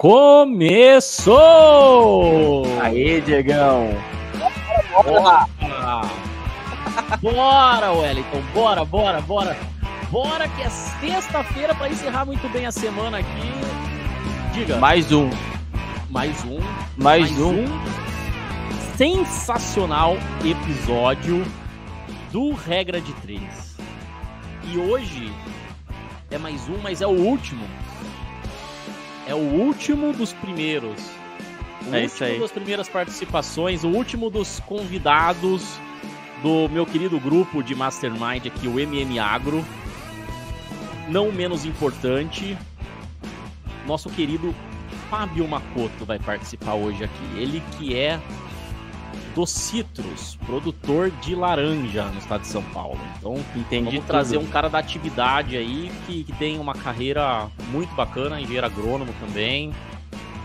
Começou! Aê, Diegão! Bora! Bora, Wellington! Bora, bora, bora! Bora que é sexta-feira para encerrar muito bem a semana aqui. Diga. Mais um. Mais um. Mais, mais um. um. Sensacional episódio do Regra de Três. E hoje é mais um, mas é o último é o último dos primeiros. O é último das primeiras participações, o último dos convidados do meu querido grupo de Mastermind aqui, o MM Agro. Não menos importante, nosso querido Fábio Macoto vai participar hoje aqui. Ele que é do Citrus, produtor de laranja no estado de São Paulo. Então, entendi trazer tudo. um cara da atividade aí que, que tem uma carreira muito bacana, engenheiro agrônomo também.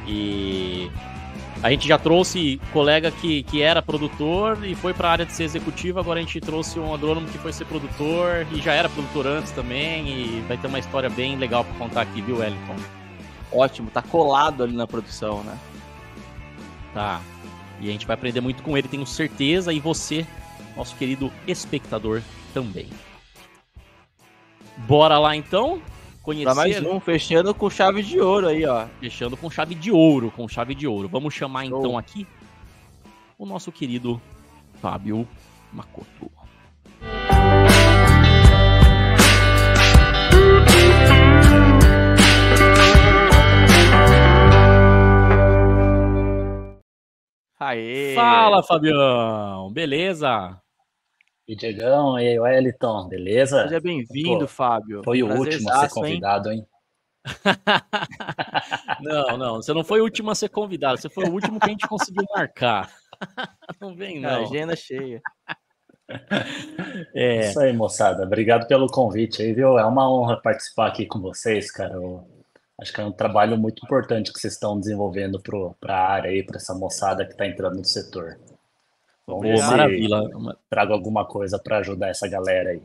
E a gente já trouxe colega que, que era produtor e foi para a área de ser executivo. Agora a gente trouxe um agrônomo que foi ser produtor e já era produtor antes também. E vai ter uma história bem legal para contar aqui, viu, Wellington? Ótimo, tá colado ali na produção, né? Tá. E a gente vai aprender muito com ele, tenho certeza, e você, nosso querido espectador, também. Bora lá então? Conhecer. Pra mais um, fechando com chave de ouro aí, ó. Fechando com chave de ouro, com chave de ouro. Vamos chamar então aqui o nosso querido Fábio Makoto. Aê! Fala, Fabião! Beleza? E Diegão, e aí, Wellington, beleza? Seja bem-vindo, Fábio. Foi o último a ser convidado, hein? não, não, você não foi o último a ser convidado, você foi o último que a gente conseguiu marcar. Não vem, não. agenda cheia. É. Isso aí, moçada. Obrigado pelo convite aí, viu? É uma honra participar aqui com vocês, cara. Acho que é um trabalho muito importante que vocês estão desenvolvendo para a área e para essa moçada que está entrando no setor. Vamos ver maravilha. trago alguma coisa para ajudar essa galera aí.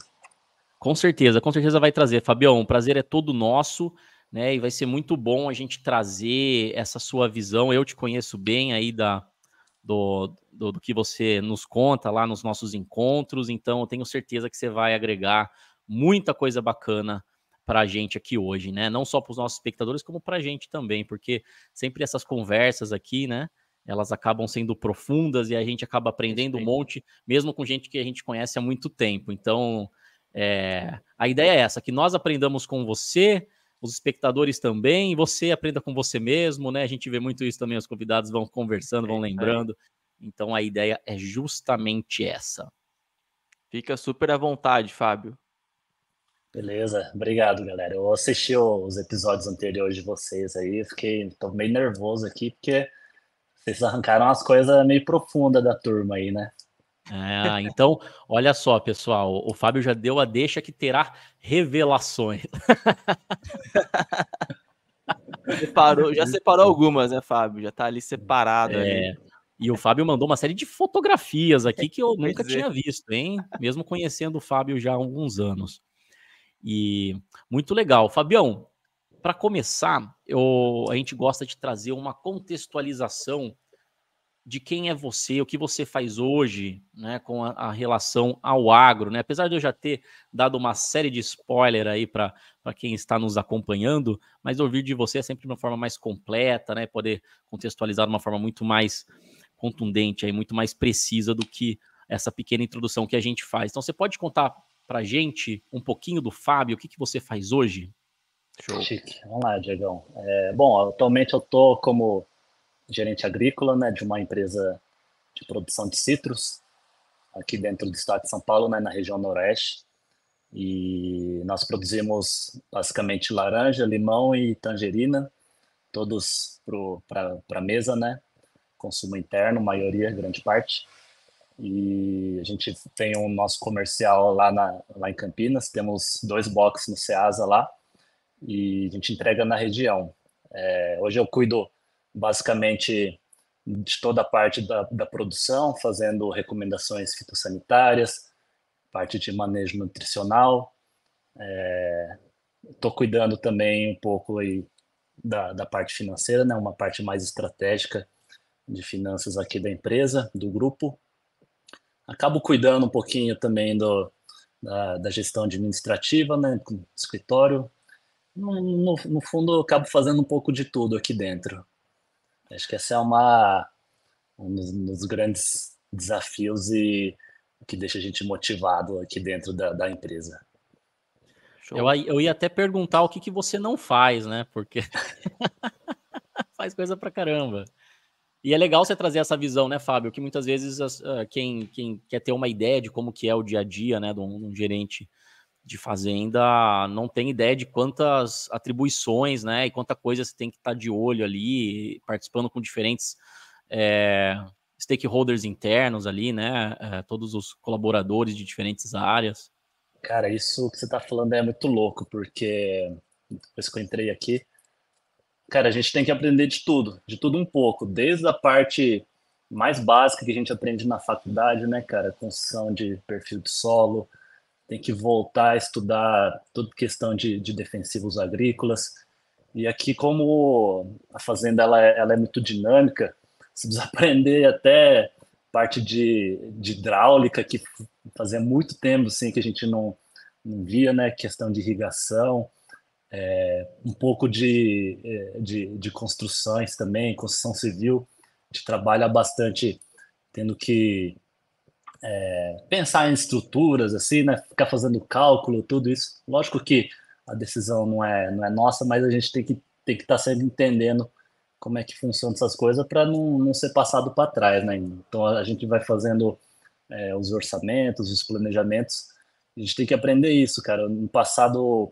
Com certeza, com certeza vai trazer. Fabião, o prazer é todo nosso, né? E vai ser muito bom a gente trazer essa sua visão. Eu te conheço bem aí da, do, do, do que você nos conta lá nos nossos encontros, então eu tenho certeza que você vai agregar muita coisa bacana para a gente aqui hoje, né? Não só para os nossos espectadores, como para a gente também, porque sempre essas conversas aqui, né? Elas acabam sendo profundas e a gente acaba aprendendo um monte, mesmo com gente que a gente conhece há muito tempo. Então, é, a ideia é essa: que nós aprendamos com você, os espectadores também, você aprenda com você mesmo, né? A gente vê muito isso também, os convidados vão conversando, vão lembrando. Então, a ideia é justamente essa. Fica super à vontade, Fábio. Beleza, obrigado, galera. Eu assisti os episódios anteriores de vocês aí, fiquei tô meio nervoso aqui porque vocês arrancaram as coisas meio profundas da turma aí, né? Ah, então, olha só, pessoal, o Fábio já deu a deixa que terá revelações. Separou, já separou algumas, né, Fábio? Já tá ali separado. É. Ali. E o Fábio mandou uma série de fotografias aqui que eu nunca é. tinha visto, hein? Mesmo conhecendo o Fábio já há alguns anos. E muito legal. Fabião, para começar, eu, a gente gosta de trazer uma contextualização de quem é você, o que você faz hoje, né, com a, a, relação ao agro, né? Apesar de eu já ter dado uma série de spoiler aí para quem está nos acompanhando, mas ouvir de você é sempre de uma forma mais completa, né? Poder contextualizar de uma forma muito mais contundente, aí, muito mais precisa do que essa pequena introdução que a gente faz. Então, você pode contar para gente um pouquinho do Fábio? O que, que você faz hoje? Show. Chique. Vamos lá, Diegão. É, bom, atualmente eu tô como gerente agrícola né, de uma empresa de produção de citros aqui dentro do estado de São Paulo, né, na região noroeste. E nós produzimos basicamente laranja, limão e tangerina, todos para a mesa, né? Consumo interno, maioria, grande parte. E a gente tem o um nosso comercial lá, na, lá em Campinas, temos dois boxes no Ceasa lá e a gente entrega na região. É, hoje eu cuido basicamente de toda a parte da, da produção, fazendo recomendações fitossanitárias, parte de manejo nutricional. Estou é, cuidando também um pouco aí da, da parte financeira, né, uma parte mais estratégica de finanças aqui da empresa, do grupo acabo cuidando um pouquinho também do, da, da gestão administrativa, né, escritório. No, no, no, fundo, eu acabo fazendo um pouco de tudo aqui dentro. Acho que essa é uma um dos, um dos grandes desafios e que deixa a gente motivado aqui dentro da, da empresa. Eu, eu, ia até perguntar o que, que você não faz, né? Porque faz coisa pra caramba. E é legal você trazer essa visão, né, Fábio? Que muitas vezes uh, quem, quem quer ter uma ideia de como que é o dia a dia, né, de um, um gerente de fazenda, não tem ideia de quantas atribuições, né, e quanta coisa você tem que estar tá de olho ali, participando com diferentes é, stakeholders internos ali, né, é, todos os colaboradores de diferentes áreas. Cara, isso que você está falando é muito louco, porque depois que eu entrei aqui, cara, a gente tem que aprender de tudo, de tudo um pouco, desde a parte mais básica que a gente aprende na faculdade, né, cara, construção de perfil de solo, tem que voltar a estudar toda questão de, de defensivos agrícolas. E aqui, como a fazenda ela, é, ela é muito dinâmica, se desaprender até parte de, de hidráulica, que fazia muito tempo assim, que a gente não, não via, né? Questão de irrigação é, um pouco de, é, de, de, construções também, construção civil. A gente trabalha bastante tendo que é, pensar em estruturas, assim, né? ficar fazendo cálculo, tudo isso. Lógico que a decisão não é, não é nossa, mas a gente tem que tem que estar tá sempre entendendo como é que funcionam essas coisas para não, não ser passado para trás, né? Então a gente vai fazendo é, os orçamentos, os planejamentos. A gente tem que aprender isso, cara. No passado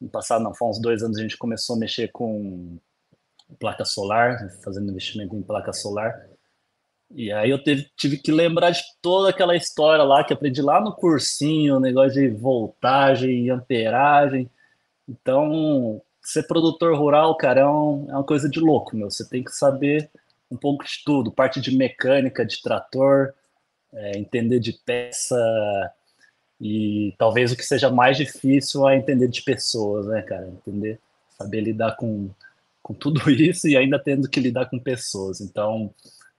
no passado, não, foi uns dois anos, a gente começou a mexer com placa solar, fazendo investimento em placa solar. E aí eu teve, tive que lembrar de toda aquela história lá que aprendi lá no cursinho, o negócio de voltagem e amperagem. Então, ser produtor rural, cara, é, um, é uma coisa de louco, meu. Você tem que saber um pouco de tudo, parte de mecânica de trator, é, entender de peça e talvez o que seja mais difícil é entender de pessoas, né, cara? Entender, saber lidar com, com tudo isso e ainda tendo que lidar com pessoas. Então,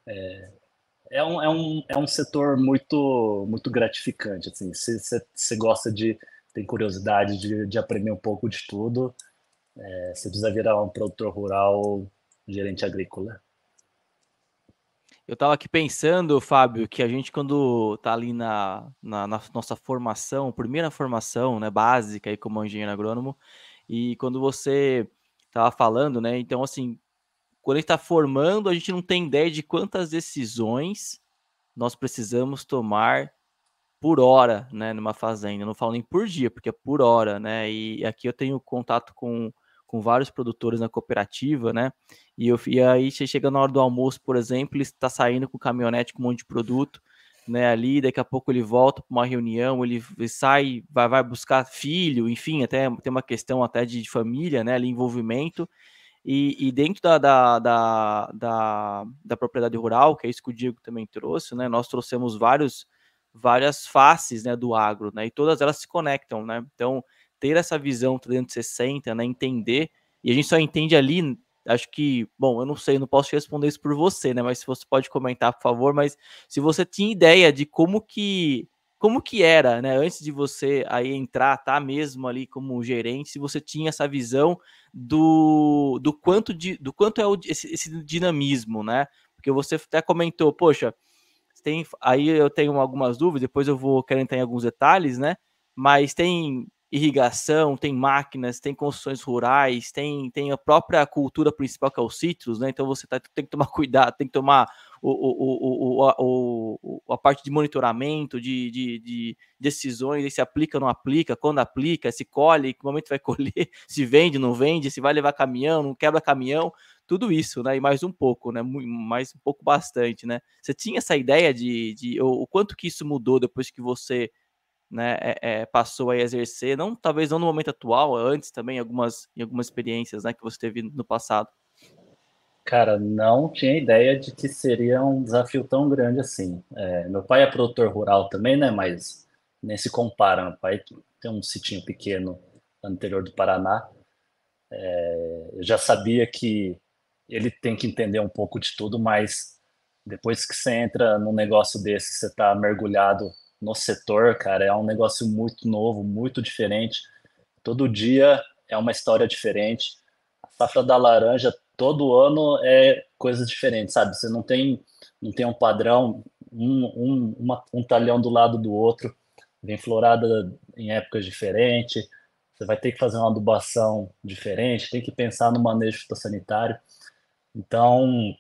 é, é, um, é, um, é um setor muito muito gratificante. Assim, se você gosta de, tem curiosidade de, de aprender um pouco de tudo, é, você precisa virar um produtor rural, gerente agrícola. Eu estava aqui pensando, Fábio, que a gente, quando tá ali na, na, na, nossa formação, primeira formação né, básica aí como engenheiro agrônomo, e quando você estava falando, né? Então, assim, quando a gente está formando, a gente não tem ideia de quantas decisões nós precisamos tomar por hora, né, numa fazenda. Eu não falo nem por dia, porque é por hora, né? E aqui eu tenho contato com com vários produtores na cooperativa, né? E, eu, e aí você chega na hora do almoço, por exemplo, ele está saindo com caminhonete com um monte de produto, né? Ali, daqui a pouco ele volta para uma reunião, ele sai, vai, vai buscar filho, enfim, até tem uma questão até de, família, né? Ali, envolvimento. E, e dentro da, da, da, da, da propriedade rural, que é isso que o Diego também trouxe, né? Nós trouxemos vários várias faces né, do agro, né? E todas elas se conectam, né? Então, ter essa visão 360, né? Entender. E a gente só entende ali, acho que, bom, eu não sei, não posso responder isso por você, né? Mas se você pode comentar, por favor, mas se você tinha ideia de como que como que era, né, antes de você aí entrar, tá mesmo ali como gerente, se você tinha essa visão do, do quanto de, do quanto é o, esse, esse dinamismo, né? Porque você até comentou, poxa, tem aí eu tenho algumas dúvidas, depois eu vou querer entrar em alguns detalhes, né? Mas tem irrigação, tem máquinas, tem construções rurais, tem, tem a própria cultura principal que é o cítrus, né? Então você tá, tem que tomar cuidado, tem que tomar o, o, o, a, o, a parte de monitoramento, de, de, de decisões, se aplica, ou não aplica, quando aplica, se colhe, que momento vai colher, se vende, não vende, se vai levar caminhão, não quebra caminhão, tudo isso, né? E mais um pouco, né? Mais um pouco bastante, né? Você tinha essa ideia de, de o quanto que isso mudou depois que você né, é, é, passou a exercer, não talvez não no momento atual, antes também, algumas, em algumas experiências né, que você teve no passado? Cara, não tinha ideia de que seria um desafio tão grande assim. É, meu pai é produtor rural também, né? Mas nem se compara. Meu pai tem um sitinho pequeno no interior do Paraná. É, eu já sabia que ele tem que entender um pouco de tudo, mas depois que você entra num negócio desse, você está mergulhado no setor, cara, é um negócio muito novo, muito diferente. Todo dia é uma história diferente. A safra da laranja todo ano é coisas diferentes, sabe? Você não tem não tem um padrão, um, um, uma, um talhão do lado do outro, vem florada em épocas diferentes, você vai ter que fazer uma adubação diferente, tem que pensar no manejo fitossanitário. Então,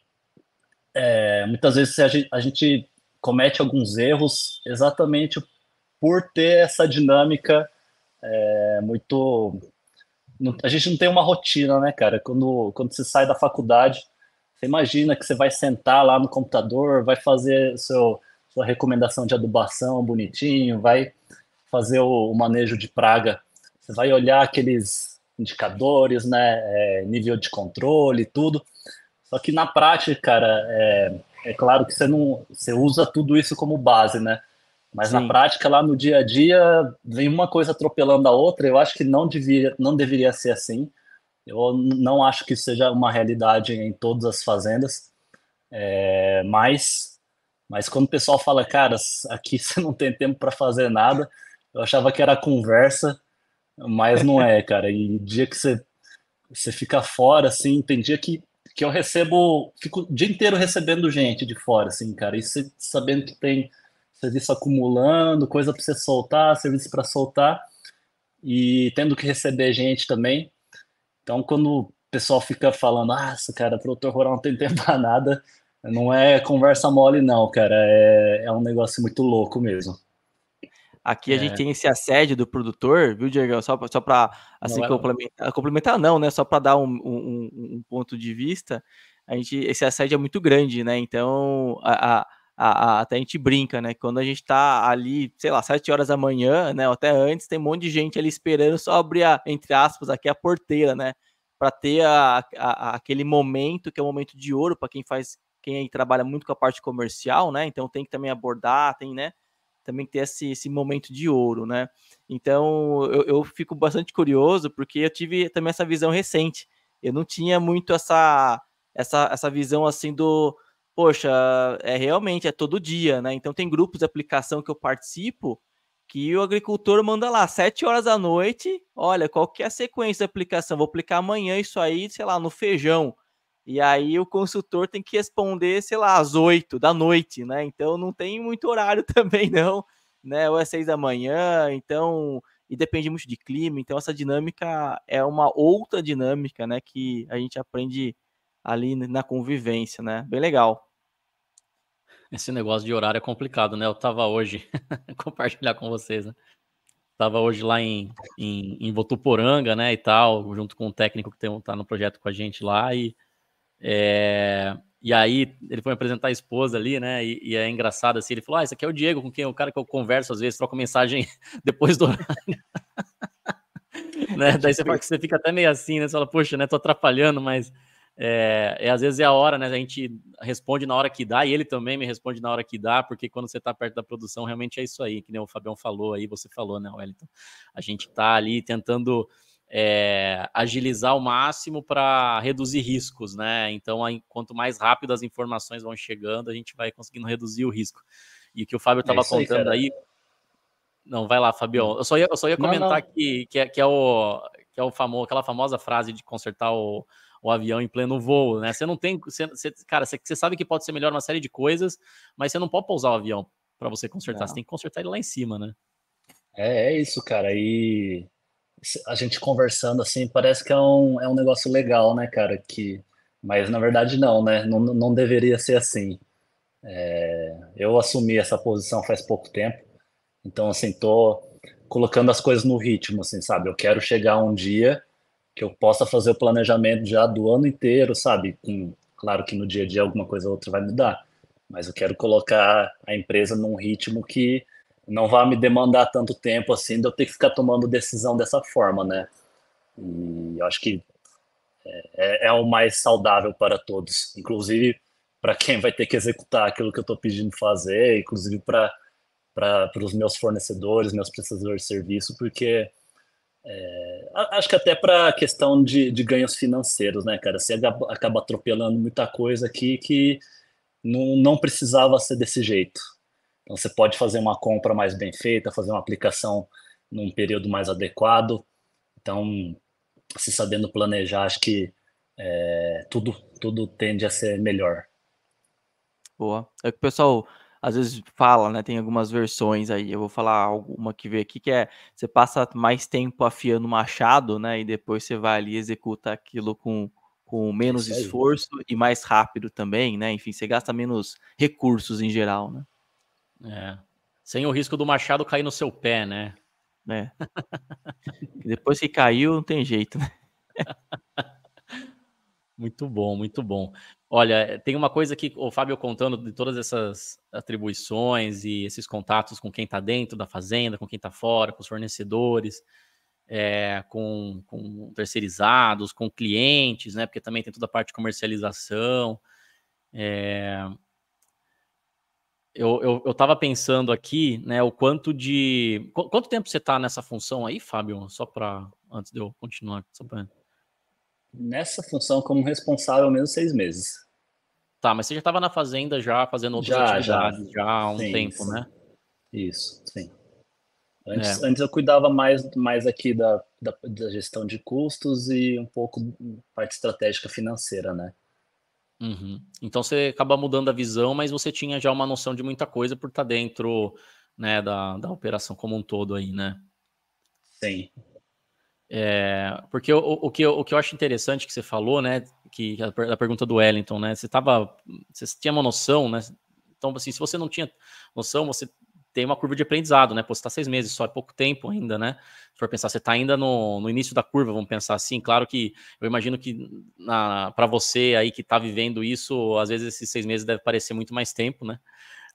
é, muitas vezes a gente, a gente comete alguns erros exatamente por ter essa dinâmica é, muito. A gente não tem uma rotina, né, cara? Quando, quando você sai da faculdade, você imagina que você vai sentar lá no computador, vai fazer seu, sua recomendação de adubação bonitinho, vai fazer o, o manejo de praga, você vai olhar aqueles indicadores, né, é, nível de controle, tudo. Só que na prática, cara, é, é claro que você não você usa tudo isso como base, né? Mas Sim. na prática, lá no dia a dia, vem uma coisa atropelando a outra. Eu acho que não devia, não deveria ser assim. Eu não acho que seja uma realidade em todas as fazendas. É, mas, mas quando o pessoal fala, cara, aqui você não tem tempo para fazer nada, eu achava que era conversa, mas não é, cara. E dia que você, você fica fora, assim, tem dia que que eu recebo, fico o dia inteiro recebendo gente de fora, assim, cara, e se, sabendo que tem serviço acumulando, coisa para você soltar, serviço para soltar, e tendo que receber gente também. Então, quando o pessoal fica falando, nossa, ah, cara, é produtor rural não tem tempo para nada, não é conversa mole, não, cara, é, é um negócio muito louco mesmo. Aqui a gente é. tem esse assédio do produtor, viu, Diego? Só, só para assim, é complementar, complementar, não, né? Só para dar um, um, um, ponto de vista, a gente, esse assédio é muito grande, né? Então, a, a a, a, até a gente brinca, né? Quando a gente está ali, sei lá, sete horas da manhã, né? Ou até antes, tem um monte de gente ali esperando só abrir, a, entre aspas, aqui a porteira, né? Para ter a, a, aquele momento que é o um momento de ouro para quem faz, quem aí trabalha muito com a parte comercial, né? Então tem que também abordar, tem, né? também ter esse, esse momento de ouro, né? Então eu, eu fico bastante curioso porque eu tive também essa visão recente. Eu não tinha muito essa essa, essa visão assim do poxa, é realmente é todo dia, né? Então tem grupos de aplicação que eu participo que o agricultor manda lá sete horas da noite, olha, qual que é a sequência da aplicação? Vou aplicar amanhã isso aí, sei lá, no feijão. E aí o consultor tem que responder, sei lá, às 8 da noite, né? Então não tem muito horário também, não, né? Ou é seis da manhã, então. E depende muito de clima, então essa dinâmica é uma outra dinâmica, né? Que a gente aprende ali na convivência, né? Bem legal. Esse negócio de horário é complicado, né? Eu tava hoje, compartilhar com vocês, né? Tava hoje lá em, em, em Votuporanga, né? E tal, junto com um técnico que tem, tá no projeto com a gente lá e é, e aí ele foi apresentar a esposa ali, né? E, e, é engraçado assim, ele falou: Ah, esse aqui é o Diego, com quem é o cara que eu converso às vezes, troco mensagem depois do horário. né? Daí você, fala, você fica até meio assim, né? Você fala, poxa, né? Tô atrapalhando, mas é, é, às vezes é a hora, né? A gente responde na hora que dá, e ele também me responde na hora que dá, porque quando você tá perto da produção, realmente é isso aí, que nem o Fabião falou aí, você falou, né, Wellington? A gente tá ali tentando é, agilizar ao máximo para reduzir riscos, né? Então, aí, quanto mais rápido as informações vão chegando, a gente vai conseguindo reduzir o risco. E o que o Fábio estava é contando aí, aí, Não, vai lá, Fabião. Eu só ia, eu só ia comentar não, não. Que, que, é, que é o, que é o famoso, aquela famosa frase de consertar o, o avião em pleno voo, né? Você não tem. Você, você, cara, você, você, sabe que pode ser melhor uma série de coisas, mas você não pode pousar o avião para você consertar. Não. Você tem que consertar ele lá em cima, né? É, é isso, cara. E a gente conversando assim, parece que é um, é um negócio legal, né, cara? Que, mas na verdade não, né? Não, não deveria ser assim. É, eu assumi essa posição faz pouco tempo, então assim, tô colocando as coisas no ritmo, assim, sabe? Eu quero chegar um dia que eu possa fazer o planejamento já do ano inteiro, sabe? Com, claro que no dia a dia alguma coisa ou outra vai mudar, mas eu quero colocar a empresa num ritmo que não vai me demandar tanto tempo assim de eu ter que ficar tomando decisão dessa forma, né? E eu acho que é, é, é o mais saudável para todos, inclusive para quem vai ter que executar aquilo que eu estou pedindo fazer, inclusive para para os meus fornecedores, meus prestadores de serviço, porque é, acho que até para a questão de, de, ganhos financeiros, né, cara? Você acaba, acaba atropelando muita coisa aqui que não, não precisava ser desse jeito. Então você pode fazer uma compra mais bem feita, fazer uma aplicação num período mais adequado. Então, se sabendo planejar, acho que é, tudo, tudo tende a ser melhor. Boa. É que o pessoal às vezes fala, né? Tem algumas versões aí. Eu vou falar alguma que veio aqui que é você passa mais tempo afiando o machado, né? E depois você vai ali e executa aquilo com, com menos esforço e mais rápido também, né? Enfim, você gasta menos recursos em geral, né? É. Sem o risco do machado cair no seu pé, né? Né? Depois que caiu, não tem jeito, né? muito bom, muito bom. Olha, tem uma coisa que o Fábio contando de todas essas atribuições e esses contatos com quem está dentro da fazenda, com quem está fora, com os fornecedores, é, com, com, terceirizados, com clientes, né? Porque também tem toda a parte de comercialização. É, eu, eu, eu tava pensando aqui, né, o quanto de. Qu quanto tempo você tá nessa função aí, Fábio? Só para. Antes de eu continuar. Pra... Nessa função, como responsável, menos seis meses. Tá, mas você já estava na fazenda já, fazendo outras já, atividades já, já há um sim, tempo, sim. né? Isso, sim. Antes, é. antes, eu cuidava mais, mais aqui da, da, da, gestão de custos e um pouco hum, parte estratégica financeira, né? Uhum. Então você acaba mudando a visão, mas você tinha já uma noção de muita coisa por estar tá dentro né, da, da operação como um todo aí, né? Sim. É, porque o, o, que eu, o que eu acho interessante que você falou, né? Que a, a pergunta do Wellington, né? Você tava. Você tinha uma noção, né? Então, assim, se você não tinha noção, você tem uma curva de aprendizado, né? Pô, você tá seis meses, só é pouco tempo ainda, né? Se for pensar, você está ainda no, no início da curva, vamos pensar assim. Claro que eu imagino que para você aí que está vivendo isso, às vezes esses seis meses deve parecer muito mais tempo, né?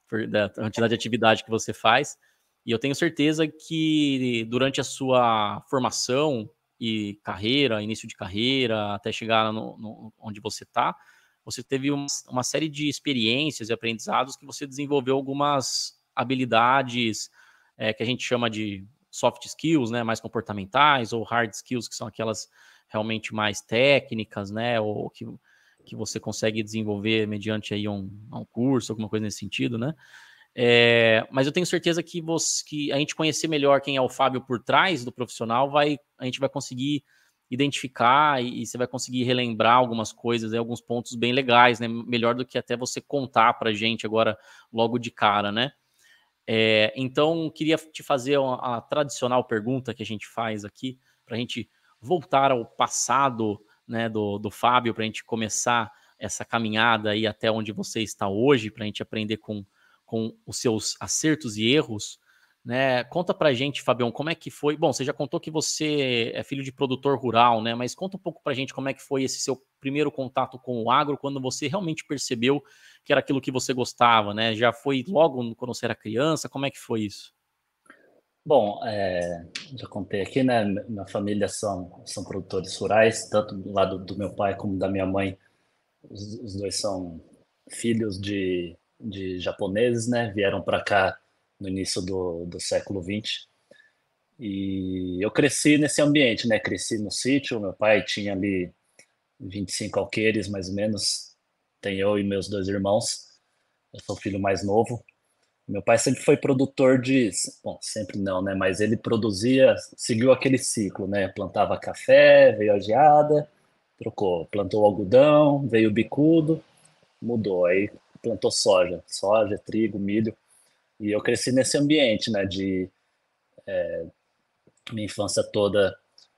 Por, da quantidade de atividade que você faz. E eu tenho certeza que durante a sua formação e carreira, início de carreira, até chegar no, no onde você está, você teve uma, uma série de experiências e aprendizados que você desenvolveu algumas habilidades é, que a gente chama de soft skills, né, mais comportamentais, ou hard skills, que são aquelas realmente mais técnicas, né, ou que, que você consegue desenvolver mediante aí um, um curso, alguma coisa nesse sentido, né, é, mas eu tenho certeza que, você, que a gente conhecer melhor quem é o Fábio por trás do profissional, vai, a gente vai conseguir identificar e, e você vai conseguir relembrar algumas coisas, né, alguns pontos bem legais, né? Melhor do que até você contar para gente agora logo de cara, né? É, então, queria te fazer a, a tradicional pergunta que a gente faz aqui, para a gente voltar ao passado né, do, do Fábio, para a gente começar essa caminhada aí até onde você está hoje, para a gente aprender com, com os seus acertos e erros. Né? Conta a gente, Fabião, como é que foi? Bom, você já contou que você é filho de produtor rural, né? Mas conta um pouco para a gente como é que foi esse seu primeiro contato com o agro, quando você realmente percebeu que era aquilo que você gostava, né? Já foi logo quando você era criança? Como é que foi isso? Bom, é, já contei aqui, né? Minha família são, são produtores rurais, tanto do lado do meu pai como da minha mãe. Os, os dois são filhos de, de japoneses, né? Vieram para cá no início do, do século XX. E eu cresci nesse ambiente, né? Cresci no sítio, meu pai tinha ali 25 alqueires, mais ou menos. Tem eu e meus dois irmãos. Eu sou o filho mais novo. Meu pai sempre foi produtor de. Bom, sempre não, né? Mas ele produzia, seguiu aquele ciclo, né? Plantava café, veio a geada, trocou. Plantou algodão, veio o bicudo, mudou. Aí plantou soja, soja, trigo, milho. E eu cresci nesse ambiente, né? De. É, minha infância toda,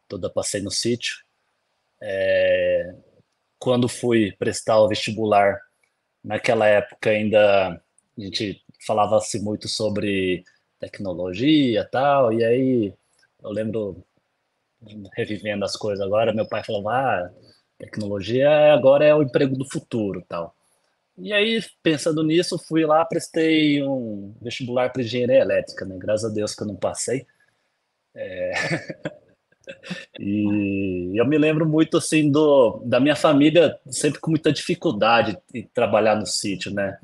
toda passei no sítio. É, quando fui prestar o vestibular, naquela época ainda a gente falava-se muito sobre tecnologia tal, e aí eu lembro, revivendo as coisas agora, meu pai falava, ah, tecnologia agora é o emprego do futuro tal. E aí, pensando nisso, fui lá, prestei um vestibular para engenharia elétrica, né? Graças a Deus que eu não passei. É... E eu me lembro muito assim do da minha família sempre com muita dificuldade em trabalhar no sítio, né?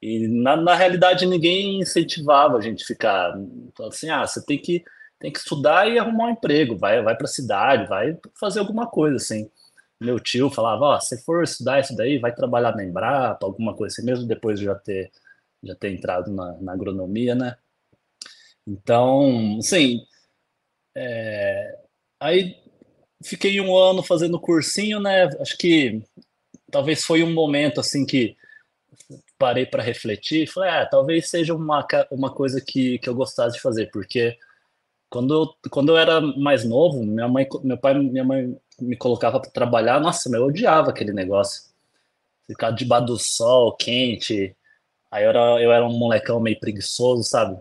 E na, na realidade ninguém incentivava a gente ficar então, assim, ah, você tem que tem que estudar e arrumar um emprego, vai vai para a cidade, vai fazer alguma coisa assim. Meu tio falava, ó, oh, se for estudar isso daí, vai trabalhar na Embrapa, alguma coisa assim, mesmo depois de já ter já ter entrado na, na agronomia, né? Então, sim, é Aí fiquei um ano fazendo cursinho, né? Acho que talvez foi um momento assim que parei para refletir. Falei, ah, talvez seja uma, uma coisa que, que eu gostasse de fazer, porque quando, quando eu era mais novo, minha mãe, meu pai, minha mãe me colocava para trabalhar. Nossa, eu odiava aquele negócio. Ficar debaixo do sol, quente. Aí eu era, eu era um molecão meio preguiçoso, sabe?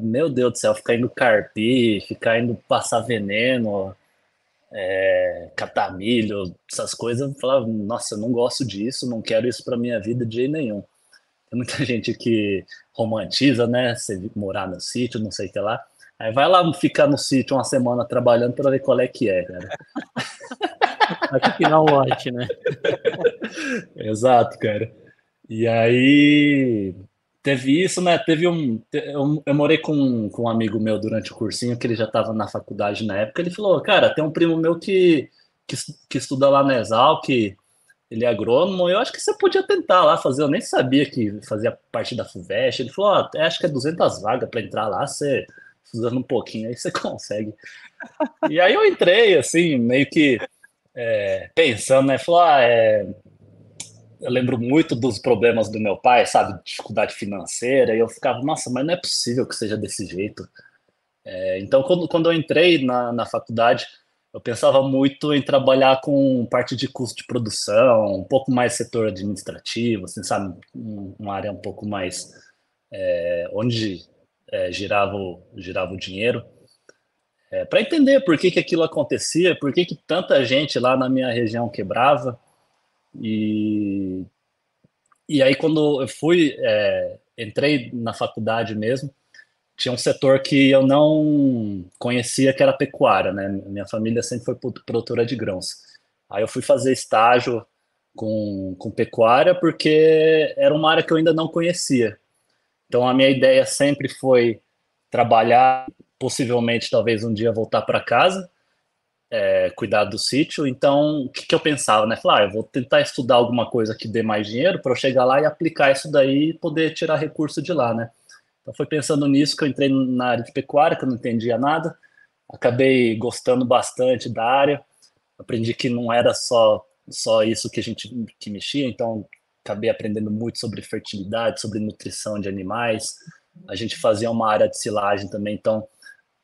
Meu Deus do céu, ficar indo carpir, ficar indo passar veneno, é, essas coisas. Eu falava, nossa, eu não gosto disso, não quero isso para minha vida de jeito nenhum. Tem muita gente que romantiza, né? Você morar no sítio, não sei o que lá. Aí vai lá ficar no sítio uma semana trabalhando para ver qual é que é, cara. Até final lote, né? Exato, cara. E aí Teve isso, né? Teve um. Eu, eu morei com, com um amigo meu durante o cursinho, que ele já estava na faculdade na época. Ele falou: Cara, tem um primo meu que, que, que estuda lá na Exal, que ele é agrônomo. Eu acho que você podia tentar lá fazer. Eu nem sabia que fazia parte da FUVEST. Ele falou: oh, acho que é 200 vagas para entrar lá. Você usando um pouquinho, aí você consegue. e aí eu entrei, assim, meio que é, pensando, né? Falou: Ah, é eu lembro muito dos problemas do meu pai, sabe, dificuldade financeira, e eu ficava, nossa, mas não é possível que seja desse jeito. É, então, quando, quando eu entrei na, na faculdade, eu pensava muito em trabalhar com parte de custo de produção, um pouco mais setor administrativo, assim, sabe, uma área um pouco mais é, onde é, girava, o, girava o dinheiro. É, para entender por que, que aquilo acontecia, por que, que tanta gente lá na minha região quebrava, e, e aí, quando eu fui, é, entrei na faculdade mesmo, tinha um setor que eu não conhecia, que era pecuária, né? Minha família sempre foi produtora de grãos. Aí eu fui fazer estágio com, com pecuária, porque era uma área que eu ainda não conhecia. Então, a minha ideia sempre foi trabalhar, possivelmente, talvez um dia voltar para casa, é, cuidar do sítio. Então, o que, que eu pensava, né? Falar, ah, eu vou tentar estudar alguma coisa que dê mais dinheiro para eu chegar lá e aplicar isso daí e poder tirar recurso de lá, né? Então, foi pensando nisso que eu entrei na área de pecuária, que eu não entendia nada. Acabei gostando bastante da área. Aprendi que não era só só isso que a gente que mexia, então acabei aprendendo muito sobre fertilidade, sobre nutrição de animais. A gente fazia uma área de silagem também, então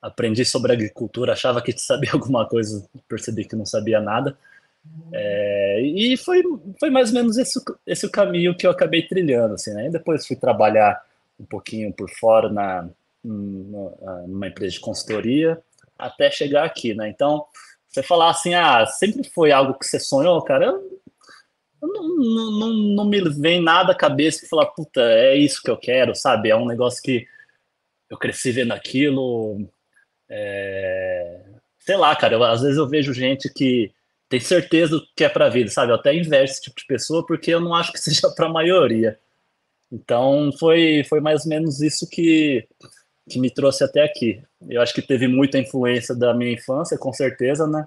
aprendi sobre agricultura, achava que sabia alguma coisa, percebi que não sabia nada. Uhum. É, e foi, foi mais ou menos esse, esse o caminho que eu acabei trilhando, assim, né? depois fui trabalhar um pouquinho por fora na, numa empresa de consultoria até chegar aqui, né? Então, você falar assim, ah, sempre foi algo que você sonhou, cara, eu, eu não, não, não, não, me vem nada à cabeça que falar, puta, é isso que eu quero, sabe? É um negócio que eu cresci vendo aquilo, é... Sei lá, cara, eu, às vezes eu vejo gente que tem certeza do que é pra vida, sabe? Eu até invejo esse tipo de pessoa porque eu não acho que seja pra maioria. Então foi, foi mais ou menos isso que, que me trouxe até aqui. Eu acho que teve muita influência da minha infância, com certeza, né?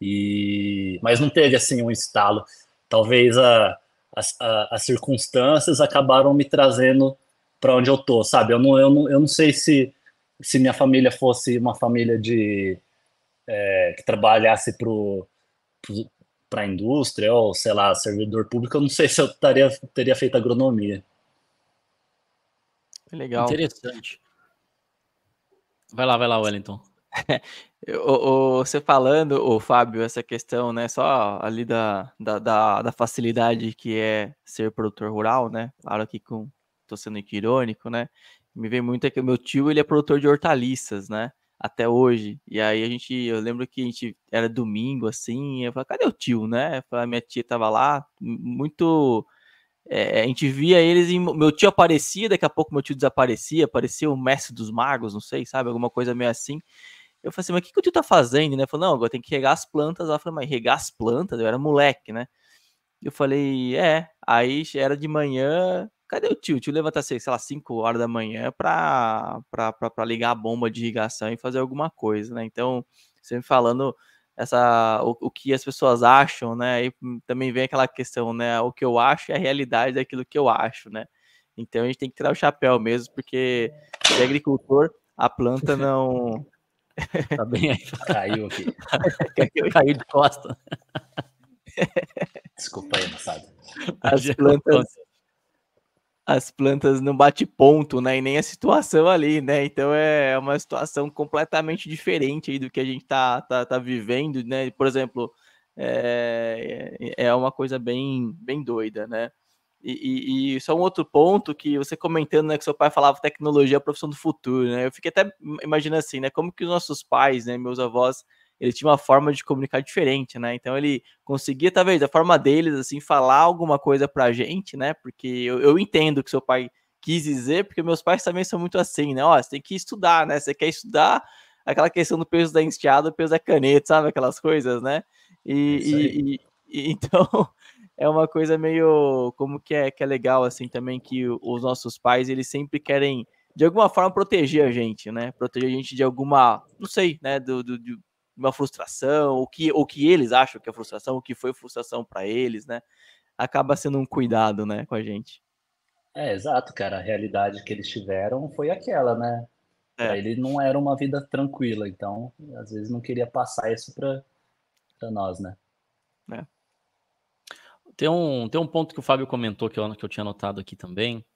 E, mas não teve assim um estalo. Talvez a, a, as circunstâncias acabaram me trazendo para onde eu tô, sabe? Eu não, eu não, eu não sei se se minha família fosse uma família de é, que trabalhasse para a indústria ou, sei lá, servidor público, eu não sei se eu taria, teria feito agronomia. Legal. Interessante. Vai lá, vai lá, Wellington. o, o, você falando, o Fábio, essa questão, né, só ali da, da, da, da facilidade que é ser produtor rural, né, claro que com, tô sendo irônico, né, me vem muito é que meu tio ele é produtor de hortaliças, né? Até hoje. E aí a gente, eu lembro que a gente era domingo assim, eu falo cadê o tio, né? Falava, minha tia tava lá, muito. É, a gente via eles e meu tio aparecia, daqui a pouco meu tio desaparecia, aparecia o mestre dos magos, não sei, sabe? Alguma coisa meio assim. Eu falei assim, mas o que, que o tio tá fazendo, né? Falou, não, agora tem que regar as plantas. Ela falou, mas regar as plantas? Eu era moleque, né? Eu falei, é. Aí era de manhã, Cadê o tio? O tio levanta, sei lá, 5 horas da manhã para ligar a bomba de irrigação e fazer alguma coisa, né? Então, sempre falando essa o, o, que as pessoas acham, né? E também vem aquela questão, né? O que eu acho é a realidade daquilo que eu acho, né? Então a gente tem que tirar o chapéu mesmo, porque é agricultor a planta não tá bem aí, caiu aqui. caiu, caiu de costa. Desculpa aí, moçada. As plantas as plantas não bate ponto, né? E nem a situação ali, né? Então é uma situação completamente diferente aí do que a gente tá, tá, tá vivendo, né? Por exemplo, é, é uma coisa bem, bem doida, né? E, e, e, só um outro ponto que você comentando, né, que seu pai falava tecnologia é a profissão do futuro, né? Eu fiquei até imaginando assim, né? Como que os nossos pais, né, meus avós, ele tinha uma forma de comunicar diferente, né? Então ele conseguia, talvez, da forma deles, assim, falar alguma coisa pra gente, né? Porque eu, eu entendo que seu pai quis dizer, porque meus pais também são muito assim, né? Ó, você tem que estudar, né? Você quer estudar aquela questão do peso da enteada, peso da caneta, sabe? Aquelas coisas, né? E, é e, e então é uma coisa meio como que é que é legal assim também que os nossos pais eles sempre querem de alguma forma proteger a gente, né? Proteger a gente de alguma, não sei, né? Do, do, do uma frustração, o que, o que eles acham que é frustração, o que foi frustração para eles, né? Acaba sendo um cuidado, né, com a gente. É, exato, cara. A realidade que eles tiveram foi aquela, né? É. Ele não era uma vida tranquila, então às vezes não queria passar isso para nós, né? É. Tem um, tem um ponto que o Fábio comentou que eu, que eu tinha notado aqui também,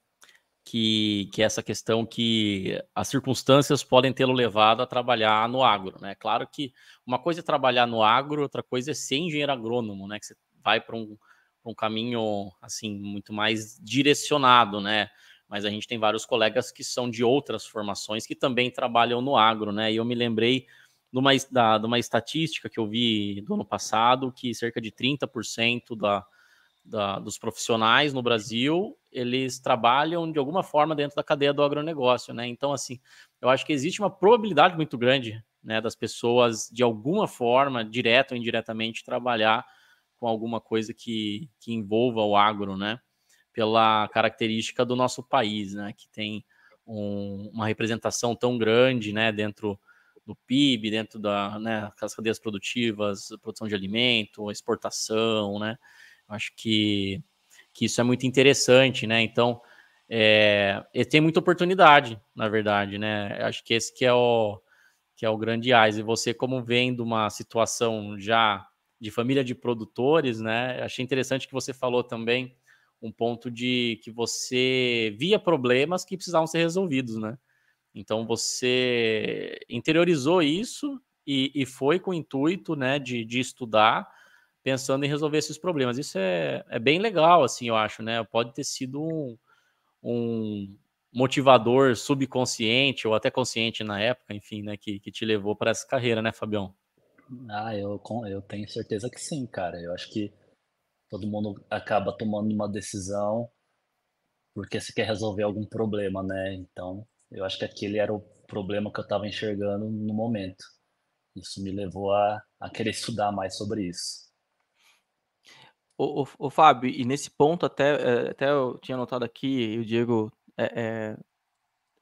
que, que é essa questão que as circunstâncias podem tê-lo levado a trabalhar no agro, né? Claro que uma coisa é trabalhar no agro, outra coisa é ser engenheiro agrônomo, né? Que você vai para um, um caminho, assim, muito mais direcionado, né? Mas a gente tem vários colegas que são de outras formações que também trabalham no agro, né? E eu me lembrei de uma, da, de uma estatística que eu vi do ano passado, que cerca de 30% da, da, dos profissionais no Brasil eles trabalham de alguma forma dentro da cadeia do agronegócio, né? Então, assim, eu acho que existe uma probabilidade muito grande, né, das pessoas de alguma forma, direta ou indiretamente, trabalhar com alguma coisa que, que envolva o agro, né? Pela característica do nosso país, né? Que tem um, uma representação tão grande, né? Dentro do PIB, dentro da, né, das cadeias produtivas, produção de alimento, exportação, né? Eu acho que que isso é muito interessante, né? Então, é, tem muita oportunidade, na verdade, né? Acho que esse que é o que é o grande AIS. E você, como vendo uma situação já de família de produtores, né? Achei interessante que você falou também um ponto de que você via problemas que precisavam ser resolvidos, né? Então você interiorizou isso e, e foi com o intuito, né, de, de estudar pensando em resolver esses problemas. Isso é, é bem legal, assim, eu acho, né? Pode ter sido um, um motivador subconsciente ou até consciente na época, enfim, né? Que, que te levou para essa carreira, né, Fabião? Ah, eu, eu tenho certeza que sim, cara. Eu acho que todo mundo acaba tomando uma decisão porque se quer resolver algum problema, né? Então, eu acho que aquele era o problema que eu estava enxergando no momento. Isso me levou a, a querer estudar mais sobre isso. O, o, o, Fábio, e nesse ponto até, eh, até eu tinha notado aqui, e o Diego, é, é,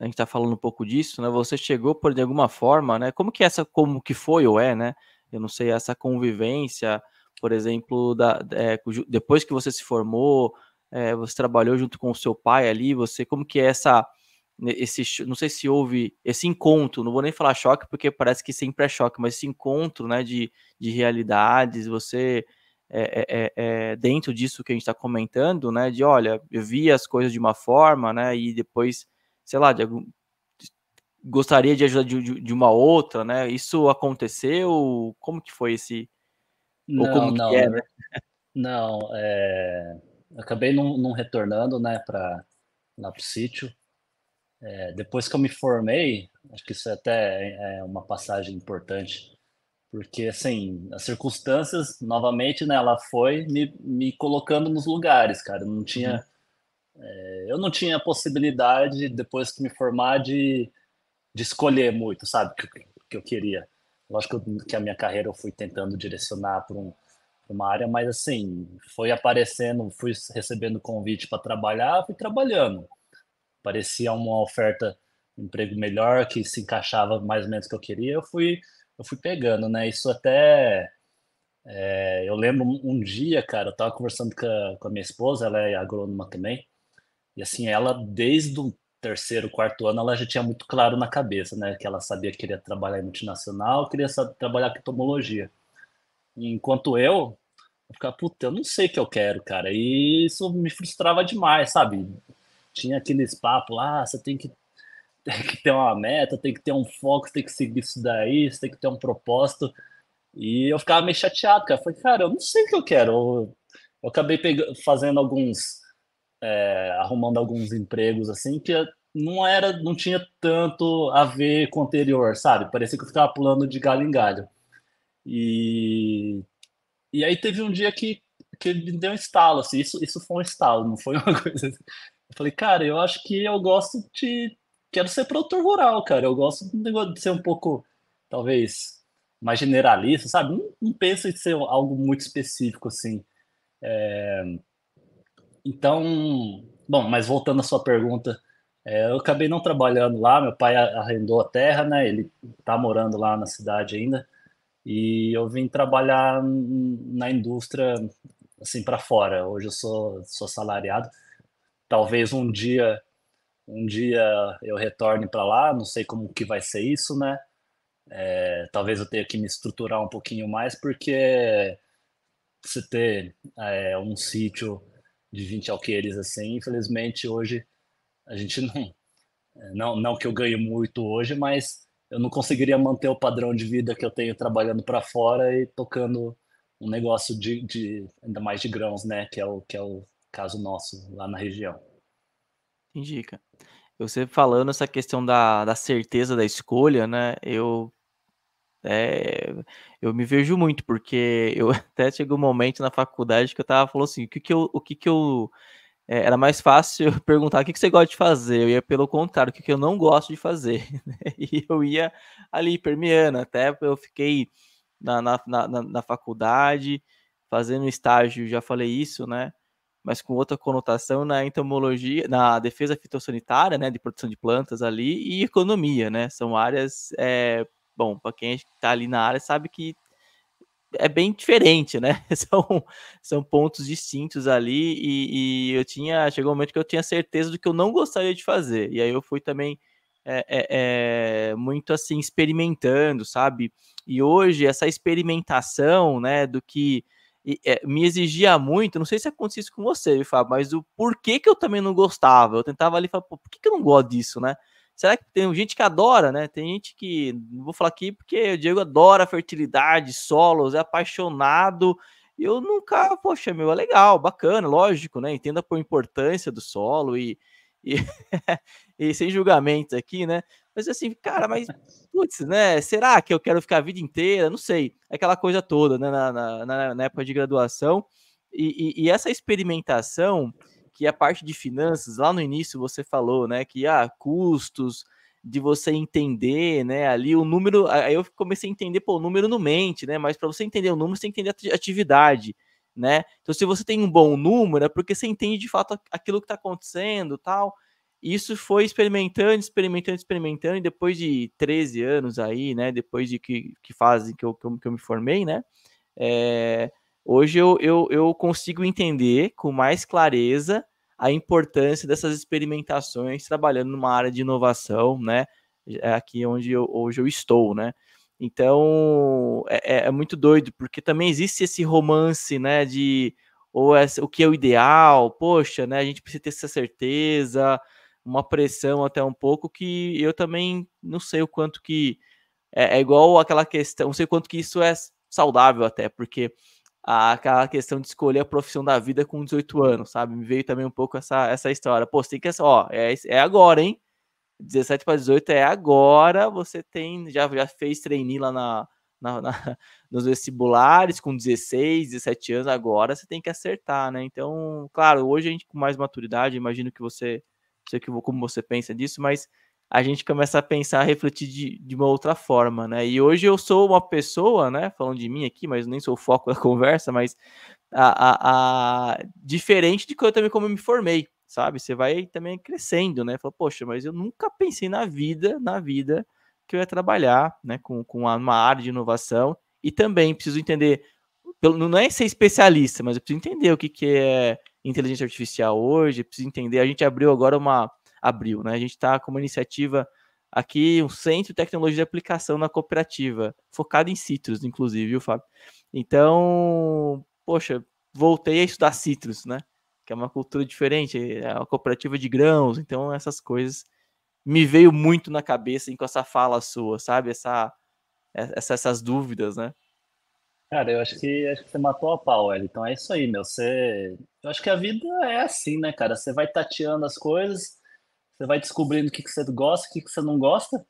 a gente está falando um pouco disso, né? Você chegou por de alguma forma, né? Como que é essa, como que foi ou é, né? Eu não sei essa convivência, por exemplo, da, é, depois que você se formou, você trabalhou junto com o seu pai ali, você como que é essa né, esse, não sei se houve esse encontro, não vou nem falar choque, porque parece que sempre é choque, mas esse encontro, né, de, de realidades, você é, é, é, é, dentro disso que a gente está comentando, né? De olha, eu vi as coisas de uma forma, né? E depois, sei lá, de algum, gostaria de ajudar de, de, uma outra, né? Isso aconteceu? Como que foi esse? Não, Ou como não, que é, né? não. É, acabei não, retornando, né? Para lá para o sítio. É, depois que eu me formei, acho que isso é até é uma passagem importante porque, assim, as circunstâncias, novamente, né, ela foi me, me colocando nos lugares, cara. Eu não tinha, uhum. é, eu não tinha possibilidade, depois que me formar, de, de escolher muito, sabe, o que, que, eu queria. Lógico que, que a minha carreira eu fui tentando direcionar para um, uma área, mas, assim, foi aparecendo, fui recebendo convite para trabalhar, fui trabalhando. Parecia uma oferta, um emprego melhor, que se encaixava mais ou menos que eu queria, eu fui eu fui pegando, né? Isso até. É, eu lembro um dia, cara, eu tava conversando com a, com a minha esposa, ela é agrônoma também, e assim, ela desde o terceiro, quarto ano, ela já tinha muito claro na cabeça, né? Que ela sabia que queria trabalhar em multinacional, queria trabalhar com tomologia. Enquanto eu, eu ficava, puta, eu não sei o que eu quero, cara. E isso me frustrava demais, sabe? Tinha aqueles papos lá, ah, você tem que tem que ter uma meta, tem que ter um foco, tem que seguir isso daí, você tem que ter um propósito. E eu ficava meio chateado, cara. Eu falei, cara, eu não sei o que eu quero. Eu, eu acabei pegando, fazendo alguns. É, arrumando alguns empregos assim, que não era, não tinha tanto a ver com o anterior, sabe? Parecia que eu ficava pulando de galho em galho. E, e aí teve um dia que, que me deu um estalo, assim, isso, isso foi um estalo, não foi uma coisa assim. Eu falei, cara, eu acho que eu gosto de quero ser produtor rural, cara. Eu gosto do negócio de ser um pouco, talvez, mais generalista, sabe? Não, não penso em ser algo muito específico, assim. É... Então, bom, mas voltando à sua pergunta, é, eu acabei não trabalhando lá. Meu pai arrendou a terra, né? Ele tá morando lá na cidade ainda. E eu vim trabalhar na indústria, assim, para fora. Hoje eu sou, sou salariado. Talvez um dia um dia eu retorne para lá, não sei como que vai ser isso, né? É, talvez eu tenha que me estruturar um pouquinho mais, porque você ter é, um sítio de 20 alqueires assim, infelizmente hoje a gente não, é, não, não que eu ganhe muito hoje, mas eu não conseguiria manter o padrão de vida que eu tenho trabalhando para fora e tocando um negócio de, de ainda mais de grãos, né? Que é o que é o caso nosso lá na região. Indica. Você falando essa questão da, da certeza da escolha, né? Eu é, eu me vejo muito, porque eu até chegou um momento na faculdade que eu tava falando assim, o que que eu, o que que eu é, era mais fácil eu perguntar o que, que você gosta de fazer, eu ia pelo contrário, o que, que eu não gosto de fazer, né, e eu ia ali permeando, até eu fiquei na, na, na, na faculdade fazendo estágio, já falei isso, né? mas com outra conotação na entomologia, na defesa fitossanitária, né, de produção de plantas ali, e economia, né? São áreas, é, bom, para quem está ali na área sabe que é bem diferente, né? São, são pontos distintos ali, e, e eu tinha, chegou um momento que eu tinha certeza do que eu não gostaria de fazer, e aí eu fui também é, é, é, muito assim experimentando, sabe? E hoje essa experimentação, né, do que e, é, me exigia muito, não sei se acontecia isso com você, viu, Fábio, mas o porquê que eu também não gostava. Eu tentava ali falar, por que, que eu não gosto disso, né? Será que tem gente que adora, né? Tem gente que, não vou falar aqui porque o Diego adora fertilidade, solos, é apaixonado. E eu nunca, poxa, meu, é legal, bacana, lógico, né? Entenda por importância do solo e, e, e sem julgamentos aqui, né? Mas assim, cara, mas putz, né? Será que eu quero ficar a vida inteira? Não sei. Aquela coisa toda, né? Na, na, na época de graduação. E, e, e, essa experimentação, que é a parte de finanças, lá no início você falou, né? Que ah, custos de você entender, né? Ali o número. Aí eu comecei a entender, pô, o número não mente, né? Mas para você entender o número, você tem que entender a atividade. Né? Então, se você tem um bom número, é porque você entende de fato aquilo que está acontecendo tal. Isso foi experimentando, experimentando, experimentando, e depois de 13 anos aí, né? Depois de que, que que eu, que, eu, que eu me formei, né? É, hoje eu, eu, eu consigo entender com mais clareza a importância dessas experimentações trabalhando numa área de inovação, né? É aqui onde eu, hoje eu estou, né? Então é, é, é, muito doido, porque também existe esse romance, né? De ou é, o que é o ideal, poxa, né? A gente precisa ter essa certeza, uma pressão até um pouco que eu também não sei o quanto que é, é igual aquela questão, não sei quanto que isso é saudável até, porque a, aquela questão de escolher a profissão da vida com 18 anos, sabe? Me veio também um pouco essa, essa história. Pô, tem que, ó, é, é agora, hein? 17 para 18 é agora, você tem, já, já fez treininho lá na, na, na, nos vestibulares com 16, 17 anos, agora você tem que acertar, né? Então, claro, hoje a gente com mais maturidade, imagino que você sei como você pensa disso, mas a gente começa a pensar, a refletir de, de uma outra forma, né? E hoje eu sou uma pessoa, né? Falando de mim aqui, mas nem sou o foco da conversa, mas a, a, a... diferente de quando eu também como eu me formei, sabe? Você vai também crescendo, né? Fala, poxa, mas eu nunca pensei na vida, na vida que eu ia trabalhar, né? Com, com uma área de inovação e também preciso entender, não é ser especialista, mas eu preciso entender o que, que é inteligência artificial hoje, precisa entender. A gente abriu agora uma. Abriu, né? A gente está com uma iniciativa aqui, um centro de tecnologia de aplicação na cooperativa, focado em citros, inclusive, viu, Fábio? Então, poxa, voltei a estudar citros, né? Que é uma cultura diferente, é uma cooperativa de grãos, então essas coisas me veio muito na cabeça hein, com essa fala sua, sabe? Essa, essa essas dúvidas, né? Cara, eu acho que, acho que você matou a pau, Eli. Então é isso aí, meu. Você... Eu acho que a vida é assim, né, cara? Você vai tateando as coisas, você vai descobrindo o que, que você gosta, o que, que você não gosta.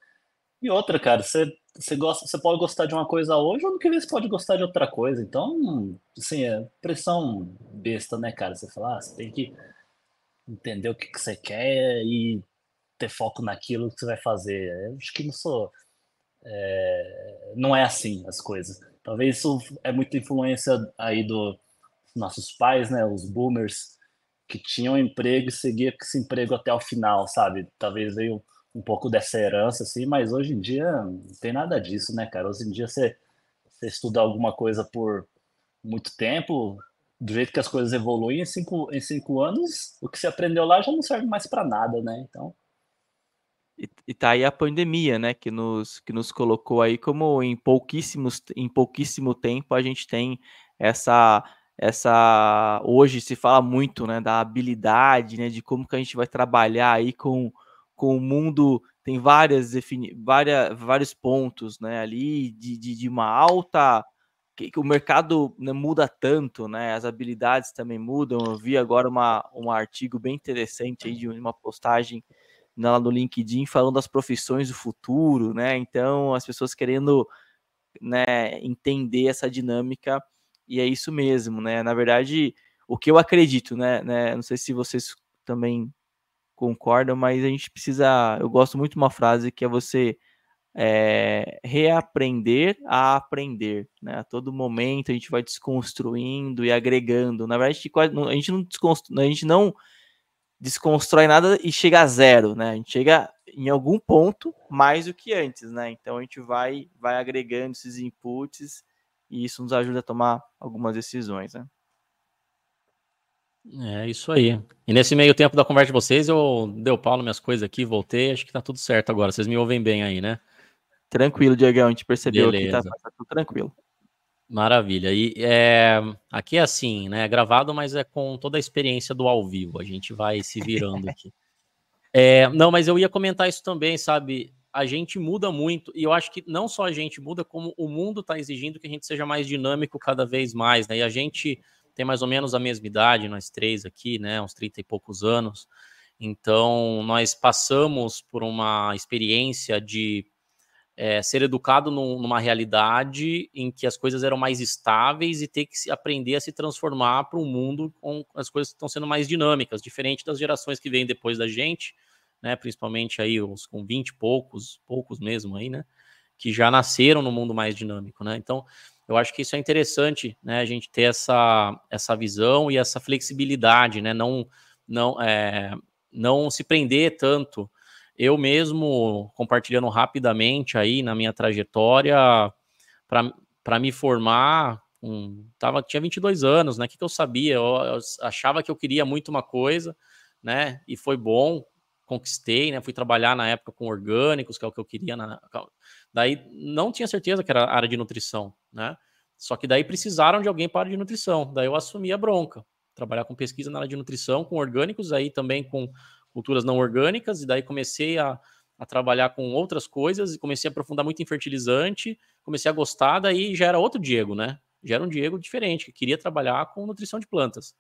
E outra, cara, você, você, gosta, você pode gostar de uma coisa hoje, ou no que vem você pode gostar de outra coisa. Então, assim, é pressão besta, né, cara? Você fala, ah, você tem que entender o que, que você quer e ter foco naquilo que você vai fazer. Eu acho que não sou. É, não é assim as coisas. Talvez isso é muita influência aí do, dos nossos pais, né? Os boomers que tinham emprego e seguia esse emprego até o final, sabe? Talvez veio um pouco dessa herança, assim, mas hoje em dia não tem nada disso, né, cara? Hoje em dia você, você estuda alguma coisa por muito tempo, do jeito que as coisas evoluem, em cinco, em cinco anos, o que você aprendeu lá já não serve mais para nada, né? Então. E, tá aí a pandemia, né, que nos, que nos colocou aí como em pouquíssimos em pouquíssimo tempo a gente tem essa essa hoje se fala muito, né, da habilidade, né, de como que a gente vai trabalhar aí com, com o mundo tem várias defini várias, vários pontos, né, ali de, de, de uma alta que, o mercado né, muda tanto, né? As habilidades também mudam. Eu vi agora uma, um artigo bem interessante aí de uma postagem lá no LinkedIn falando das profissões do futuro, né? Então, as pessoas querendo né, entender essa dinâmica, e é isso mesmo, né? Na verdade, o que eu acredito, né, né? Não sei se vocês também concordam, mas a gente precisa. Eu gosto muito de uma frase que é você é, reaprender a aprender. Né? A todo momento a gente vai desconstruindo e agregando. Na verdade, a gente, quase, a gente não desconstru... a gente não desconstrói nada e chega a zero, né? A gente chega em algum ponto mais do que antes, né? Então a gente vai, vai agregando esses inputs e isso nos ajuda a tomar algumas decisões, né? É isso aí. E nesse meio tempo da conversa de vocês, eu deu Paulo pau nas minhas coisas aqui, voltei, acho que tá tudo certo agora. Vocês me ouvem bem aí, né? Tranquilo, Diegão, a gente percebeu Beleza. que tá, tá tudo tranquilo. Maravilha. E é, aqui é assim, né? É gravado, mas é com toda a experiência do ao vivo. A gente vai se virando aqui. É. é, não, mas eu ia comentar isso também, sabe? A gente muda muito, e eu acho que não só a gente muda, como o mundo está exigindo que a gente seja mais dinâmico cada vez mais, né? E a gente tem mais ou menos a mesma idade, nós três aqui, né? Uns 30 e poucos anos. Então, nós passamos por uma experiência de é, ser educado num, numa realidade em que as coisas eram mais estáveis e ter que aprender a se transformar para um mundo onde as coisas estão sendo mais dinâmicas, diferente das gerações que vêm depois da gente, né, principalmente aí os com 20 e poucos, poucos mesmo aí, né, que já nasceram no mundo mais dinâmico, né? Então, eu acho que isso é interessante, né, a gente ter essa, essa visão e essa flexibilidade, né, não não é, não se prender tanto eu mesmo, compartilhando rapidamente aí na minha trajetória, para me formar, um, tava, tinha 22 anos, né? O que, que eu sabia? Eu, eu, achava que eu queria muito uma coisa, né? E foi bom, conquistei, né? Fui trabalhar na época com orgânicos, que é o que eu queria. Na... Daí não tinha certeza que era área de nutrição, né? Só que daí precisaram de alguém para a área de nutrição. Daí eu assumi a bronca. Trabalhar com pesquisa na área de nutrição, com orgânicos, aí também com culturas não orgânicas, e daí comecei a, a trabalhar com outras coisas, e comecei a aprofundar muito em fertilizante, comecei a gostar, daí já era outro Diego, né? Já era um Diego diferente, que queria trabalhar com nutrição de plantas.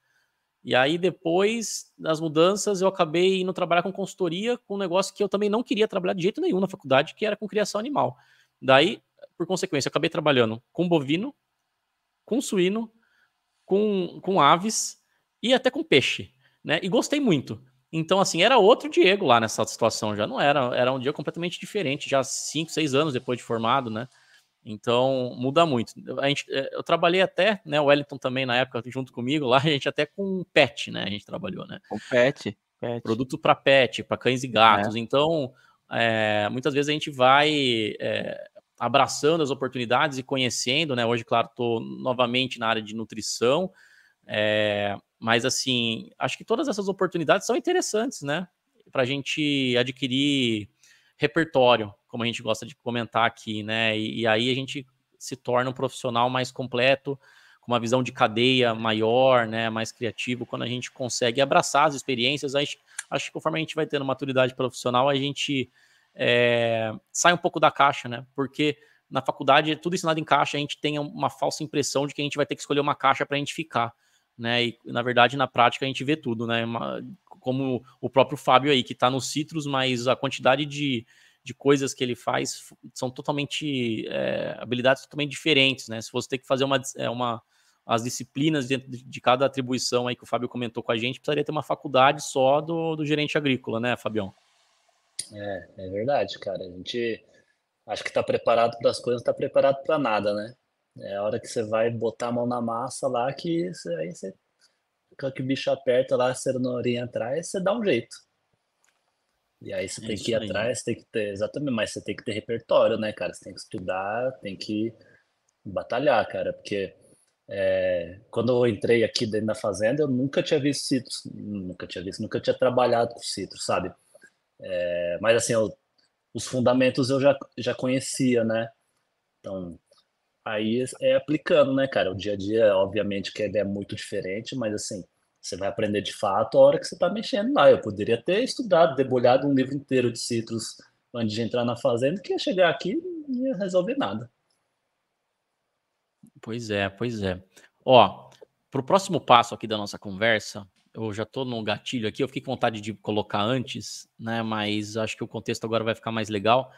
E aí, depois das mudanças, eu acabei indo trabalhar com consultoria, com um negócio que eu também não queria trabalhar de jeito nenhum na faculdade, que era com criação animal. Daí, por consequência, eu acabei trabalhando com bovino, com suíno, com, com aves e até com peixe. Né? E gostei muito. Então, assim, era outro Diego lá nessa situação, já não era, era um dia completamente diferente, já cinco, seis anos depois de formado, né? Então, muda muito. A gente, eh, eu trabalhei até, né, o Wellington também na época, junto comigo lá, a gente até com pet, né, a gente trabalhou, né? Com pet. pet. Produto para pet, para cães e é. gatos. É. Então, é, muitas vezes a gente vai é, abraçando as oportunidades e conhecendo, né? Hoje, claro, estou novamente na área de nutrição, é, mas, assim, acho que todas essas oportunidades são interessantes, né? Para a gente adquirir repertório, como a gente gosta de comentar aqui, né? E, e, aí a gente se torna um profissional mais completo, com uma visão de cadeia maior, né? Mais criativo, quando a gente consegue abraçar as experiências. Gente, acho que conforme a gente vai tendo maturidade profissional, a gente é, sai um pouco da caixa, né? Porque na faculdade tudo ensinado em caixa, a gente tem uma falsa impressão de que a gente vai ter que escolher uma caixa para a gente ficar né? E na verdade, na prática, a gente vê tudo, né? Como o próprio Fábio aí, que está no Citrus, mas a quantidade de, de coisas que ele faz são totalmente é, habilidades totalmente diferentes, né? Se você tem que fazer uma, é, uma as disciplinas dentro de cada atribuição aí que o Fábio comentou com a gente, precisaria ter uma faculdade só do, do gerente agrícola, né, Fabião? É, é verdade, cara. A gente acho que está preparado para as coisas, não está preparado para nada, né? É a hora que você vai botar a mão na massa lá que aí você que o bicho aperta lá a cenourinha atrás, você dá um jeito. E aí você é tem que ir aí. atrás, tem que ter, exatamente, mas você tem que ter repertório, né, cara? Você tem que estudar, tem que batalhar, cara, porque é, quando eu entrei aqui dentro da fazenda, eu nunca tinha visto citros. nunca tinha visto, nunca tinha trabalhado com citros, sabe? É, mas assim, eu, os fundamentos eu já, já conhecia, né? Então, aí é aplicando, né, cara? O dia a dia, obviamente, que ele é muito diferente, mas assim, você vai aprender de fato a hora que você está mexendo lá. Eu poderia ter estudado, debulhado um livro inteiro de citros antes de entrar na fazenda, que ia chegar aqui e ia resolver nada. Pois é, pois é. Ó, para o próximo passo aqui da nossa conversa, eu já estou no gatilho aqui, eu fiquei com vontade de colocar antes, né? Mas acho que o contexto agora vai ficar mais legal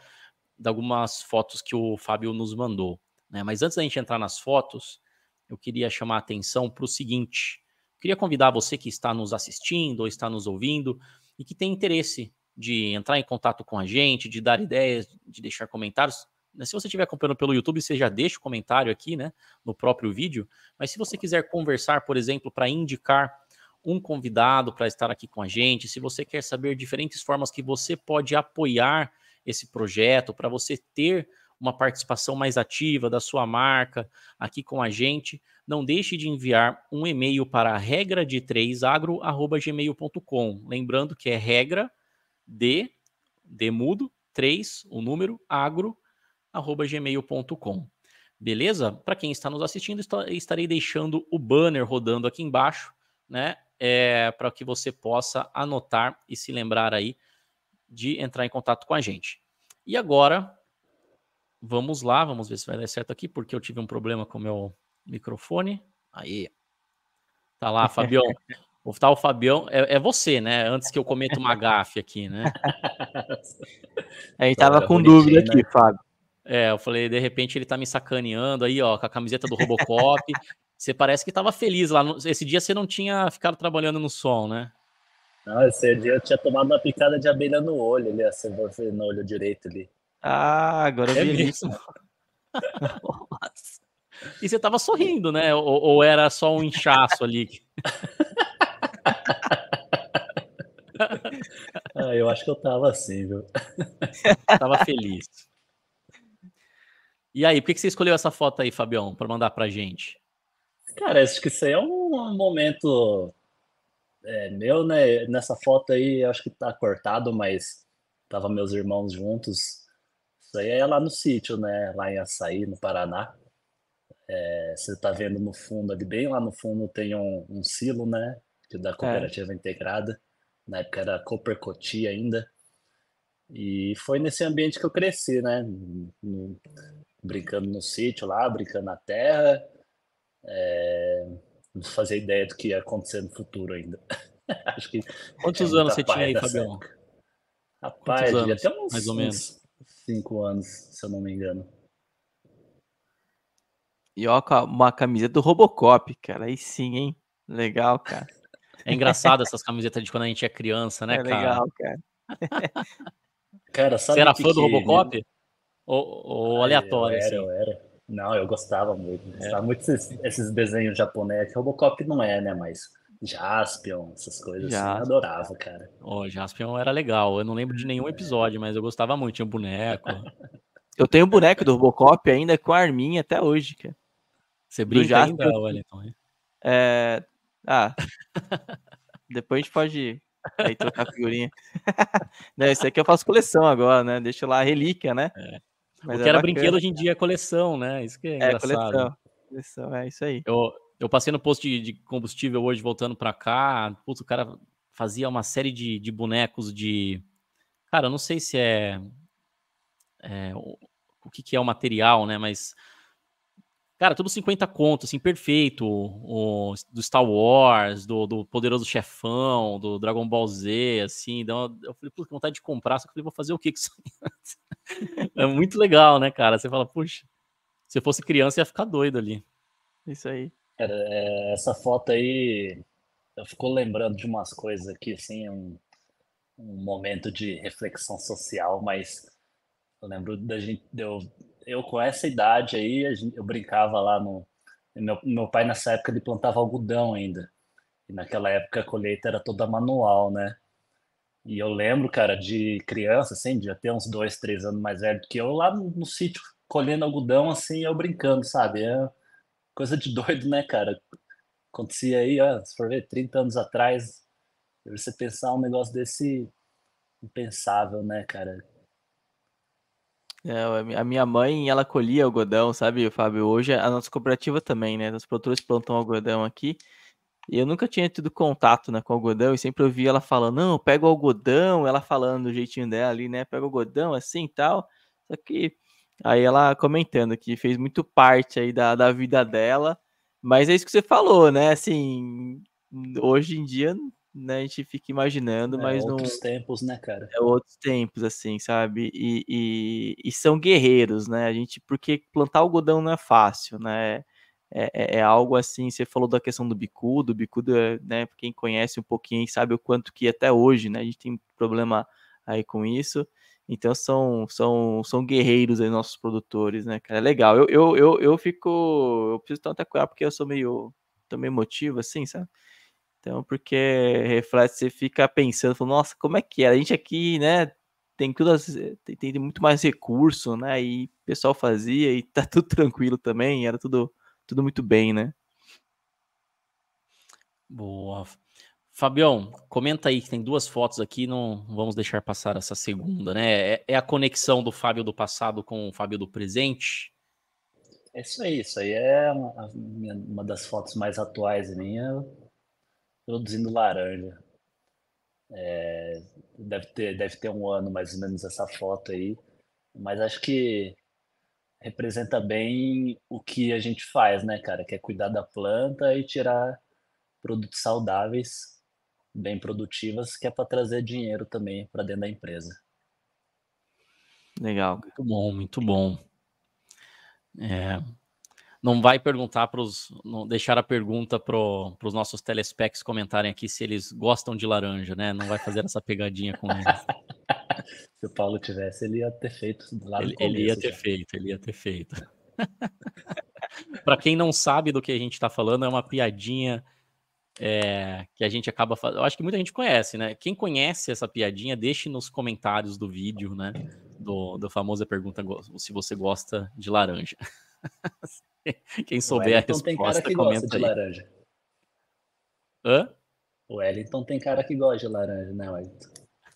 de algumas fotos que o Fábio nos mandou. Né? Mas antes da gente entrar nas fotos, eu queria chamar a atenção para o seguinte. Queria convidar você que está nos assistindo ou está nos ouvindo e que tem interesse de entrar em contato com a gente, de dar ideias, de deixar comentários. Né, se você estiver acompanhando pelo YouTube, você já deixa o comentário aqui, né, no próprio vídeo. Mas se você quiser conversar, por exemplo, para indicar um convidado para estar aqui com a gente, se você quer saber diferentes formas que você pode apoiar esse projeto, para você ter uma participação mais ativa da sua marca aqui com a gente, não deixe de enviar um e-mail para regra de 3 agro@gmail.com, lembrando que é regra de demudo 3, o número gmail.com. Beleza? Para quem está nos assistindo, estarei deixando o banner rodando aqui embaixo, né? É, para que você possa anotar e se lembrar aí de entrar em contato com a gente. E agora Vamos lá, vamos ver se vai dar certo aqui, porque eu tive um problema com o meu microfone. Aí. Tá lá, Fabião. O tal Fabião é, é, você, né? Antes que eu cometa uma gafe aqui, né? A gente tava com dúvida né? aqui, né? Fábio. É, eu falei, de repente ele tá me sacaneando aí, ó, com a camiseta do Robocop. você parece que tava feliz lá. No... Esse dia você não tinha ficado trabalhando no som, né? Não, esse dia eu tinha tomado uma picada de abelha no olho ali, assim, no olho direito ali. Ah, agora eu é vi isso. E você tava sorrindo, né? Ou, ou era só um inchaço ali? ah, eu acho que eu tava assim, viu? tava feliz. E aí, por que, que você escolheu essa foto aí, Fabião, para mandar pra gente? Cara, acho que isso aí é um momento é, meu, né? Nessa foto aí, acho que tá cortado, mas tava meus irmãos juntos isso aí é lá no sítio, né? Lá em Açaí, no Paraná. É, você está vendo no fundo ali, bem lá no fundo tem um, um silo, né? Que da é. cooperativa é. integrada. Na época era Copercoti ainda. E foi nesse ambiente que eu cresci, né? Brincando no sítio lá, brincando na terra. É... Não fazia ideia do que ia acontecer no futuro ainda. Acho que. Quantos anos você tinha aí, Fabião? Rapaz, uns, mais ou menos. Uns cinco anos, se eu não me engano. E ó, uma camisa do Robocop, cara. Aí sim, hein? Legal, cara. É engraçado essas camisetas de quando a gente é criança, né, é cara? Legal, cara. cara, sabe Você era fã que... do Robocop? Ou, ou ah, aleatório, eu era, assim? Eu era. Não, eu gostava muito. É. Gostava é. muito esses, esses desenhos japoneses. Robocop não é, né? Mas Jaspion, essas coisas Jaspion. assim, eu adorava, cara. Ó, oh, Jaspion era legal. Eu não lembro de nenhum é. episódio, mas eu gostava muito, tinha um boneco. eu tenho um boneco do Robocop ainda com a arminha até hoje, cara. Você brinca do Jaspion, ainda, É... Ah, depois a gente pode ir. aí trocar figurinha. não, aqui eu faço coleção agora, né? Deixa lá a relíquia, né? É. Mas o é que era brinquedo hoje em dia é coleção, né? Isso que é, é engraçado. Coleção. coleção, é isso aí. Eu, eu passei no posto de, de combustível hoje, voltando para cá. Putz, o cara fazia uma série de, de bonecos de. Cara, eu não sei se é. é o, o que, que, é o material, né? Mas. Cara, tudo 50 conto, assim, perfeito. O, do Star Wars, do, do Poderoso Chefão, do Dragon Ball Z, assim. Então, eu falei, putz, que vontade de comprar, só que eu falei, vou fazer o que com isso? é muito legal, né, cara? Você fala, puxa, se eu fosse criança, ia ficar doido ali. Isso aí. Cara, é, essa foto aí, eu fico lembrando de umas coisas aqui, assim, um, um momento de reflexão social, mas eu lembro da gente, eu, eu com essa idade aí, a gente, eu brincava lá no. Meu, meu pai nessa época ele plantava algodão ainda. E naquela época a colheita era toda manual, né? E eu lembro, cara, de criança, assim, de até uns dois, três anos mais velho do que eu, lá no, no sítio colhendo algodão, assim, eu brincando, sabe? Eu, é Coisa de doido, né, cara? Acontecia aí, ó, se for ver, 30 anos atrás, você pensar um negócio desse impensável, né, cara? É, a minha mãe, ela colhia algodão, sabe, Fábio? Hoje a nossa cooperativa também, né? Os produtores plantam algodão aqui. E eu nunca tinha tido contato né, com algodão e sempre ouvia ela falando: não, pega o algodão, ela falando do jeitinho dela ali, né? Pega o algodão é assim e tal. Só que Aí ela comentando que fez muito parte aí da, da vida dela. Mas é isso que você falou, né? Assim, hoje em dia né, a gente fica imaginando, é, mas não. Outros tempos, né, cara? É outros tempos, assim, sabe? E, e, e, são guerreiros, né? A gente, porque plantar algodão não é fácil, né? É, é, é algo assim, você falou da questão do bicudo, o bicudo, é, né? Quem conhece um pouquinho sabe o quanto que até hoje, né? A gente tem problema aí com isso. Então são, são, são guerreiros aí nossos produtores, né, cara? É legal. Eu, eu, eu, eu fico. Eu preciso tanto acuar porque eu sou meio. também emotivo, assim, sabe? Então, porque reflete, você fica pensando, nossa, como é que é? A gente aqui, né, tem tudo, tem, tem muito mais recurso, né? E o pessoal fazia e tá tudo tranquilo também, era tudo, tudo muito bem, né? Boa. Fabião, comenta aí que tem duas fotos aqui, não vamos deixar passar essa segunda, né? É, é a conexão do Fábio do passado com o Fábio do presente. É isso aí, isso aí é uma, uma das fotos mais atuais minha, produzindo laranja. É, deve, ter, deve ter um ano mais ou menos essa foto aí, mas acho que representa bem o que a gente faz, né, cara? Que é cuidar da planta e tirar produtos saudáveis bem produtivas, que é para trazer dinheiro também para dentro da empresa. Legal. Muito bom, muito bom. É, não vai perguntar para os. Deixar a pergunta para os nossos telespecs comentarem aqui se eles gostam de laranja, né? Não vai fazer essa pegadinha com eles. se o Paulo tivesse, ele ia ter feito ele, ele ia ter já. feito, ele ia ter feito. para quem não sabe do que a gente está falando, é uma piadinha é, que a gente acaba fazendo. Eu acho que muita gente conhece, né? Quem conhece essa piadinha, deixe nos comentários do vídeo, né? Do, do famosa pergunta se você gosta de laranja. Quem souber a resposta, tem cara que comenta gosta de aí. laranja. Hã? O Wellington tem cara que gosta de laranja, né, Wellington?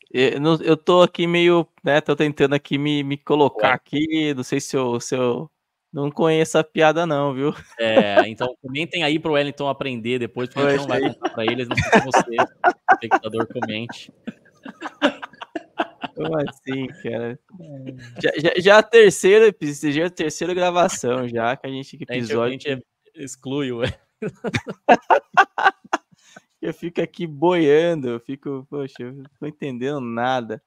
Eu, eu tô aqui meio, né, tô tentando aqui me, me colocar Ué. aqui, não sei se eu, se eu não conheço a piada, não, viu? É, então comentem aí pro Wellington aprender depois, porque a gente não vai contar pra eles, não sei você, né? o espectador, comente. Como assim, cara? Já, já, já é a terceira, já é a terceira gravação, já, que a gente episódio. A gente, a gente exclui o Eu fico aqui boiando, eu fico, poxa, eu não tô entendendo nada.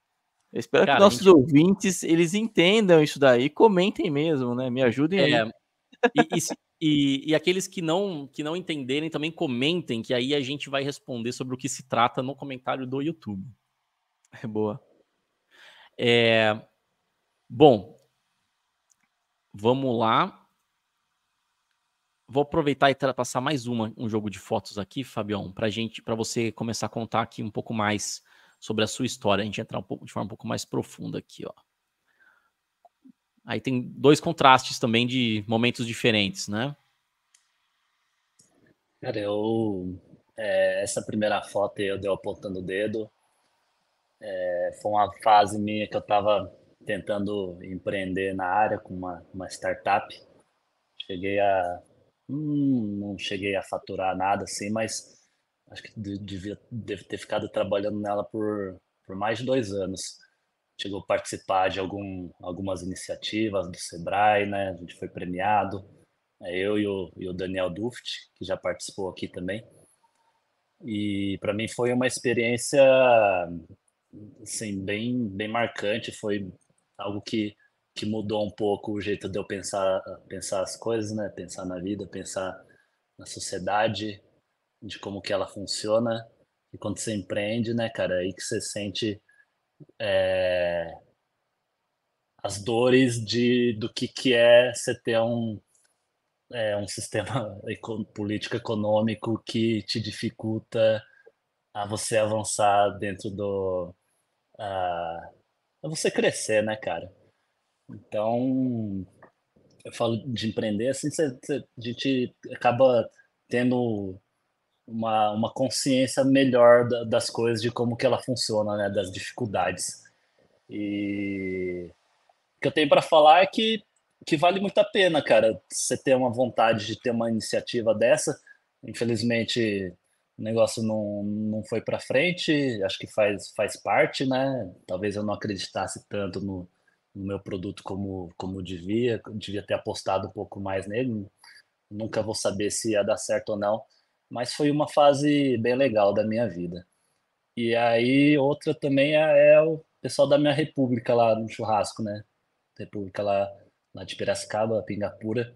Eu espero Cara, que nossos gente... ouvintes eles entendam isso daí, comentem mesmo, né? Me ajudem. É, aí. E, e, e, e, aqueles que não que não entenderem também comentem, que aí a gente vai responder sobre o que se trata no comentário do YouTube. É boa. É, bom, vamos lá. Vou aproveitar e passar mais uma um jogo de fotos aqui, Fabião, para gente, para você começar a contar aqui um pouco mais sobre a sua história. A gente entrar um pouco de forma um pouco mais profunda aqui, ó. Aí tem dois contrastes também de momentos diferentes, né? Cara, eu é, essa primeira foto eu deu apontando o dedo. É, foi uma fase minha que eu estava tentando empreender na área com uma, uma startup. Cheguei a hum, não cheguei a faturar nada assim, mas Acho que devia, deve ter ficado trabalhando nela por, por mais de dois anos. Chegou a participar de algum, algumas iniciativas do Sebrae, né? A gente foi premiado. É eu e o, e o Daniel Duft, que já participou aqui também. E para mim foi uma experiência assim, bem, bem marcante, foi algo que, que mudou um pouco o jeito de eu pensar, pensar as coisas, né? pensar na vida, pensar na sociedade, de como que ela funciona. E quando você empreende, né, cara, aí que você sente é, as dores de, do que, que é você ter um, é, um sistema político-econômico que te dificulta a você avançar dentro do. A, a você crescer, né, cara? Então, eu falo de empreender, assim, você, você, a gente acaba tendo uma, uma consciência melhor da, das coisas, de como que ela funciona, né? Das dificuldades. E o que eu tenho para falar é que, que vale muito a pena, cara, você ter uma vontade de ter uma iniciativa dessa. Infelizmente, o negócio não, não foi para frente, acho que faz, faz parte, né? Talvez eu não acreditasse tanto no, no meu produto como, como devia, devia ter apostado um pouco mais nele. Nunca vou saber se ia dar certo ou não mas foi uma fase bem legal da minha vida. E aí outra também é, é o pessoal da minha república lá no churrasco, né? República lá, lá de Piracicaba, Pingapura,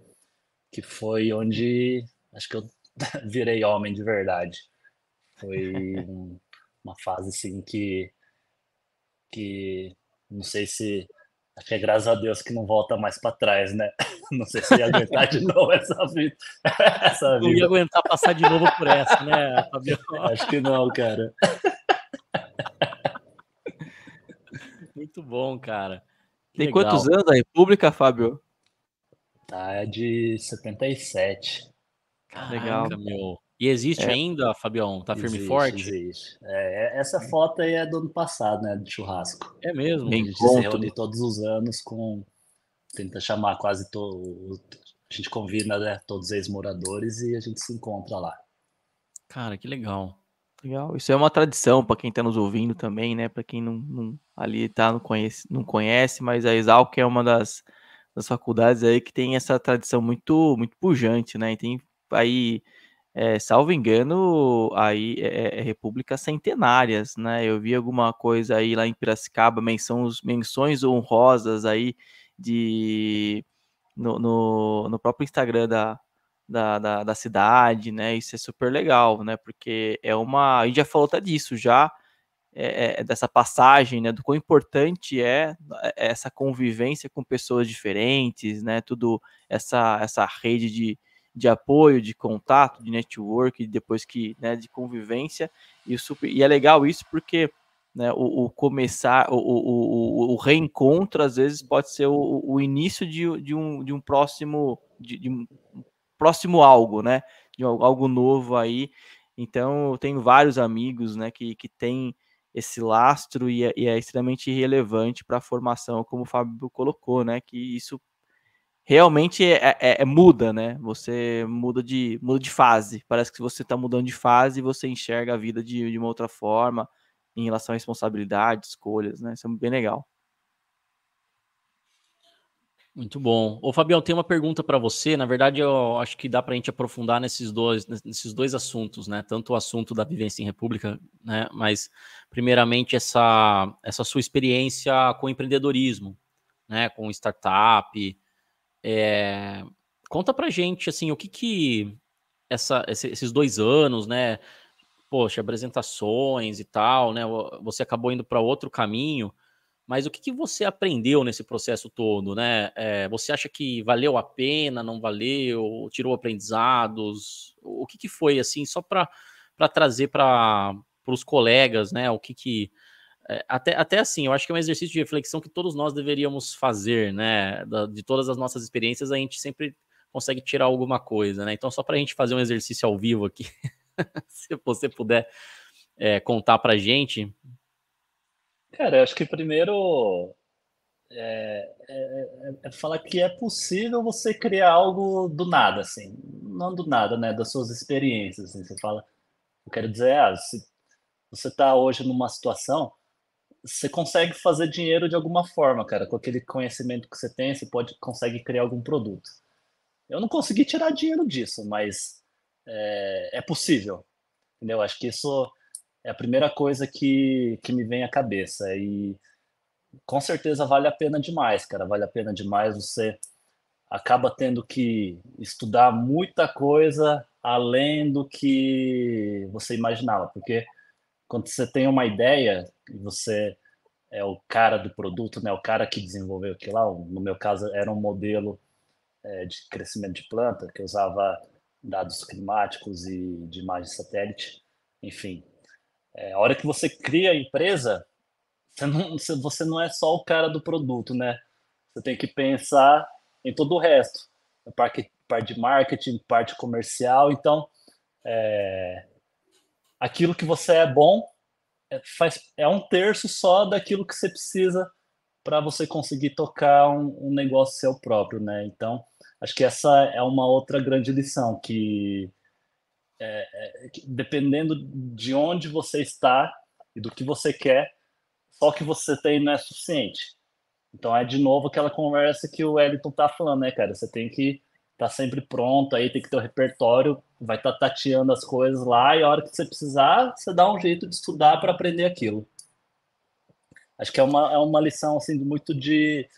que foi onde acho que eu virei homem de verdade. Foi uma fase assim que que não sei se Acho que é graças a Deus que não volta mais para trás, né? Não sei se ia aguentar de novo essa vida. Essa vida. Não ia aguentar passar de novo por essa, né, Fabiola? Acho que não, cara. Muito bom, cara. Que Tem legal. quantos anos a República, Fábio? Tá é de 77. Caraca, legal. meu. E existe é. ainda, Fabião? Tá firme existe, e forte? Existe. É, é, essa foto aí é do ano passado, né? Do churrasco. É mesmo. Bem encontro de todos os anos com. Tenta chamar quase todo. A gente convida né, todos os ex-moradores e a gente se encontra lá. Cara, que legal. Legal. Isso é uma tradição para quem está nos ouvindo também, né? Para quem não, não, ali tá, não conhece, não conhece, mas a Exalc é uma das, das faculdades aí que tem essa tradição muito muito pujante, né? E tem aí é, salvo engano, aí é, é, é Repúblicas Centenárias, né? Eu vi alguma coisa aí lá em Piracicaba, menções, menções honrosas aí de no, no, no próprio Instagram da, da, da, da, cidade, né? Isso é super legal, né? Porque é uma. A gente já falou até disso já. É, é, é dessa passagem, né, do quão importante é, é essa convivência com pessoas diferentes, né, tudo essa essa rede de, de apoio, de contato, de network, depois que, né, de convivência. E, super, e é legal isso porque né, o, o, começar, o, o, o, reencontro, às vezes, pode ser o, início de, de, um, de um próximo de, de um próximo algo, né? De algo novo aí. Então, eu tenho vários amigos né, que, que tem esse lastro e é, e é extremamente relevante para a formação, como o Fábio colocou, né? Que isso realmente é, é, é, é, muda, né? Você muda de, muda de fase. Parece que você está mudando de fase e você enxerga a vida de, de uma outra forma em relação à responsabilidade, escolhas, né? Isso é bem legal. Muito bom. Ô, Fabião, tem uma pergunta para você. Na verdade, eu acho que dá para a gente aprofundar nesses dois, nesses dois assuntos, né? Tanto o assunto da vivência em república, né? Mas, primeiramente, essa, essa sua experiência com empreendedorismo, né? Com startup, é, conta pra gente, assim, o que que essa, esses dois anos, né? Poxa, apresentações e tal, né? Você acabou indo para outro caminho, mas o que que você aprendeu nesse processo todo, né? É, você acha que valeu a pena, não valeu? Tirou aprendizados? O que que foi, assim, só para trazer para os colegas, né? O que que é, até, até assim, eu acho que é um exercício de reflexão que todos nós deveríamos fazer, né? Da, de todas as nossas experiências, a gente sempre consegue tirar alguma coisa, né? Então, só para a gente fazer um exercício ao vivo aqui, se você puder é, contar para gente. Cara, eu acho que primeiro é, é, é, é, falar que é possível você criar algo do nada, assim, não do nada, né? Das suas experiências, assim, você fala. Eu quero dizer, ah, se você está hoje numa situação, você consegue fazer dinheiro de alguma forma, cara. Com aquele conhecimento que você tem, você pode, consegue criar algum produto. Eu não consegui tirar dinheiro disso, mas é, é possível. Entendeu? Acho que isso é a primeira coisa que, que me vem à cabeça. E com certeza vale a pena demais, cara. Vale a pena demais. Você acaba tendo que estudar muita coisa além do que você imaginava, porque quando você tem uma ideia, e você é o cara do produto, né? O cara que desenvolveu aquilo lá. No meu caso, era um modelo é, de crescimento de planta que usava dados climáticos e de imagem satélite. Enfim, é, a hora que você cria a empresa, você não, você não é só o cara do produto, né? Você tem que pensar em todo o resto. parte, parte de marketing, parte comercial. Então, é, aquilo que você é bom, é, faz, é um terço só daquilo que você precisa para você conseguir tocar um, um, negócio seu próprio, né? Então, acho que essa é uma outra grande lição que, é, é, que dependendo de onde você está e do que você quer, só o que você tem não é suficiente. Então é de novo aquela conversa que o Wellington tá falando, né, cara? Você tem que tá sempre pronto, aí tem que ter o repertório, vai estar tá tateando as coisas lá, e a hora que você precisar, você dá um jeito de estudar para aprender aquilo. Acho que é uma, é uma lição assim, muito de,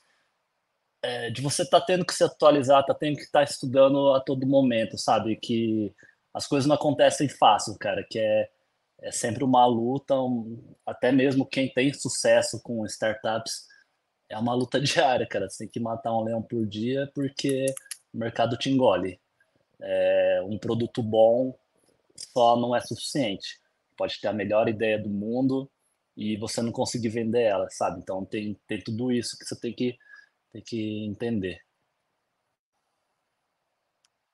é, de você tá tendo que se atualizar, tá tendo que estar tá estudando a todo momento, sabe? Que as coisas não acontecem fácil, cara, que é, é sempre uma luta, um, até mesmo quem tem sucesso com startups, é uma luta diária, cara. Você tem que matar um leão por dia, porque o mercado te engole. É, um produto bom só não é suficiente. Pode ter a melhor ideia do mundo e você não conseguir vender ela, sabe? Então tem, tem tudo isso que você tem que, tem que entender.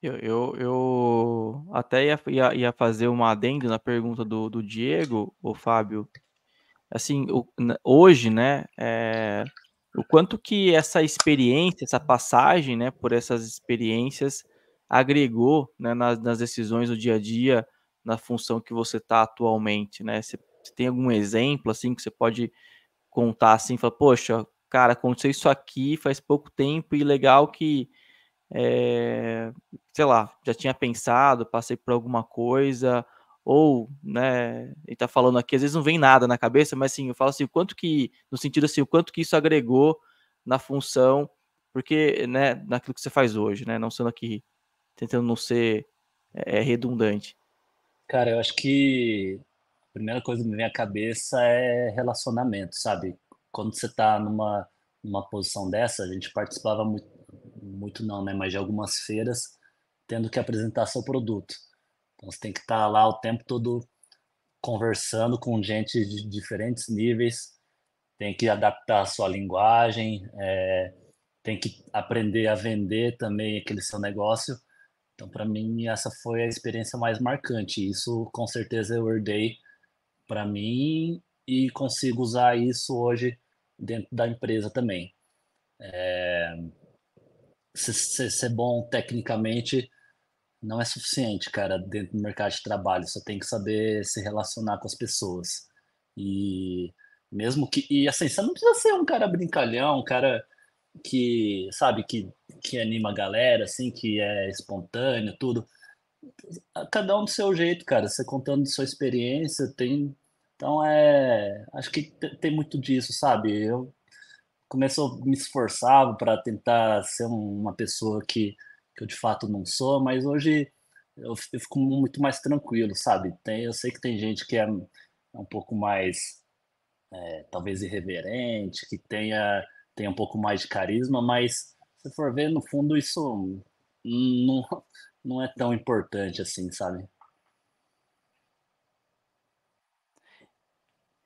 Eu, eu, eu até ia, ia, ia, fazer uma adendo na pergunta do, do Diego, ou Fábio. Assim, hoje, né, é, o quanto que essa experiência, essa passagem, né, por essas experiências agregou né, nas, nas decisões do dia a dia, na função que você está atualmente, né? Você, tem algum exemplo assim que você pode contar assim, fala, poxa, cara, aconteceu isso aqui faz pouco tempo e legal que é, sei lá, já tinha pensado, passei por alguma coisa ou, né, ele tá falando aqui, às vezes não vem nada na cabeça, mas assim, eu falo assim, o quanto que, no sentido assim, o quanto que isso agregou na função, porque, né, naquilo que você faz hoje, né, não sendo aqui, tentando não ser é, redundante. Cara, eu acho que a primeira coisa que me vem à cabeça é relacionamento, sabe? Quando você tá numa, numa posição dessa, a gente participava muito, muito não, né, mas de algumas feiras, tendo que apresentar seu produto. Então você tem que estar tá lá o tempo todo conversando com gente de diferentes níveis, tem que adaptar a sua linguagem, é, tem que aprender a vender também aquele seu negócio. Então, para mim, essa foi a experiência mais marcante. Isso, com certeza, eu herdei para mim e consigo usar isso hoje dentro da empresa também. Eh, é, ser, ser, ser bom tecnicamente não é suficiente, cara, dentro do mercado de trabalho. Você tem que saber se relacionar com as pessoas. E mesmo que. E assim, você não precisa ser um cara brincalhão, um cara que, sabe, que, que anima a galera, assim, que é espontâneo, tudo. Cada um do seu jeito, cara. Você contando sua experiência, tem. Então é. Acho que tem muito disso, sabe? Eu começo a me esforçar para tentar ser uma pessoa que que eu de fato não sou, mas hoje eu, fico muito mais tranquilo, sabe? Tem, eu sei que tem gente que é, é um pouco mais, é, talvez irreverente, que tenha, tenha um pouco mais de carisma, mas se for ver, no fundo, isso não, não é tão importante assim, sabe?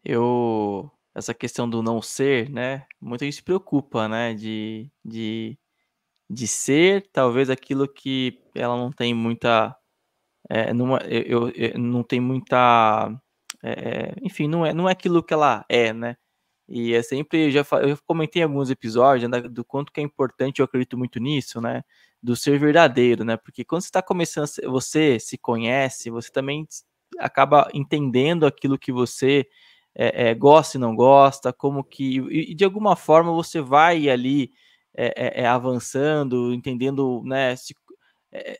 Eu. Essa questão do não ser, né? Muita gente se preocupa, né? De, de de ser, talvez aquilo que ela não tem muita. É, numa, eu, eu, eu, não tem muita. É, é enfim, não é, não é aquilo que ela é, né? E é sempre, eu já, eu comentei em alguns episódios né, do quanto que é importante, eu acredito muito nisso, né? Do ser verdadeiro, né? Porque quando você está começando, você se conhece, você também acaba entendendo aquilo que você é, é, gosta e não gosta, como que. E, de alguma forma você vai ali é, é, é, avançando, entendendo, né? Se, é,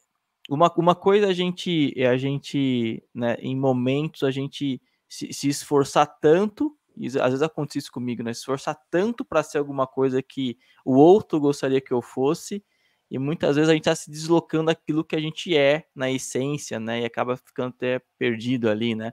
uma, uma coisa a gente, é, a gente, né, em momentos, a gente se, se esforçar tanto, e às vezes acontece isso comigo, né? Se esforçar tanto para ser alguma coisa que o outro gostaria que eu fosse, e muitas vezes a gente está se deslocando daquilo que a gente é na essência, né? E acaba ficando até perdido ali, né?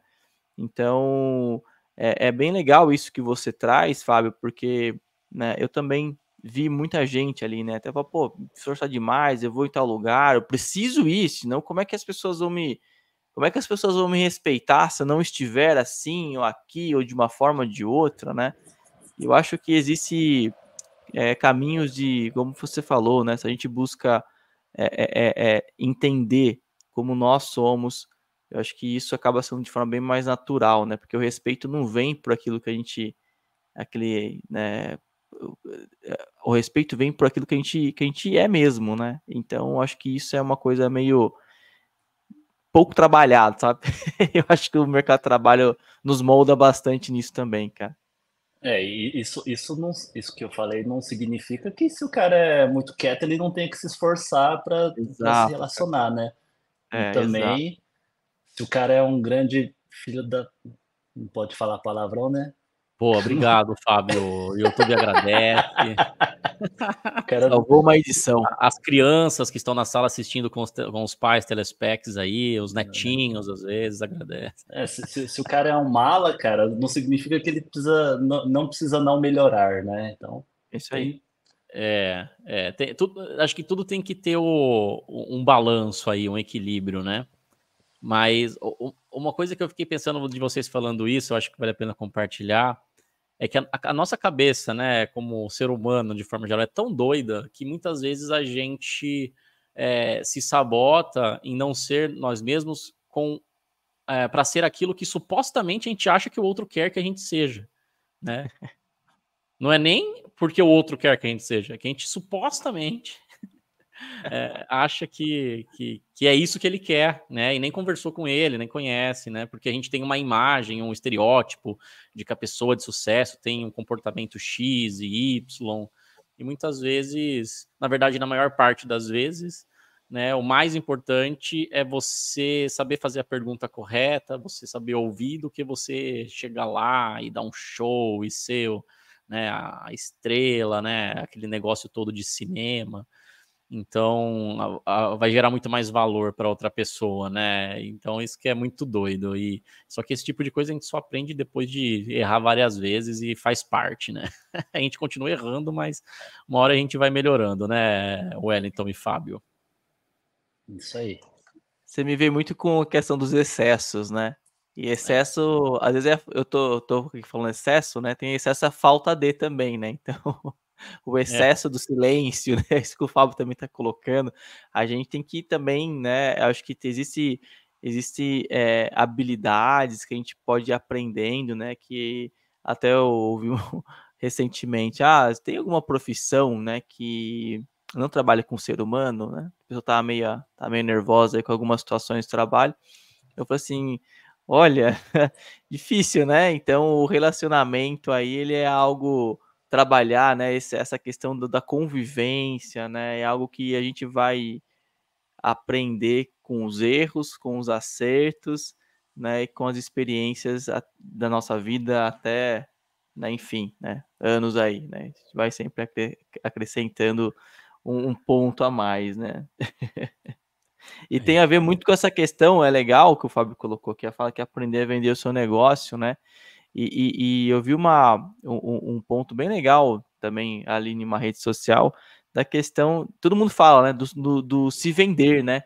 Então, é, é bem legal isso que você traz, Fábio, porque né, eu também vi muita gente ali, né? Até falar, pô, o professor está demais, eu vou em tal lugar, eu preciso ir, senão como é que as pessoas vão me. Como é que as pessoas vão me respeitar se eu não estiver assim, ou aqui, ou de uma forma ou de outra, né? Eu acho que existe é, caminhos de, como você falou, né? Se a gente busca é, é, entender como nós somos, eu acho que isso acaba sendo de forma bem mais natural, né? Porque o respeito não vem por aquilo que a gente, aquele, né? o respeito vem por aquilo que a gente, que a gente é mesmo, né? Então, acho que isso é uma coisa meio pouco trabalhado, sabe? eu acho que o mercado de trabalho nos molda bastante nisso também, cara. É, e isso, isso, não, isso que eu falei não significa que se o cara é muito quieto, ele não tem que se esforçar para se relacionar, né? É, também, exato. se o cara é um grande filho da. Não pode falar palavrão, né? Pô, obrigado, Fábio. O YouTube agradece. Cara... Salvou uma edição. As crianças que estão na sala assistindo com os, com os pais, telespecs aí, os é. netinhos, às vezes, agradece. É, se, se, se, o cara é um mala, cara, não significa que ele precisa, não, não precisa não melhorar, né? Então. Isso aí. É, é tem, tudo, acho que tudo tem que ter o, um balanço aí, um equilíbrio, né? Mas uma coisa que eu fiquei pensando de vocês falando isso, eu acho que vale a pena compartilhar é que a, a, nossa cabeça, né, como ser humano de forma geral, é tão doida que muitas vezes a gente é, se sabota em não ser nós mesmos com é, eh, para ser aquilo que supostamente a gente acha que o outro quer que a gente seja, né? Não é nem porque o outro quer que a gente seja, é que a gente supostamente é, acha que, que, que, é isso que ele quer, né? E nem conversou com ele, nem conhece, né? Porque a gente tem uma imagem, um estereótipo de que a pessoa de sucesso tem um comportamento X e Y. E muitas vezes, na verdade, na maior parte das vezes, né, o mais importante é você saber fazer a pergunta correta, você saber ouvir do que você chegar lá e dar um show e ser né, a estrela, né, aquele negócio todo de cinema. Então, a, a, vai gerar muito mais valor para outra pessoa, né? Então, isso que é muito doido. E só que esse tipo de coisa a gente só aprende depois de errar várias vezes e faz parte, né? A gente continua errando, mas uma hora a gente vai melhorando, né, Wellington e Fábio? Isso aí. Você me vê muito com a questão dos excessos, né? E é. excesso, às vezes é, eu tô, tô falando excesso, né? Tem excesso a é falta de também, né? Então, o excesso é. do silêncio, né? Isso que o Fábio também está colocando. A gente tem que também, né? Acho que existe, existe é, habilidades que a gente pode ir aprendendo, né? Que até eu ouvi recentemente, ah, tem alguma profissão, né? Que não trabalha com ser humano, né? A pessoa tá meio, tá meio nervosa aí com algumas situações de trabalho. Eu falei assim, olha, difícil, né? Então o relacionamento aí ele é algo trabalhar né, esse, essa questão do, da convivência, né? É algo que a gente vai aprender com os erros, com os acertos, né? E com as experiências da nossa vida até, né, enfim, né? Anos aí, né? A gente vai sempre acrescentando um, um ponto a mais, né? e é. tem a ver muito com essa questão, é legal que o Fábio colocou aqui, a fala que aprender a vender o seu negócio, né? E, e, e eu vi uma, um, um, ponto bem legal também ali em uma rede social da questão, todo mundo fala, né, do, do, do se vender, né?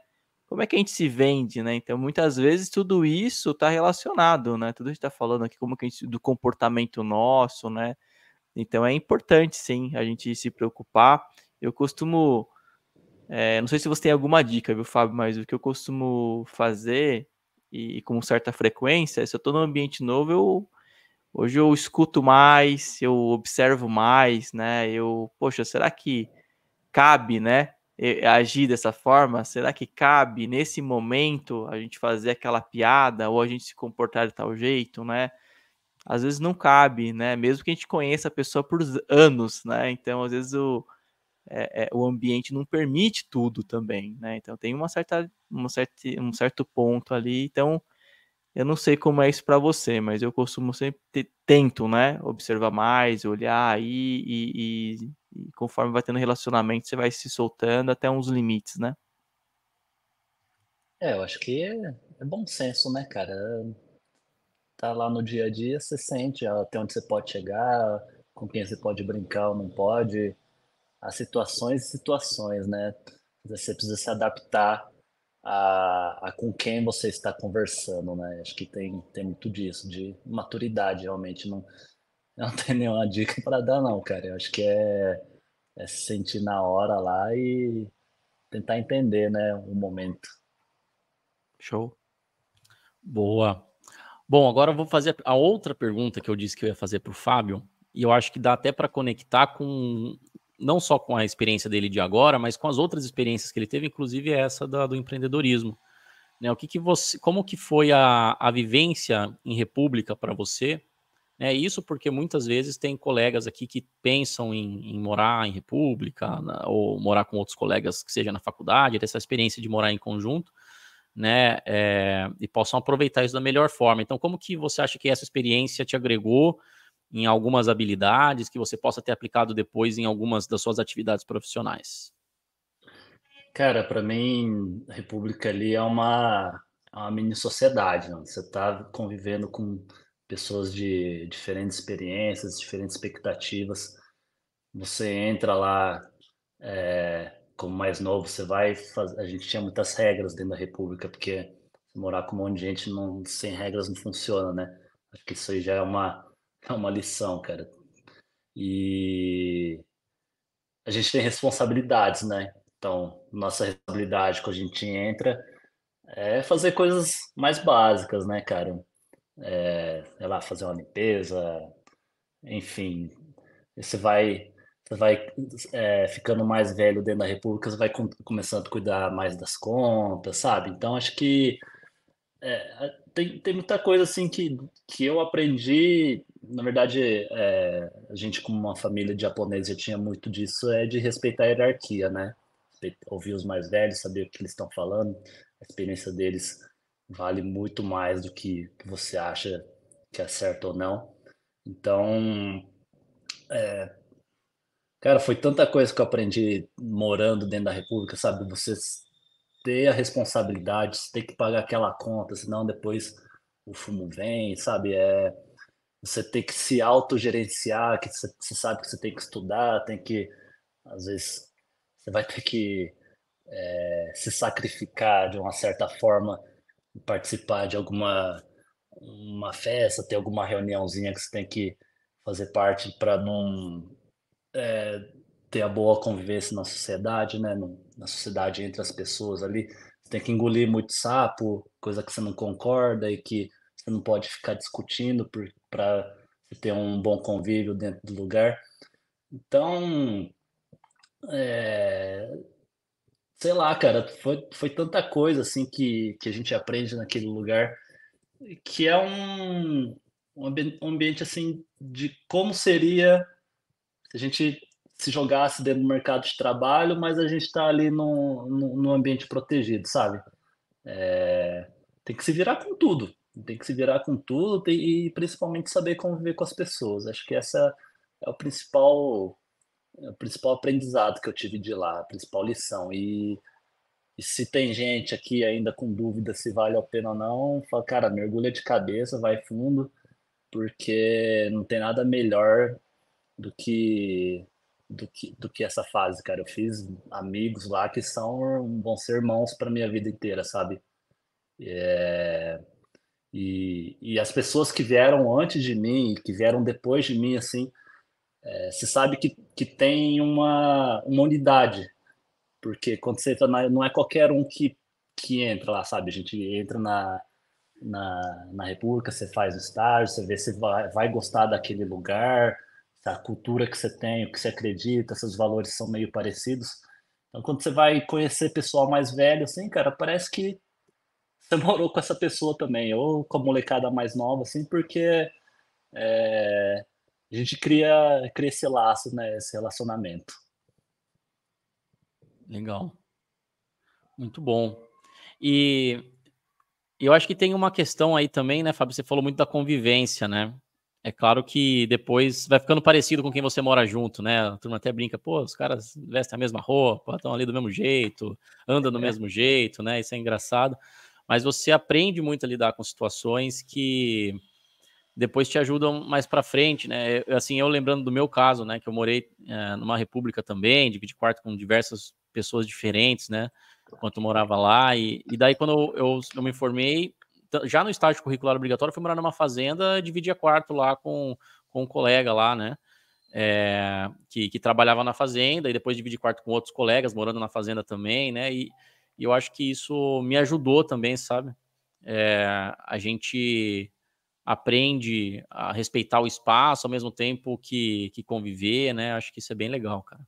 Como é que a gente se vende, né? Então, muitas vezes tudo isso está relacionado, né? Tudo a gente está falando aqui, como que a gente, do comportamento nosso, né? Então, é importante, sim, a gente se preocupar. Eu costumo é, não sei se você tem alguma dica, viu, Fábio, mas o que eu costumo fazer e, e com certa frequência, é se eu estou num ambiente novo, eu Hoje eu escuto mais, eu observo mais, né? Eu, poxa, será que cabe, né? Agir dessa forma? Será que cabe nesse momento a gente fazer aquela piada ou a gente se comportar de tal jeito, né? Às vezes não cabe, né? Mesmo que a gente conheça a pessoa por anos, né? Então, às vezes o, é, é, o ambiente não permite tudo também, né? Então tem uma certa, uma certa, um certo ponto ali. Então eu não sei como é isso para você, mas eu costumo sempre tento, né? Observar mais, olhar aí e, e, e, conforme vai tendo relacionamento, você vai se soltando até uns limites, né? É, eu acho que é, é bom senso, né, cara? Tá lá no dia a dia, você sente até onde você pode chegar, com quem você pode brincar ou não pode, as situações e situações, né? Você precisa se adaptar a, a, com quem você está conversando, né? Acho que tem, tem muito disso, de maturidade, realmente. Não, não tem nenhuma dica para dar, não, cara. Eu acho que é, é se sentir na hora lá e tentar entender, né, o momento. Show. Boa. Bom, agora eu vou fazer a outra pergunta que eu disse que eu ia fazer para o Fábio, e eu acho que dá até para conectar com não só com a experiência dele de agora, mas com as outras experiências que ele teve, inclusive essa da, do empreendedorismo. Né? O que, que você, como que foi a, a vivência em república para você? Né? Isso porque muitas vezes tem colegas aqui que pensam em, em morar em república na, ou morar com outros colegas que seja na faculdade, ter essa experiência de morar em conjunto, né? É, e possam aproveitar isso da melhor forma. Então, como que você acha que essa experiência te agregou? em algumas habilidades que você possa ter aplicado depois em algumas das suas atividades profissionais? Cara, para mim, República ali é uma, é uma mini sociedade, né? você está convivendo com pessoas de diferentes experiências, diferentes expectativas. Você entra lá é, como mais novo, você vai faz... a gente tinha muitas regras dentro da República, porque morar com um monte de gente não sem regras não funciona, né? Acho que isso aí já é uma é uma lição, cara. E a gente tem responsabilidades, né? Então, nossa responsabilidade quando a gente entra é fazer coisas mais básicas, né, cara? É, sei lá, fazer uma limpeza, enfim. Você vai, você vai é, ficando mais velho dentro da República, você vai com, começando a cuidar mais das contas, sabe? Então, acho que é, tem, tem muita coisa assim que, que eu aprendi na verdade, é, a gente, como uma família de japonesa, tinha muito disso, é de respeitar a hierarquia, né? Ouvir os mais velhos, saber o que eles estão falando, a experiência deles vale muito mais do que você acha que é certo ou não. Então, é, cara, foi tanta coisa que eu aprendi morando dentro da República, sabe? Você ter a responsabilidade, você ter que pagar aquela conta, senão depois o fumo vem, sabe? É você tem que se autogerenciar, que você, sabe que você tem que estudar, tem que. Às vezes você vai ter que é, se sacrificar de uma certa forma, participar de alguma uma festa, ter alguma reuniãozinha que você tem que fazer parte para não é, ter a boa convivência na sociedade, né? na sociedade entre as pessoas ali. Você tem que engolir muito sapo, coisa que você não concorda e que você não pode ficar discutindo porque para ter um bom convívio dentro do lugar. Então, é, sei lá, cara, foi, foi tanta coisa assim que, que a gente aprende naquele lugar, que é um, um ambiente assim de como seria se a gente se jogasse dentro do mercado de trabalho, mas a gente está ali num, ambiente protegido, sabe? É, tem que se virar com tudo. Tem que se virar com tudo tem- e principalmente saber conviver com as pessoas. Acho que essa é o principal, é o principal aprendizado que eu tive de lá, a principal lição. E, e se tem gente aqui ainda com dúvida se vale a pena ou não, fala, cara, mergulha de cabeça, vai fundo, porque não tem nada melhor do que do que, do que essa fase, cara. Eu fiz amigos lá que são vão ser irmãos para minha vida inteira, sabe? É, e, e as pessoas que vieram antes de mim, que vieram depois de mim, assim, é, se sabe que, que tem uma, uma unidade, porque quando você entra na, não é qualquer um que, que entra lá, sabe? A gente entra na, na, na República, você faz o estágio, você vê se vai, vai gostar daquele lugar, a cultura que você tem, o que você acredita, seus valores são meio parecidos. Então, quando você vai conhecer pessoal mais velho, assim, cara, parece que você morou com essa pessoa também, ou com a molecada mais nova, assim, porque é, a gente cria, cria esse laço, né, esse relacionamento. Legal. Muito bom. E eu acho que tem uma questão aí também, né, Fábio? Você falou muito da convivência, né? É claro que depois vai ficando parecido com quem você mora junto, né? A turma até brinca, pô, os caras vestem a mesma roupa, estão ali do mesmo jeito, andam do é. mesmo jeito, né? Isso é engraçado mas você aprende muito a lidar com situações que depois te ajudam mais para frente, né? Assim, eu lembrando do meu caso, né, que eu morei é, numa república também, dividi quarto com diversas pessoas diferentes, né, enquanto eu morava lá, e, e daí quando eu, eu, eu me formei, já no estágio curricular obrigatório, fui morar numa fazenda, dividia quarto lá com, com um colega lá, né, é, que, que, trabalhava na fazenda, e depois dividi quarto com outros colegas morando na fazenda também, né, e, e eu acho que isso me ajudou também, sabe? É, a gente aprende a respeitar o espaço ao mesmo tempo que, que conviver, né? Acho que isso é bem legal, cara.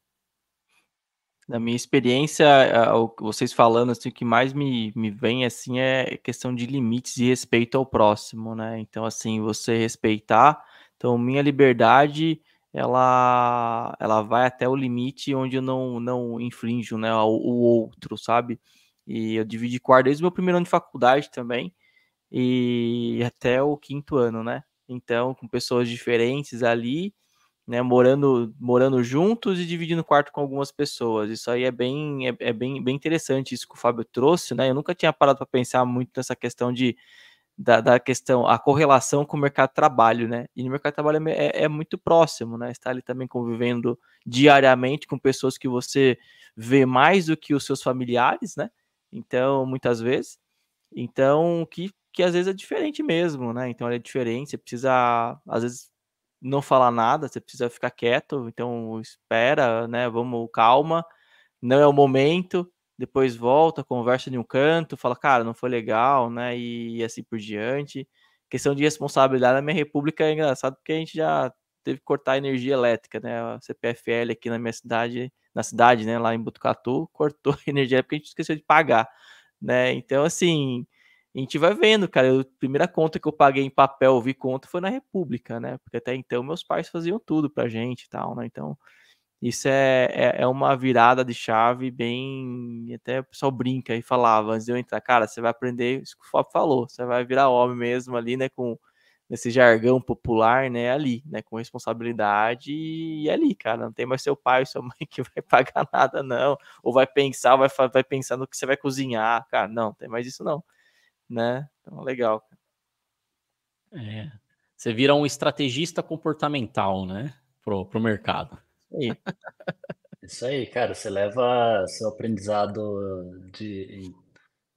Na minha experiência, vocês falando assim, o que mais me, me vem assim é questão de limites e respeito ao próximo, né? Então, assim, você respeitar. Então, minha liberdade ela ela vai até o limite onde eu não não infrinjo né o, o outro sabe e eu dividi quarto desde o meu primeiro ano de faculdade também e até o quinto ano né então com pessoas diferentes ali né morando morando juntos e dividindo quarto com algumas pessoas isso aí é bem é, é bem bem interessante isso que o Fábio trouxe né eu nunca tinha parado para pensar muito nessa questão de da, da, questão, a correlação com o mercado de trabalho, né? E no mercado de trabalho é, é, é muito próximo, né? Está ali também convivendo diariamente com pessoas que você vê mais do que os seus familiares, né? Então, muitas vezes. Então, que, que às vezes é diferente mesmo, né? Então, é diferente, você precisa, às vezes, não falar nada, você precisa ficar quieto, então espera, né? Vamos, calma, não é o momento, depois volta, conversa em um canto, fala, cara, não foi legal, né? E assim por diante. Questão de responsabilidade na minha república é engraçado porque a gente já teve que cortar a energia elétrica, né? A CPFL aqui na minha cidade, na cidade, né, lá em Butucatu, cortou a energia porque a gente esqueceu de pagar, né? Então, assim, a gente vai vendo, cara. A primeira conta que eu paguei em papel, vi conta, foi na República, né? Porque até então meus pais faziam tudo pra gente e tal, né? Então, isso é, é, é, uma virada de chave bem. Até o pessoal brinca e falava antes de eu entrar, cara, você vai aprender isso que o Fábio falou, você vai virar homem mesmo ali, né? Com nesse jargão popular, né? Ali, né? Com responsabilidade e é ali, cara. Não tem mais seu pai, sua mãe que vai pagar nada, não. Ou vai pensar, vai, vai pensar no que você vai cozinhar, cara. Não, tem mais isso, não, né? Então, é legal. É. Você vira um estrategista comportamental, né? Pro, pro mercado aí. Isso aí, cara, você leva seu aprendizado de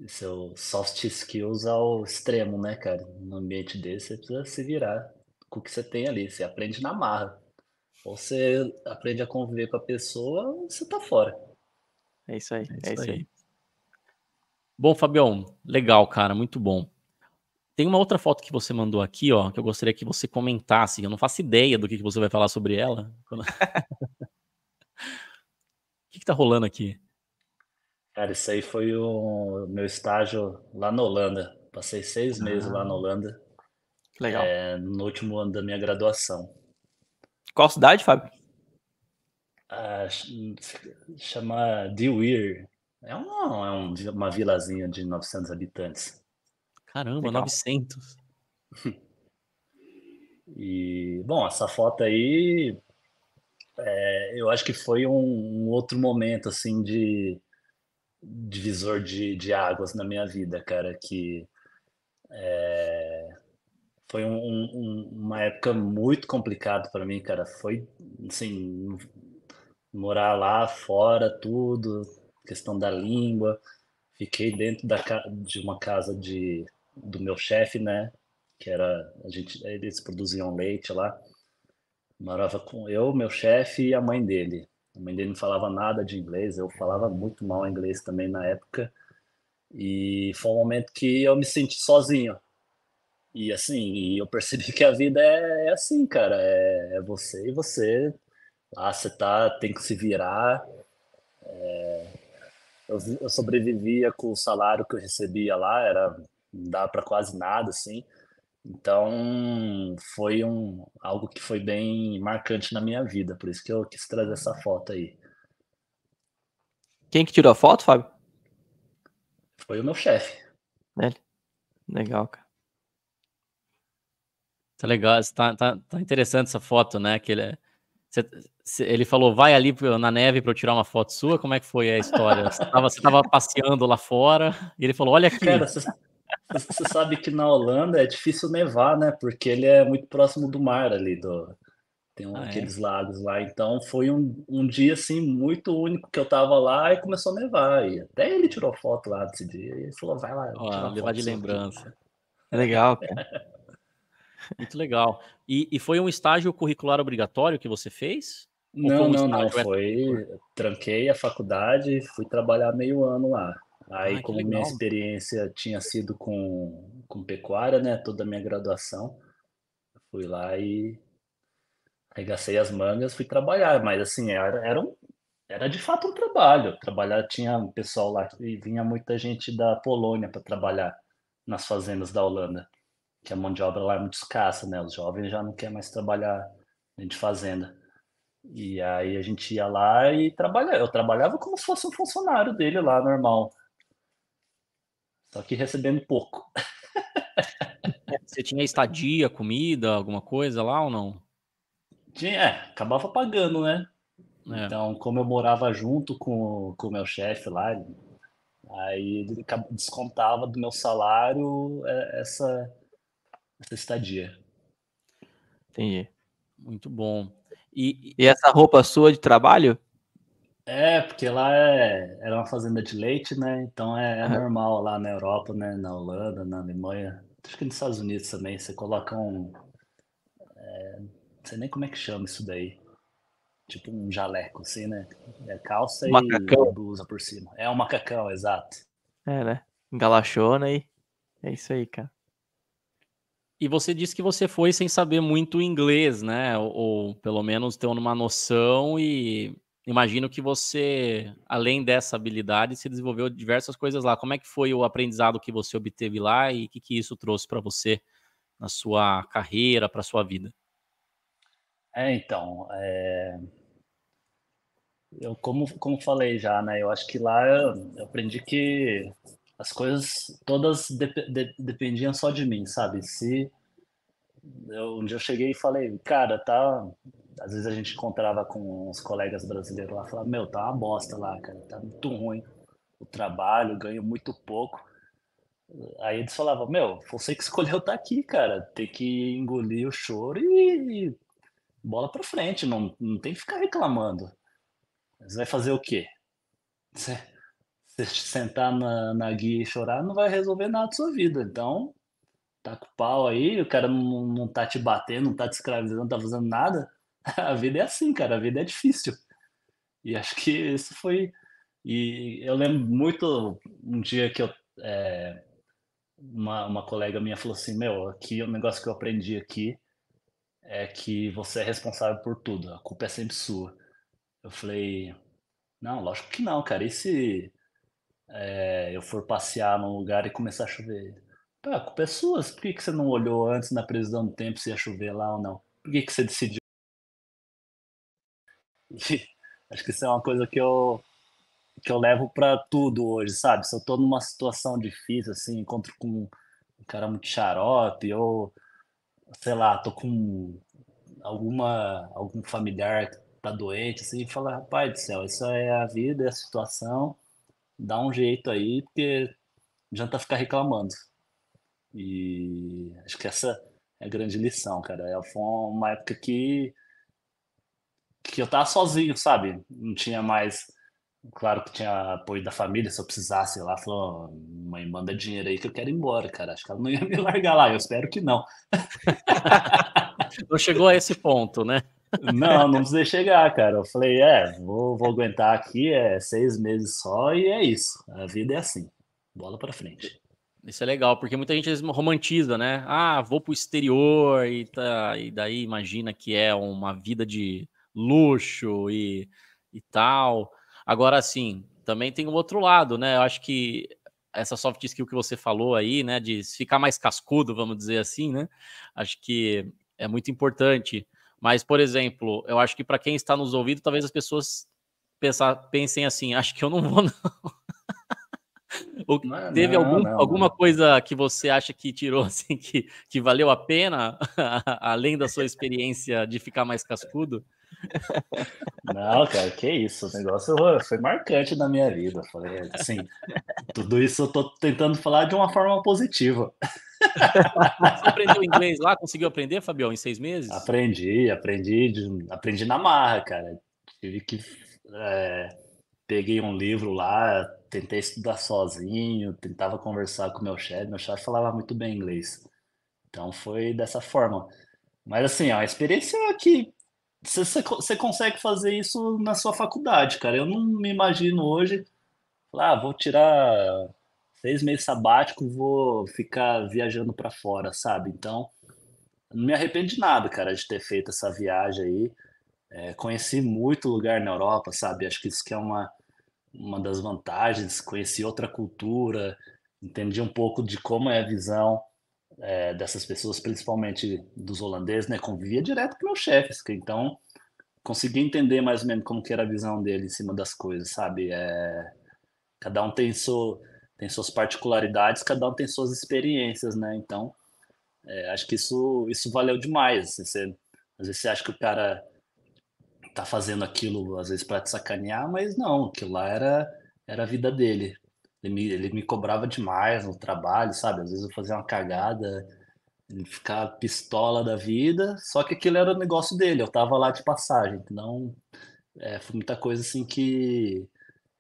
seu soft skills ao extremo, né, cara? Num ambiente desse, você precisa se virar com o que você tem ali. Você aprende na marra. Ou você aprende a conviver com a pessoa, ou você tá fora. É isso aí, é, é isso, é isso aí. aí. Bom, Fabião, legal, cara, muito bom. Tem uma outra foto que você mandou aqui, ó, que eu gostaria que você comentasse. Eu não faço ideia do que, que você vai falar sobre ela. Quando... o que, que tá rolando aqui? Cara, isso aí foi o meu estágio lá na Holanda. Passei seis meses lá na ah. Holanda. Legal. É, no último ano da minha graduação. Qual cidade, Fábio? Ah, chama De Weir. É, um, é um, uma vilazinha de 900 habitantes. Caramba, Legal. 900. E, bom, essa foto aí, é, eu acho que foi um, um, outro momento, assim, de divisor de, de águas na minha vida, cara, que é, foi um, um, uma época muito complicada para mim, cara. Foi, assim, morar lá fora, tudo, questão da língua. Fiquei dentro da, de uma casa de do meu chefe, né? Que era a gente, eles produziam leite lá. Morava com eu, meu chefe e a mãe dele. A mãe dele não falava nada de inglês, eu falava muito mal inglês também na época. E foi um momento que eu me senti sozinho. E assim, eu percebi que a vida é, é assim, cara. É, é, você e você. Ah, você tá, tem que se virar. É, eu, eu sobrevivia com o salário que eu recebia lá, era não dá para quase nada, assim. Então, foi um, algo que foi bem marcante na minha vida, por isso que eu quis trazer essa foto aí. Quem que tirou a foto, Fábio? Foi o meu chefe. Ele? Legal, cara. Tá legal, tá, tá, tá interessante essa foto, né? Que ele, é, cê, cê, ele falou, vai ali na neve para eu tirar uma foto sua, como é que foi a história? Você tava, tava passeando lá fora, e ele falou, olha aqui. Cara, você sabe que na Holanda é difícil nevar, né? Porque ele é muito próximo do mar ali, do... tem um, ah, é? aqueles é? lagos lá. Então foi um, um dia assim muito único que eu tava lá e começou a nevar. E até ele tirou foto lá desse dia e falou: vai lá, Ó, levar de lembrança. Aqui. É legal, cara. muito legal. E, e foi um estágio curricular obrigatório que você fez? Ou não, um não, não. Foi. Tranquei a faculdade, e fui trabalhar meio ano lá. Ah, aí, ah, como legal. minha experiência tinha sido com, com pecuária, né, toda a minha graduação, fui lá e arregacei as mangas, fui trabalhar, mas assim, era, era, um, era de fato um trabalho. Trabalhar tinha um pessoal lá e vinha muita gente da Polônia para trabalhar nas fazendas da Holanda, que a mão de obra lá é muito escassa, né? Os jovens já não querem mais trabalhar de fazenda. E aí a gente ia lá e trabalhava. Eu trabalhava como se fosse um funcionário dele lá, normal. Só que recebendo pouco. É, você tinha estadia, comida, alguma coisa lá ou não? Tinha, é, acabava pagando, né? É. Então, como eu morava junto com o meu chefe lá, aí ele descontava do meu salário é, essa, essa estadia. Entendi. Muito bom. E, e essa roupa sua de trabalho? É, porque lá é, era uma fazenda de leite, né? Então é, é normal lá na Europa, né? Na Holanda, na Alemanha, acho que nos Estados Unidos também, você coloca um. é, não sei nem como é que chama isso daí. Tipo um jaleco, assim, né? É calça Macacão. e blusa por cima. É um macacão, exato. É, né? Galachona e é isso aí, cara. E você disse que você foi sem saber muito inglês, né? Ou, ou pelo menos ter uma noção e imagino que você, além dessa habilidade, se desenvolveu diversas coisas lá. Como é que foi o aprendizado que você obteve lá e o que, que isso trouxe para você na sua carreira, para sua vida? É, então, é... eu como como falei já, né? Eu acho que lá eu, eu aprendi que as coisas todas de, de, dependiam só de mim, sabe? Se eu, um dia eu cheguei e falei, cara, tá, às vezes a gente encontrava com uns colegas brasileiros lá, falava, meu, tá uma bosta lá, cara, tá muito ruim o trabalho, ganho muito pouco. Aí eles falavam, meu, você que escolheu estar tá aqui, cara, tem que engolir o choro e bola pra frente, não, não tem que ficar reclamando. Mas vai fazer o quê? Você, sentar na, na guia e chorar não vai resolver nada da sua vida, então tá com o pau aí, o cara não, não tá te batendo, não tá te escravizando, não tá fazendo nada, A vida é assim, cara, a vida é difícil. E acho que isso foi. E eu lembro muito um dia que eu. É, uma, uma colega minha falou assim: Meu, aqui o um negócio que eu aprendi aqui é que você é responsável por tudo, a culpa é sempre sua. Eu falei: Não, lógico que não, cara. E se é, eu for passear num lugar e começar a chover? a culpa é sua. Por que, que você não olhou antes na previsão do tempo se ia chover lá ou não? Por que, que você decidiu? acho que isso é uma coisa que eu que eu levo para tudo hoje, sabe? Se eu tô numa situação difícil, assim, encontro com um cara muito xarope, ou sei lá, tô com alguma algum familiar que tá doente, assim, e fala, rapaz do céu, isso é a vida, é a situação, dá um jeito aí, porque não adianta ficar reclamando. E acho que essa é a grande lição, cara. É, foi uma época que que eu tava sozinho, sabe? Não tinha mais. Claro que tinha apoio da família, se eu precisasse lá, falou, mãe, manda dinheiro aí que eu quero ir embora, cara. Acho que ela não ia me largar lá, eu espero que não. não chegou a esse ponto, né? Não, não precisei chegar, cara. Eu falei, é, vou, vou aguentar aqui, é seis meses só e é isso. A vida é assim, bola para frente. Isso é legal, porque muita gente romantiza, né? Ah, vou pro exterior e, tá, e daí imagina que é uma vida de luxo e, e tal. Agora, assim, também tem o um outro lado, né? Eu acho que essa soft skill que você falou aí, né, de ficar mais cascudo, vamos dizer assim, né? Acho que é muito importante. Mas, por exemplo, eu acho que para quem está nos ouvindo, talvez as pessoas pensar, pensem assim: acho que eu não vou, não não, é, teve não, algum, não, alguma coisa que você acha que tirou assim que, que valeu a pena, além da sua experiência de ficar mais cascudo? Não, cara, que isso. O negócio foi marcante na minha vida. Falei, assim, tudo isso eu tô tentando falar de uma forma positiva. Você aprendeu inglês lá? Conseguiu aprender, Fabião, em seis meses? Aprendi, aprendi, aprendi na marra, cara. Tive que. É, peguei um livro lá, tentei estudar sozinho, tentava conversar com meu chefe, meu chefe falava muito bem inglês. Então foi dessa forma. Mas assim, a experiência é que você consegue fazer isso na sua faculdade, cara. Eu não me imagino hoje, lá, ah, vou tirar seis meses sabático, vou ficar viajando para fora, sabe? Então, não me arrependo de nada, cara, de ter feito essa viagem aí. É, conheci muito lugar na Europa, sabe? Acho que isso que é uma uma das vantagens, conheci outra cultura, entendi um pouco de como é a visão é, dessas pessoas, principalmente dos holandeses, né? Convivia direto com meus chefes, que então consegui entender mais ou menos como que era a visão dele em cima das coisas, sabe? É, cada um tem, seu, tem suas particularidades, cada um tem suas experiências, né? Então, é, acho que isso, isso valeu demais. Assim, você, às vezes você acha que o cara tá fazendo aquilo às vezes para te sacanear, mas não, aquilo lá era, era a vida dele. Ele me, ele me cobrava demais no trabalho, sabe? Às vezes eu fazia uma cagada, ele ficava pistola da vida, só que aquilo era o negócio dele, eu tava lá de passagem, então é, foi muita coisa assim que,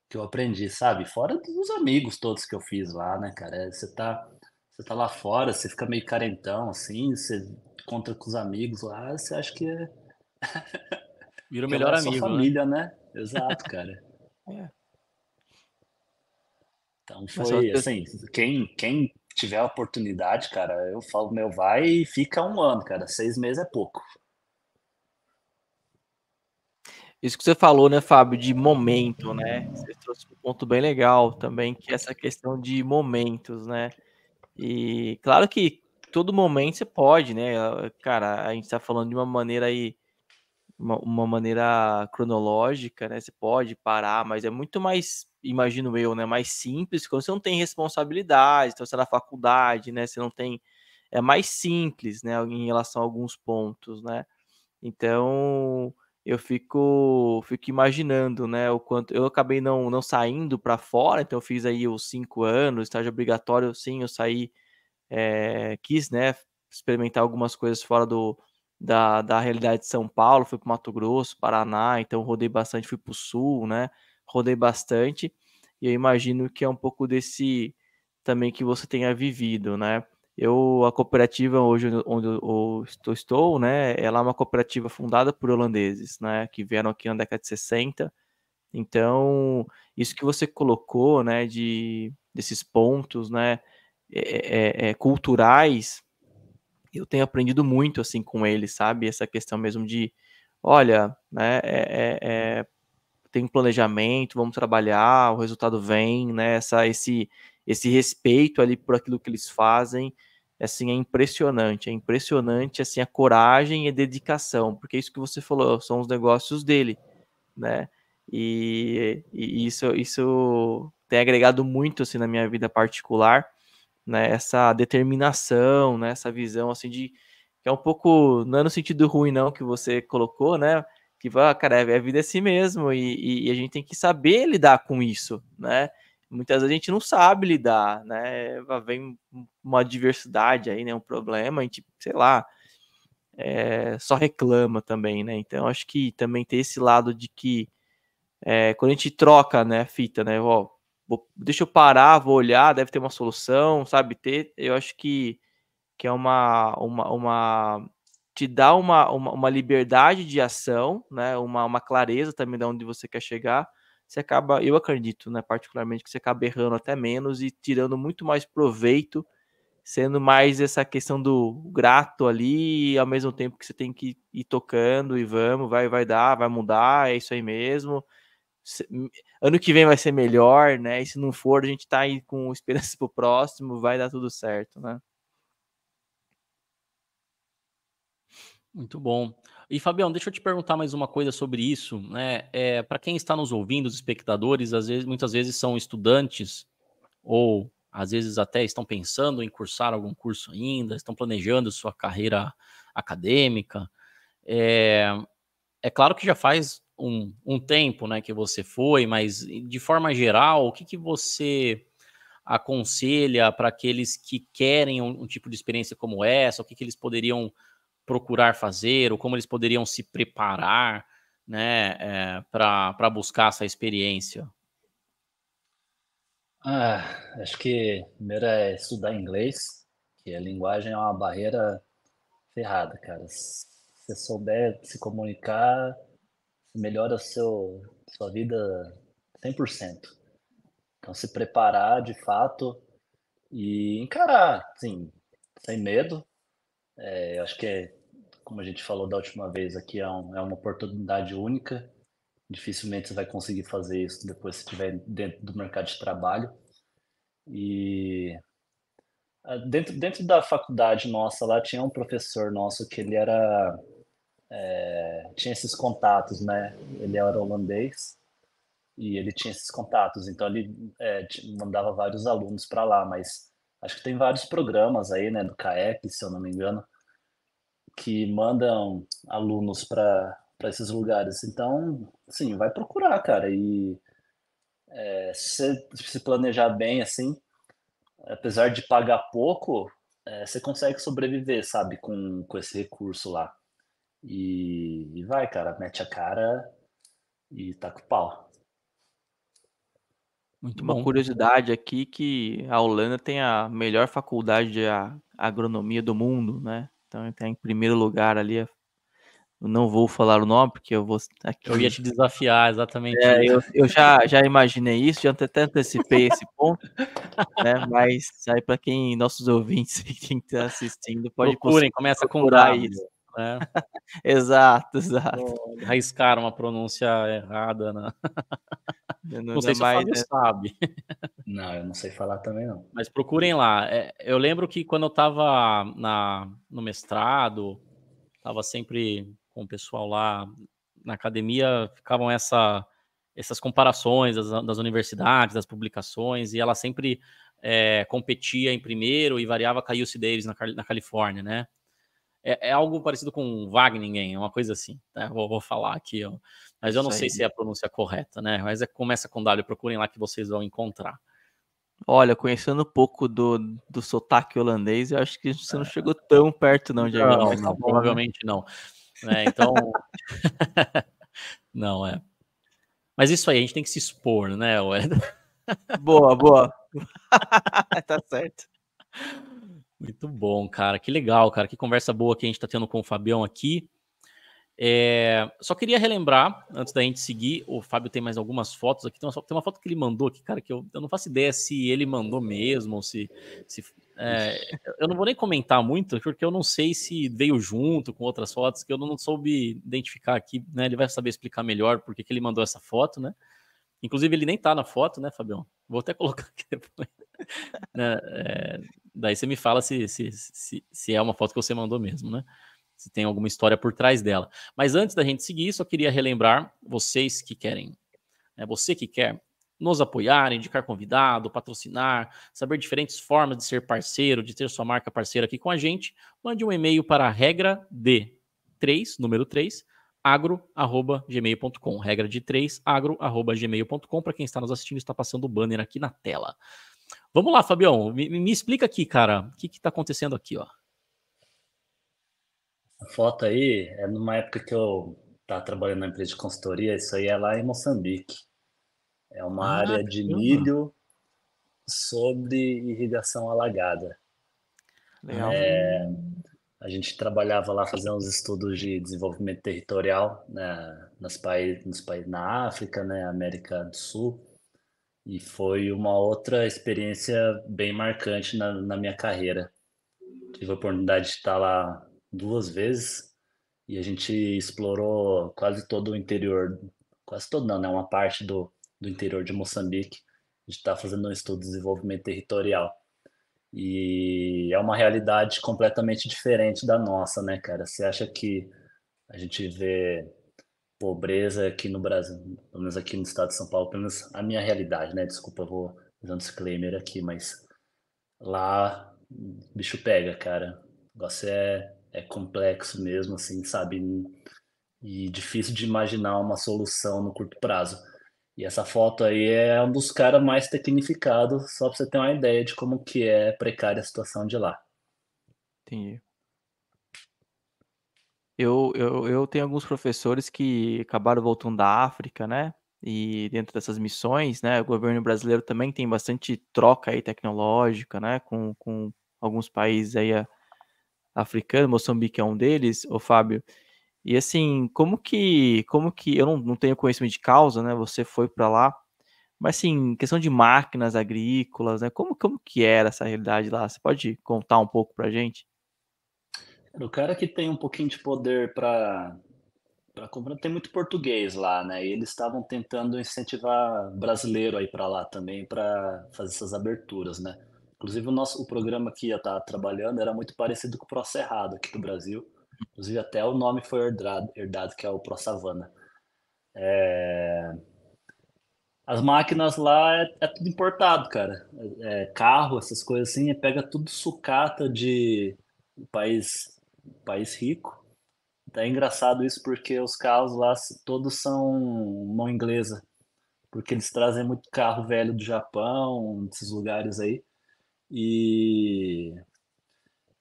que eu aprendi, sabe? Fora dos amigos todos que eu fiz lá, né, cara? É, você tá, você tá lá fora, você fica meio carentão, assim, você encontra com os amigos lá, você acha que é... Vira o melhor é amigo. Né? família, né? né? Exato, cara. é. Então foi assim, quem, quem tiver a oportunidade, cara, eu falo, meu, vai e fica um ano, cara. Seis meses é pouco. Isso que você falou, né, Fábio, de momento, né? Você trouxe um ponto bem legal também, que é essa questão de momentos, né? E claro que todo momento você pode, né? Cara, a gente está falando de uma maneira aí uma, uma maneira cronológica, né? Você pode parar, mas é muito mais, imagino eu, né? Mais simples quando você não tem responsabilidade, então você é na faculdade, né? Você não tem. É mais simples, né? Em relação a alguns pontos, né? Então eu fico fico imaginando, né, o quanto eu acabei não, não saindo para fora, então eu fiz aí os cinco anos, estágio obrigatório, sim, eu saí, é, quis, né, experimentar algumas coisas fora do, da, da realidade de São Paulo, fui para Mato Grosso, Paraná, então rodei bastante, fui para o Sul, né? Rodei bastante e eu imagino que é um pouco desse também que você tenha vivido, né? Eu, a cooperativa hoje onde eu estou, né? Ela é uma cooperativa fundada por holandeses, né? Que vieram aqui na década de 60. Então, isso que você colocou, né? De, desses pontos, né? É, é, é, é culturais, eu tenho aprendido muito assim com ele, sabe? Essa questão mesmo de, olha, né, é, é, é, tem um planejamento, vamos trabalhar, o resultado vem, né? Essa, esse, esse respeito ali por aquilo que eles fazem, é, assim, é impressionante, é impressionante, assim, a coragem e a dedicação, porque é isso que você falou, são os negócios dele, né? E, e isso, isso tem agregado muito, assim, na minha vida particular, né, essa determinação, né, essa visão assim de que é um pouco não é no sentido ruim não que você colocou, né? Que vai, ah, cara, é, a é vida é assim mesmo e, e, a gente tem que saber lidar com isso, né? Muitas vezes a gente não sabe lidar, né? Vem uma diversidade aí, né? Um problema, a gente, sei lá, é, só reclama também, né? Então acho que também tem esse lado de que é, quando a gente troca, né, fita, né? Ó, vou, deixa eu parar, vou olhar, deve ter uma solução, sabe? Ter, eu acho que, que é uma, uma, uma te dá uma, uma, uma, liberdade de ação, né? Uma, uma clareza também de onde você quer chegar. Você acaba, eu acredito, né? Particularmente que você acaba errando até menos e tirando muito mais proveito, sendo mais essa questão do grato ali, ao mesmo tempo que você tem que ir tocando e vamos, vai, vai dar, vai mudar, é isso aí mesmo ano que vem vai ser melhor, né? E se não for, a gente tá aí com esperança pro próximo, vai dar tudo certo, né? Muito bom. E Fabião, deixa eu te perguntar mais uma coisa sobre isso, né? É, para quem está nos ouvindo, os espectadores, às vezes, muitas vezes são estudantes ou às vezes até estão pensando em cursar algum curso ainda, estão planejando sua carreira acadêmica. É, é claro que já faz um, um tempo né, que você foi, mas de forma geral, o que, que você aconselha para aqueles que querem um, um, tipo de experiência como essa? O que, que eles poderiam procurar fazer? Ou como eles poderiam se preparar né, é, eh, para buscar essa experiência? Ah, acho que primeiro é estudar inglês, que a linguagem é uma barreira ferrada, cara. Se você souber se comunicar, melhora seu, sua vida 100%. Então, se preparar de fato e encarar, sim, sem medo. É, acho que, é, como a gente falou da última vez aqui, é, um, é uma oportunidade única. Dificilmente você vai conseguir fazer isso depois se estiver dentro do mercado de trabalho. E ah, dentro, dentro da faculdade nossa lá tinha um professor nosso que ele era é, tinha esses contatos, né? Ele era holandês e ele tinha esses contatos, então ele é, mandava vários alunos para lá, mas acho que tem vários programas aí, né, do CAEP, se eu não me engano, que mandam alunos para esses lugares. Então, sim, vai procurar, cara, e é, se, se planejar bem, assim, apesar de pagar pouco, é, você consegue sobreviver, sabe, com, com esse recurso lá. E, e vai, cara, mete a cara e taca tá o pau. Muito Uma bom. curiosidade aqui que a Holanda tem a melhor faculdade de agronomia do mundo, né? Então está em primeiro lugar ali. Eu não vou falar o nome, porque eu vou. Aqui... Eu ia te desafiar, exatamente. É, eu, eu já, já imaginei isso, já até antecipei esse ponto, né? Mas aí para quem, nossos ouvintes que estão assistindo, pode Procurem, começa a procurar isso. Né? exato, exato. Arriscaram uma pronúncia errada, né? não, não sei se né? sabe. Não, eu não sei falar também, não. Mas procurem lá. É, eu lembro que quando eu estava no mestrado, estava sempre com o pessoal lá na academia, ficavam essa, essas comparações das, das universidades, das publicações, e ela sempre é, competia em primeiro e variava com a UC Davis na, na Califórnia, né? É, é algo parecido com Wagner, uma coisa assim, né? Vou, vou falar aqui, ó. mas eu não sei se é a pronúncia correta, né? Mas é, começa com W, procurem lá que vocês vão encontrar. Olha, conhecendo um pouco do, do sotaque holandês, eu acho que você não é. chegou tão perto, não, Diego. Não, tá não, né? provavelmente não. É, então. não, é. Mas isso aí, a gente tem que se expor, né, Ué? Boa, boa. tá certo. Muito bom, cara. Que legal, cara. Que conversa boa que a gente está tendo com o Fabião aqui. É... Só queria relembrar, antes da gente seguir, o Fábio tem mais algumas fotos aqui. Tem uma, tem uma foto que ele mandou aqui, cara, que eu, eu não faço ideia se ele mandou mesmo ou se. se é... eu não vou nem comentar muito, porque eu não sei se veio junto com outras fotos que eu não soube identificar aqui, né? Ele vai saber explicar melhor porque que ele mandou essa foto, né? Inclusive, ele nem tá na foto, né, Fabião? Vou até colocar aqui depois. É, daí você me fala se, se, se, se, é uma foto que você mandou mesmo, né? Se tem alguma história por trás dela. Mas antes da gente seguir, só queria relembrar vocês que querem, né, você que quer nos apoiar, indicar convidado, patrocinar, saber diferentes formas de ser parceiro, de ter sua marca parceira aqui com a gente, mande um e-mail para a regra de 3, número 3, agro@gmail.com. Regra de 3, agro@gmail.com para quem está nos assistindo, está passando o banner aqui na tela. Vamos lá, Fabião, me, me explica aqui, cara, o que está acontecendo aqui, ó. A foto aí é numa época que eu estava trabalhando na empresa de consultoria, isso aí é lá em Moçambique. É uma ah, área de milho sobre irrigação alagada. Legal. É, a gente trabalhava lá fazendo uns estudos de desenvolvimento territorial né, nas países, nos países na África, né, América do Sul. E foi uma outra experiência bem marcante na, na minha carreira. Tive a oportunidade de estar lá duas vezes e a gente explorou quase todo o interior, quase todo não, né? Uma parte do, do interior de Moçambique. A gente está fazendo um estudo de desenvolvimento territorial. E é uma realidade completamente diferente da nossa, né, cara? Você acha que a gente vê pobreza aqui no Brasil, pelo menos aqui no estado de São Paulo, pelo menos a minha realidade, né? Desculpa, vou fazer um disclaimer aqui, mas lá bicho pega, cara. O negócio é, é complexo mesmo, assim, sabe? E difícil de imaginar uma solução no curto prazo. E essa foto aí é um dos caras mais tecnificados, só para você ter uma ideia de como que é precária a situação de lá. Entendi. Eu, eu, eu tenho alguns professores que acabaram voltando da África, né? E dentro dessas missões, né? O governo brasileiro também tem bastante troca aí tecnológica, né? Com, com alguns países aí ah, africanos, Moçambique é um deles, ô Fábio. E assim, como que, como que eu não, não tenho conhecimento de causa, né? Você foi para lá, mas assim, questão de máquinas agrícolas, né? Como, como que era essa realidade lá? Você pode contar um pouco para gente? O cara que tem um pouquinho de poder para para comprar, tem muito português lá, né? E eles estavam tentando incentivar brasileiro aí para lá também para fazer essas aberturas, né? Inclusive o nosso o programa que ia estar tá trabalhando era muito parecido com o Procerrado aqui do Brasil. Inclusive até o nome foi herdado, herdado que é o Pro Savana. É... As máquinas lá é, é tudo importado, cara. É, é carro, essas coisas assim, pega tudo sucata de país país rico. tá é engraçado isso porque os carros lá todos são mão inglesa, porque eles trazem muito carro velho do Japão, desses lugares aí. E,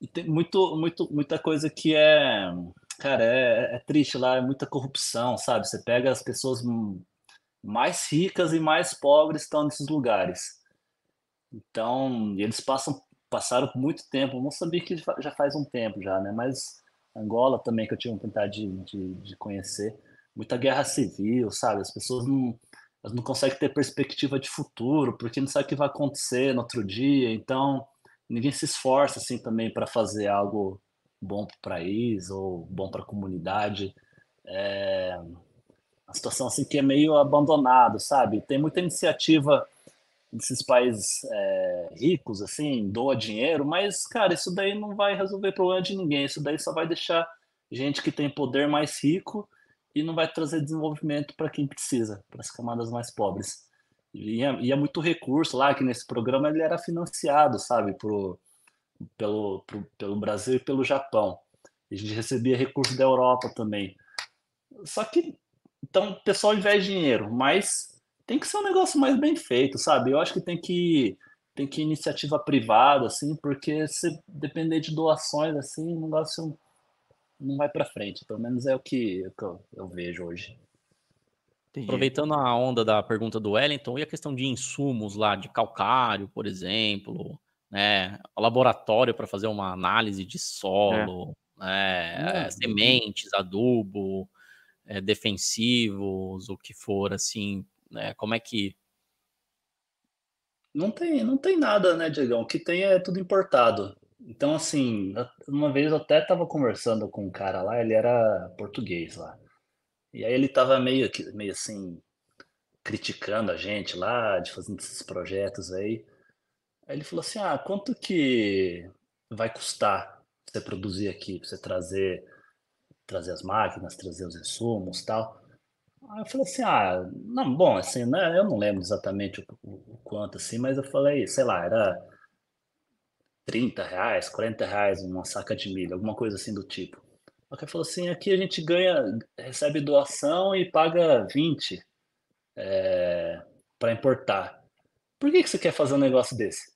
e tem muito, muito, muita coisa que é. Cara, é, é triste lá, é muita corrupção, sabe? Você pega as pessoas mais ricas e mais pobres estão nesses lugares. Então, eles passam passaram por muito tempo, Moçambique já faz um tempo já, né? Mas Angola também, que eu tive vontade de, de, de conhecer, muita guerra civil, sabe? As pessoas não, elas não conseguem ter perspectiva de futuro, porque não sabe o que vai acontecer no outro dia, então ninguém se esforça assim também para fazer algo bom para o país ou bom para a comunidade. É uma situação assim que é meio abandonado, sabe? Tem muita iniciativa desses países é, ricos, assim, doa dinheiro, mas, cara, isso daí não vai resolver problema de ninguém. Isso daí só vai deixar gente que tem poder mais rico e não vai trazer desenvolvimento para quem precisa, para as camadas mais pobres. E é, e é, muito recurso lá, que nesse programa ele era financiado, sabe, pro, pelo, pro, pelo Brasil e pelo Japão. A gente recebia recursos da Europa também. Só que, então, o pessoal investe dinheiro, mas tem que ser um negócio mais bem feito, sabe? Eu acho que tem que tem que iniciativa privada, assim, porque se depender de doações, assim, o negócio não vai para frente. Pelo menos é, é o que, eu, eu vejo hoje. Entendi. Aproveitando a onda da pergunta do Wellington, e a questão de insumos lá, de calcário, por exemplo, né? Laboratório para fazer uma análise de solo, é. Né? É, é sementes, adubo, é, defensivos, o que for, assim né? Como é que não tem, não tem nada, né, Diegão? O que tem é tudo importado. Então, assim, uma vez eu até estava conversando com um cara lá, ele era português lá. E aí ele estava meio, meio assim, criticando a gente lá, de fazendo esses projetos aí. Aí ele falou assim: ah, quanto que vai custar você produzir aqui, você trazer, trazer as máquinas, trazer os insumos tal? Aí eu falei assim, ah, não, bom, assim, né, eu não lembro exatamente o, o quanto, assim, mas eu falei, sei lá, era 30 reais, 40 reais uma saca de milho, alguma coisa assim do tipo. O cara falou assim, aqui a gente ganha, recebe doação e paga 20 é, para importar. Por que, que você quer fazer um negócio desse?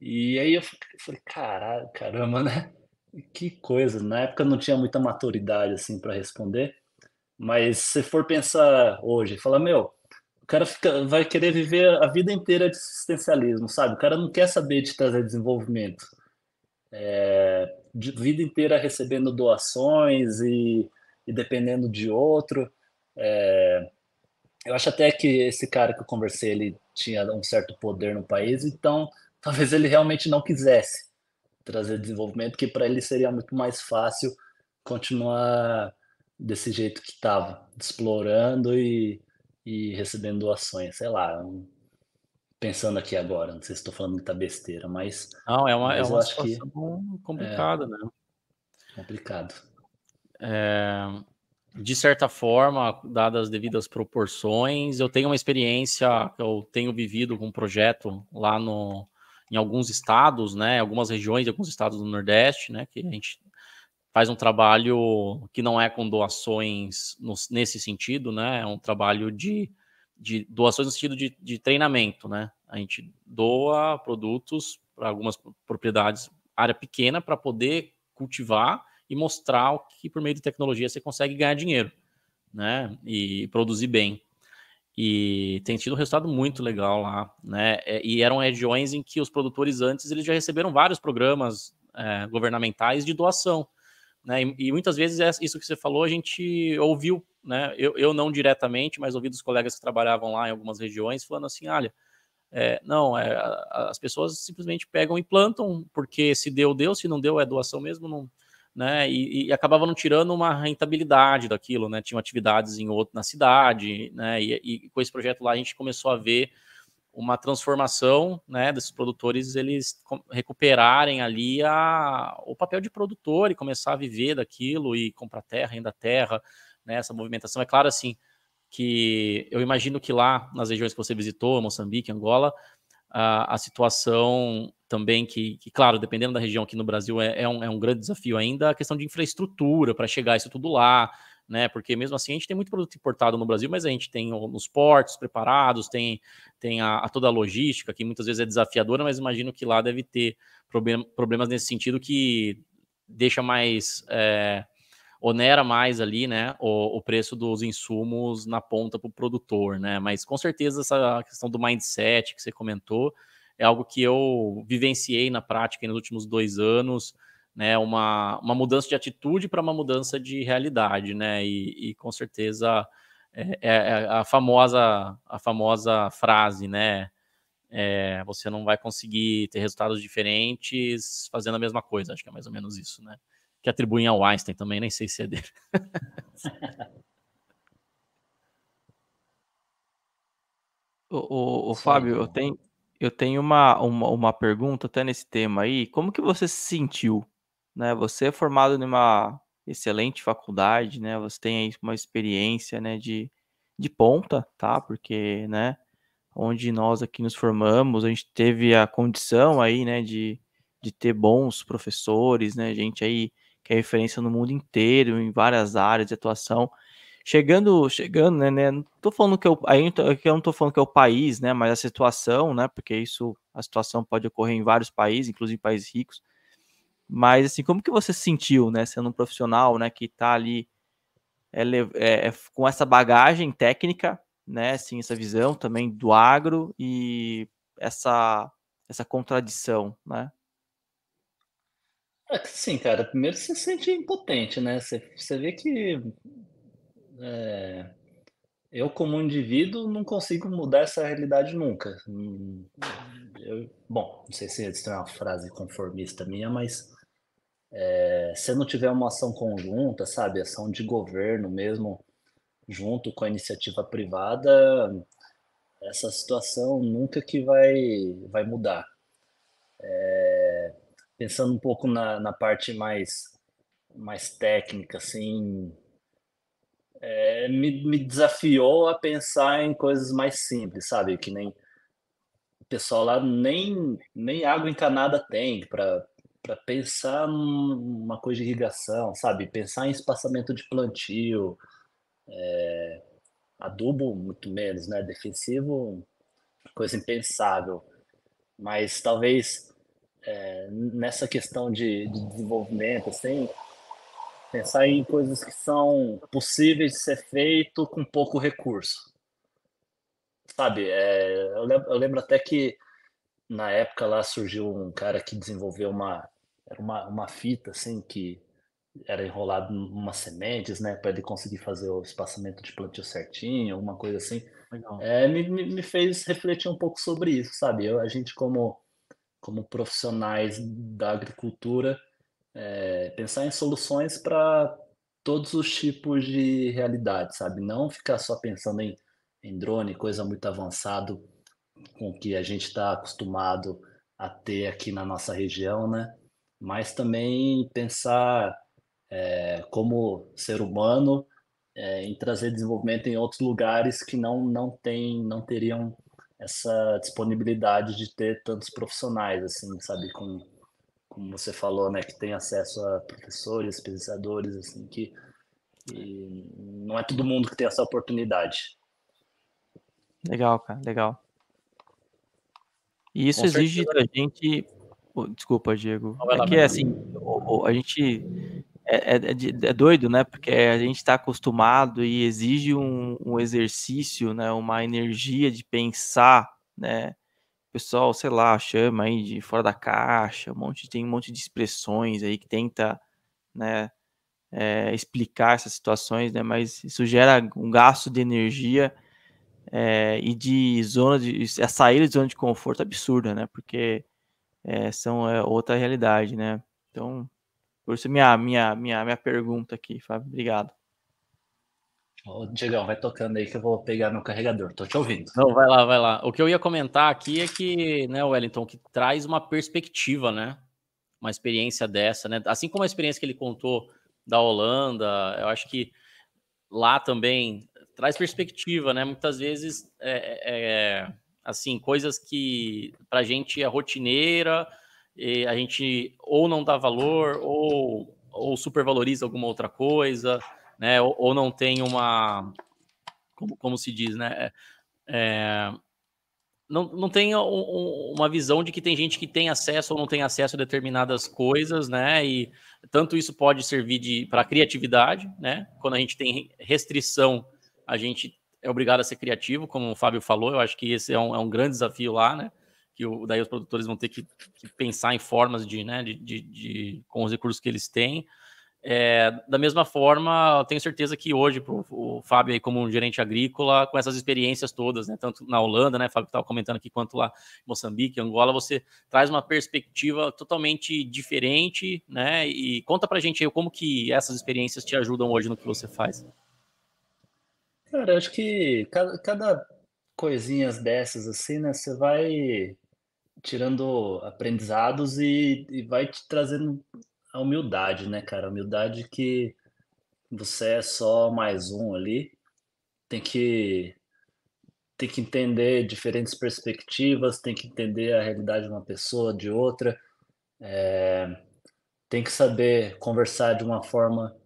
E aí eu falei, caralho, caramba, né? Que coisa. Na época eu não tinha muita maturidade assim para responder. Mas se for pensar hoje, falar, meu, o cara fica, vai querer viver a vida inteira de existencialismo sabe? O cara não quer saber de trazer desenvolvimento. É, de, vida inteira recebendo doações e, e dependendo de outro. É, eu acho até que esse cara que eu conversei, ele tinha um certo poder no país, então talvez ele realmente não quisesse trazer desenvolvimento, que para ele seria muito mais fácil continuar desse jeito que estava, explorando e, e recebendo doações, sei lá, um, pensando aqui agora, não sei se estou falando muita besteira, mas... Não, é uma, é uma situação que, complicada, é, né? Complicado. É, de certa forma, dadas as devidas proporções, eu tenho uma experiência que eu tenho vivido com um projeto lá no, em alguns estados, né, algumas regiões de alguns estados do Nordeste, né, que a gente faz um trabalho que não é com doações no, nesse sentido, né? É um trabalho de, de doações no sentido de, de treinamento, né? A gente doa produtos para algumas propriedades, área pequena, para poder cultivar e mostrar o que por meio de tecnologia você consegue ganhar dinheiro, né? E produzir bem. E tem tido um resultado muito legal lá, né? É, e eram regiões em que os produtores antes eles já receberam vários programas é, governamentais de doação. Né? E, e, muitas vezes é isso que você falou, a gente ouviu, né? eu, eu não diretamente, mas ouvi dos colegas que trabalhavam lá em algumas regiões, falando assim, olha, é, não, é, as pessoas simplesmente pegam e plantam, porque se deu, deu, se não deu, é doação mesmo, não, né? E, e acabava não tirando uma rentabilidade daquilo, né? Tinham atividades em outro na cidade, né? E, e, com esse projeto lá a gente começou a ver uma transformação né, desses produtores, eles recuperarem ali a, o papel de produtor e começar a viver daquilo e comprar terra, ainda terra, né, essa movimentação. É claro, assim, que eu imagino que lá nas regiões que você visitou, Moçambique, Angola, a, a situação também que, que, claro, dependendo da região aqui no Brasil, é, é, um, é um grande desafio ainda, a questão de infraestrutura para chegar isso tudo lá, né? Porque mesmo assim a gente tem muito produto importado no Brasil, mas a gente tem os portos preparados, tem, tem a, a toda a logística, que muitas vezes é desafiadora, mas imagino que lá deve ter problem, problemas nesse sentido que deixa mais. É, onera mais ali, né, o, o, preço dos insumos na ponta para o produtor, né? Mas com certeza essa questão do mindset que você comentou é algo que eu vivenciei na prática nos últimos dois anos né, uma, uma mudança de atitude para uma mudança de realidade, né? E, e com certeza é, é, é, a famosa a famosa frase, né? É, você não vai conseguir ter resultados diferentes fazendo a mesma coisa. Acho que é mais ou menos isso, né? Que atribuem ao Einstein também, nem sei se é dele. o, o, o Fábio, eu tenho, eu tenho uma, uma, uma pergunta até nesse tema aí. Como que você se sentiu né? Você é formado numa excelente faculdade, né? Você tem aí uma experiência, né, de, de ponta, tá? Porque, né, onde nós aqui nos formamos, a gente teve a condição aí, né, de, de ter bons professores, né? Gente aí que é referência no mundo inteiro, em várias áreas de atuação. Chegando, chegando, né, né? Não tô falando que é eu, aí eu não tô falando que é o país, né, mas a situação, né? Porque isso, a situação pode ocorrer em vários países, inclusive em países ricos mas assim, como que você se sentiu, né, sendo um profissional, né, que está ali é, é, é com essa bagagem técnica, né, assim, essa visão também do agro e essa essa contradição, né? É, sim, cara. Primeiro você se sente impotente, né? Você, você vê que é, eu, como indivíduo, não consigo mudar essa realidade nunca. Hum, eu, bom, não sei se isso é uma frase conformista minha, mas é, se não tiver uma ação conjunta, sabe, ação de governo mesmo, junto com a iniciativa privada, essa situação nunca que vai, vai mudar. É, pensando um pouco na, na parte mais, mais técnica, assim, é, me, me desafiou a pensar em coisas mais simples, sabe? Que nem o pessoal lá nem, nem água encanada tem para para pensar numa coisa de irrigação, sabe? Pensar em espaçamento de plantio, é, adubo muito menos, né? Defensivo, coisa impensável. Mas talvez é, nessa questão de, de desenvolvimento, assim, pensar em coisas que são possíveis de ser feito com pouco recurso. Sabe, é, eu, lembro, eu, lembro, até que na época lá surgiu um cara que desenvolveu uma era uma, uma fita assim que era enrolado em umas sementes, né, para ele conseguir fazer o espaçamento de plantio certinho, alguma coisa assim. Legal. É, me, me fez refletir um pouco sobre isso, sabe? Eu, a gente como como profissionais da agricultura é, pensar em soluções para todos os tipos de realidade, sabe? Não ficar só pensando em, em drone, coisa muito avançado com o que a gente está acostumado a ter aqui na nossa região, né? Mas também pensar é, como ser humano é, em trazer desenvolvimento em outros lugares que não não tem não teriam essa disponibilidade de ter tantos profissionais assim, sabe? Com como você falou, né, que tem acesso a professores, pesquisadores, assim que e não é todo mundo que tem essa oportunidade. Legal, cara, legal. E isso Com exige certeza. da gente. desculpa, Diego. Não, é que é assim, a gente é, é, é, é, doido, né? Porque a gente está acostumado e exige um, um, exercício, né? Uma energia de pensar, né? O pessoal, sei lá, chama aí de fora da caixa, um monte, tem um monte de expressões aí que tenta, né? É, explicar essas situações, né? Mas isso gera um gasto de energia é, e de zona de a saída de zona de conforto é absurda, né? Porque é, são é, outra realidade, né? Então, por isso minha minha minha minha pergunta aqui, Fábio, obrigado. Ô, Diego, vai tocando aí que eu vou pegar no carregador, tô te ouvindo. Não, vai lá, vai lá. O que eu ia comentar aqui é que, né, Wellington, que traz uma perspectiva, né? Uma experiência dessa, né? Assim como a experiência que ele contou da Holanda, eu acho que lá também traz perspectiva, né? Muitas vezes, é, é, é assim, coisas que para a gente é rotineira, a gente ou não dá valor, ou, ou supervaloriza alguma outra coisa, né? Ou, ou não tem uma. Como, como se diz, né? É, é não, não tem um, uma visão de que tem gente que tem acesso ou não tem acesso a determinadas coisas, né? E tanto isso pode servir para criatividade, né? Quando a gente tem restrição a gente é obrigado a ser criativo, como o Fábio falou. Eu acho que esse é um, é um grande desafio lá, né? Que o, daí os produtores vão ter que, que pensar em formas de, né, de, de, de, com os recursos que eles têm. É, da mesma forma, tenho certeza que hoje, pro, o Fábio aí como um gerente agrícola, com essas experiências todas, né, tanto na Holanda, né, Fábio estava comentando aqui, quanto lá em Moçambique, Angola, você traz uma perspectiva totalmente diferente, né, e conta pra gente aí como que essas experiências te ajudam hoje no que você faz. Cara, eu acho que cada, cada coisinhas dessas, assim, né? Você vai tirando aprendizados e, e vai te trazendo a humildade, né, cara? A humildade que você é só mais um ali. Tem que tem que entender diferentes perspectivas, tem que entender a realidade de uma pessoa, de outra, é, tem que saber conversar de uma forma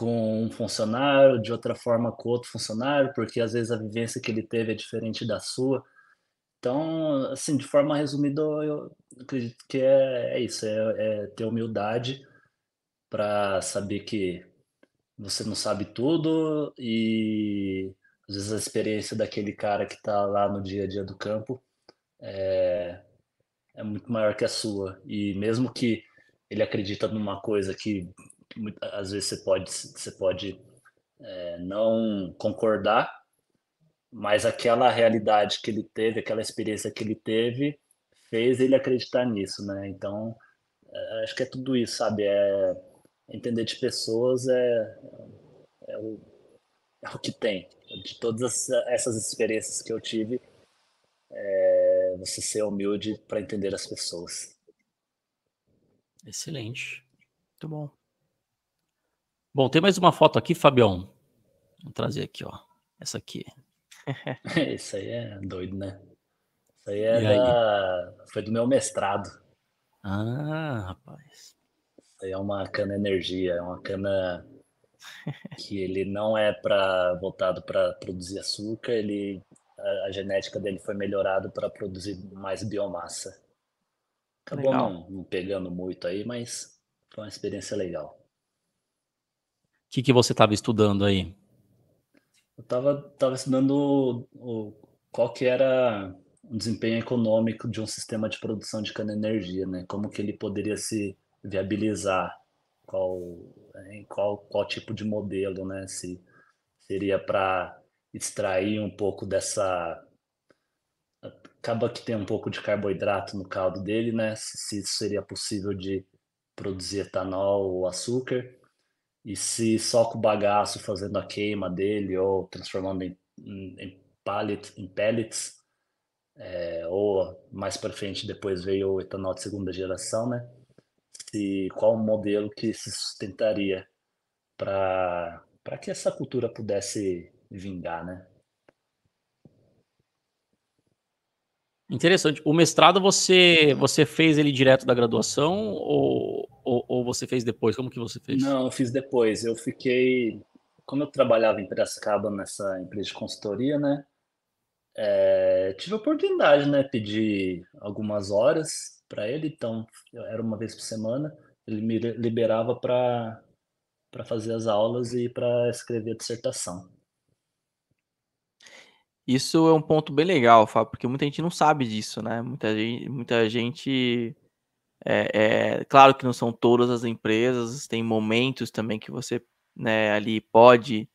com um funcionário, de outra forma com outro funcionário, porque às vezes a vivência que ele teve é diferente da sua. Então, assim, de forma resumida, eu acredito que é, é isso, é, é ter humildade para saber que você não sabe tudo e às vezes a experiência daquele cara que está lá no dia a dia do campo é, é muito maior que a sua. E mesmo que ele acredita numa coisa que às vezes você pode, você pode é, não concordar, mas aquela realidade que ele teve, aquela experiência que ele teve, fez ele acreditar nisso, né? Então, é, acho que é tudo isso, sabe? É, entender de pessoas é, é, o, é o que tem. De todas essas experiências que eu tive, é você ser humilde para entender as pessoas. Excelente. Muito bom. Bom, tem mais uma foto aqui, Fabião. Vou trazer aqui, ó. Essa aqui. Isso aí é doido, né? Isso aí é da... aí? foi do meu mestrado. Ah, rapaz. Isso aí é uma cana energia, é uma cana que ele não é para voltado para produzir açúcar, ele a, a, genética dele foi melhorada para produzir mais biomassa. Acabou não, não pegando muito aí, mas foi uma experiência legal que, que você estava estudando aí? Eu estava estudando o, o, qual que era o desempenho econômico de um sistema de produção de cana-energia, né? Como que ele poderia se viabilizar, qual, em é, qual, qual tipo de modelo, né? Se seria para extrair um pouco dessa... Acaba que tem um pouco de carboidrato no caldo dele, né? Se, se isso seria possível de produzir etanol ou açúcar e se só com o bagaço fazendo a queima dele ou transformando em, em, pallet, em pellets, é, ou mais para frente depois veio o etanol de segunda geração, né? Se, qual o modelo que se sustentaria para que essa cultura pudesse vingar, né? Interessante. O mestrado você você fez ele direto da graduação ou, ou, ou, você fez depois? Como que você fez? Não, eu fiz depois. Eu fiquei, como eu trabalhava em Piracicaba nessa empresa de consultoria, né? É, tive a oportunidade, né? Pedir algumas horas para ele, então era uma vez por semana. Ele me liberava para para fazer as aulas e para escrever a dissertação. Isso é um ponto bem legal, Fábio, porque muita gente não sabe disso, né? Muita gente, muita gente é, é, claro que não são todas as empresas, tem momentos também que você né, ali pode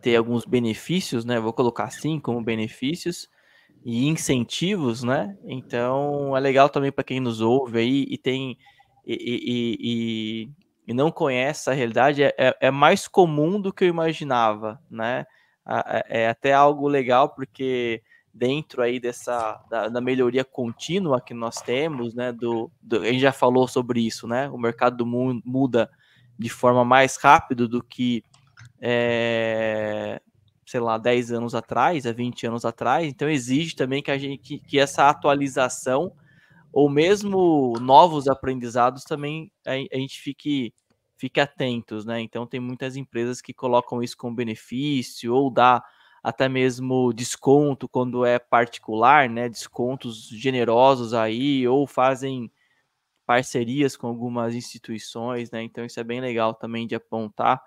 ter alguns benefícios, né? Vou colocar assim como benefícios e incentivos, né? Então é legal também para quem nos ouve aí e tem e, e, e, e não conhece a realidade, é, é, é mais comum do que eu imaginava, né? é até algo legal, porque dentro aí dessa da, da, melhoria contínua que nós temos, né? Do, do, a gente já falou sobre isso, né? O mercado do mundo muda de forma mais rápida do que, é, sei lá, 10 anos atrás, há 20 anos atrás. Então exige também que a gente que, que essa atualização ou mesmo novos aprendizados também a, a gente fique fique atentos, né? Então tem muitas empresas que colocam isso como benefício ou dá até mesmo desconto quando é particular, né? Descontos generosos aí ou fazem parcerias com algumas instituições, né? Então isso é bem legal também de apontar.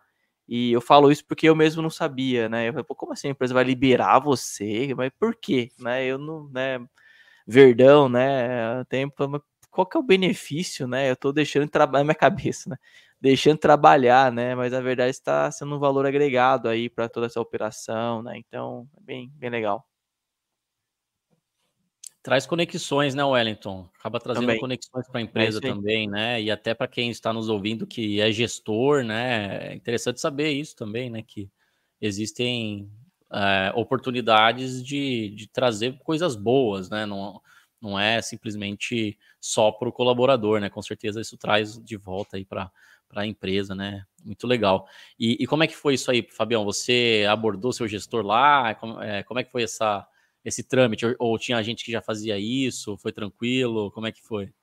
E eu falo isso porque eu mesmo não sabia, né? Eu falei, pô, como assim a empresa vai liberar você? Mas por quê? Né? Eu não, né? Verdão, né? Tempo, qual que é o benefício, né? Eu tô deixando de trabalhar minha cabeça, né? deixando trabalhar, né? Mas na verdade está sendo um valor agregado aí para toda essa operação, né? Então, é bem, bem legal. Traz conexões, né, Wellington? Acaba trazendo também. conexões para a é empresa é também, né? E até para quem está nos ouvindo que é gestor, né? É interessante saber isso também, né? Que existem é, oportunidades de, de trazer coisas boas, né? Não, não é simplesmente só para o colaborador, né? Com certeza isso traz de volta aí para para a empresa, né? Muito legal. E, e, como é que foi isso aí, Fabião? Você abordou seu gestor lá? Como é, como é que foi essa, esse trâmite? Ou, ou, tinha gente que já fazia isso? Foi tranquilo? Como é que foi?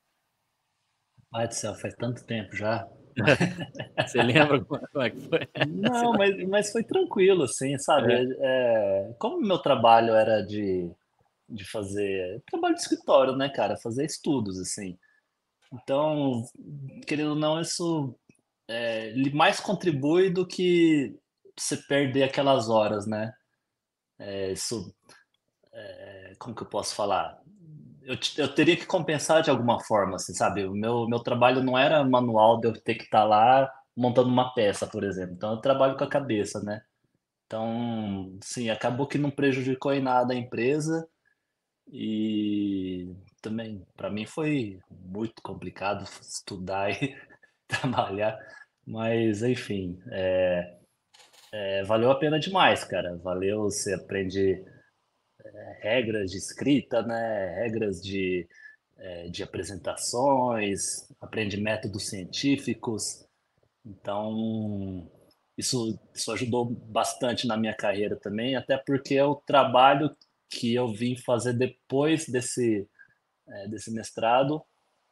Pai do céu, faz tanto tempo já. Você lembra como é que foi? Não, mas, mas foi tranquilo, assim, sabe? É. É, como meu trabalho era de, de fazer trabalho de escritório, né, cara? Fazer estudos, assim. Então, querendo ou não, isso é, ele mais contribui do que você perder aquelas horas, né? É, isso, é, como que eu posso falar? Eu, eu, teria que compensar de alguma forma, assim, sabe? O meu, meu trabalho não era manual de eu ter que estar tá lá montando uma peça, por exemplo. Então eu trabalho com a cabeça, né? Então, sim, acabou que não prejudicou em nada a empresa e também para mim foi muito complicado estudar e trabalhar mas, enfim, é, é, valeu a pena demais, cara. Valeu, você aprende é, regras de escrita, né? regras de, é, de apresentações, aprende métodos científicos. Então, isso, isso ajudou bastante na minha carreira também, até porque é o trabalho que eu vim fazer depois desse, é, desse mestrado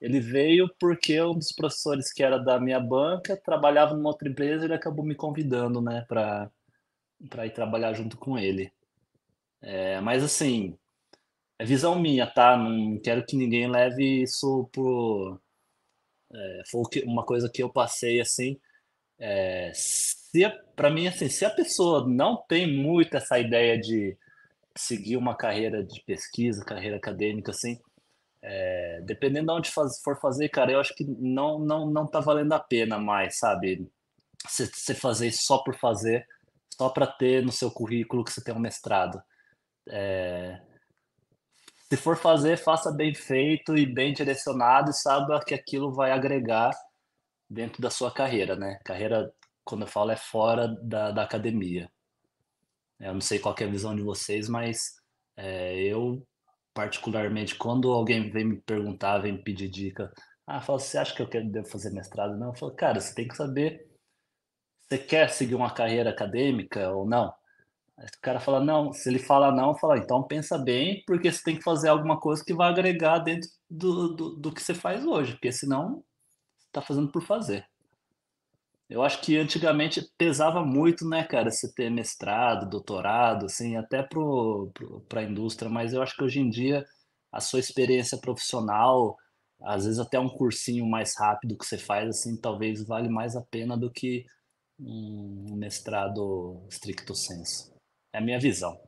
ele veio porque um dos professores que era da minha banca trabalhava numa outra empresa e ele acabou me convidando, né, para ir trabalhar junto com ele. É, mas assim, é visão minha, tá? Não quero que ninguém leve isso pro. É, foi uma coisa que eu passei assim. É, se para mim assim, se a pessoa não tem muito essa ideia de seguir uma carreira de pesquisa, carreira acadêmica assim, é, dependendo de onde faz, for fazer, cara, eu acho que não, não, não tá valendo a pena mais, sabe? Você fazer isso só por fazer, só para ter no seu currículo que você tem um mestrado. É, se for fazer, faça bem feito e bem direcionado e saiba que aquilo vai agregar dentro da sua carreira, né? Carreira, quando eu falo, é fora da, da academia. Eu não sei qual é a visão de vocês, mas é, eu particularmente, quando alguém vem me perguntar, vem me pedir dica, ah, fala, você acha que eu quero, devo fazer mestrado? Não, eu falo, cara, você tem que saber você quer seguir uma carreira acadêmica ou não. Aí o cara fala não, se ele fala não, fala ah, então pensa bem, porque você tem que fazer alguma coisa que vai agregar dentro do, do, do que você faz hoje, porque senão você está fazendo por fazer. Eu acho que antigamente pesava muito, né, cara, você ter mestrado, doutorado, assim, até para pro, pro, a indústria, mas eu acho que hoje em dia a sua experiência profissional, às vezes até um cursinho mais rápido que você faz, assim, talvez vale mais a pena do que um mestrado stricto sensu. É a minha visão.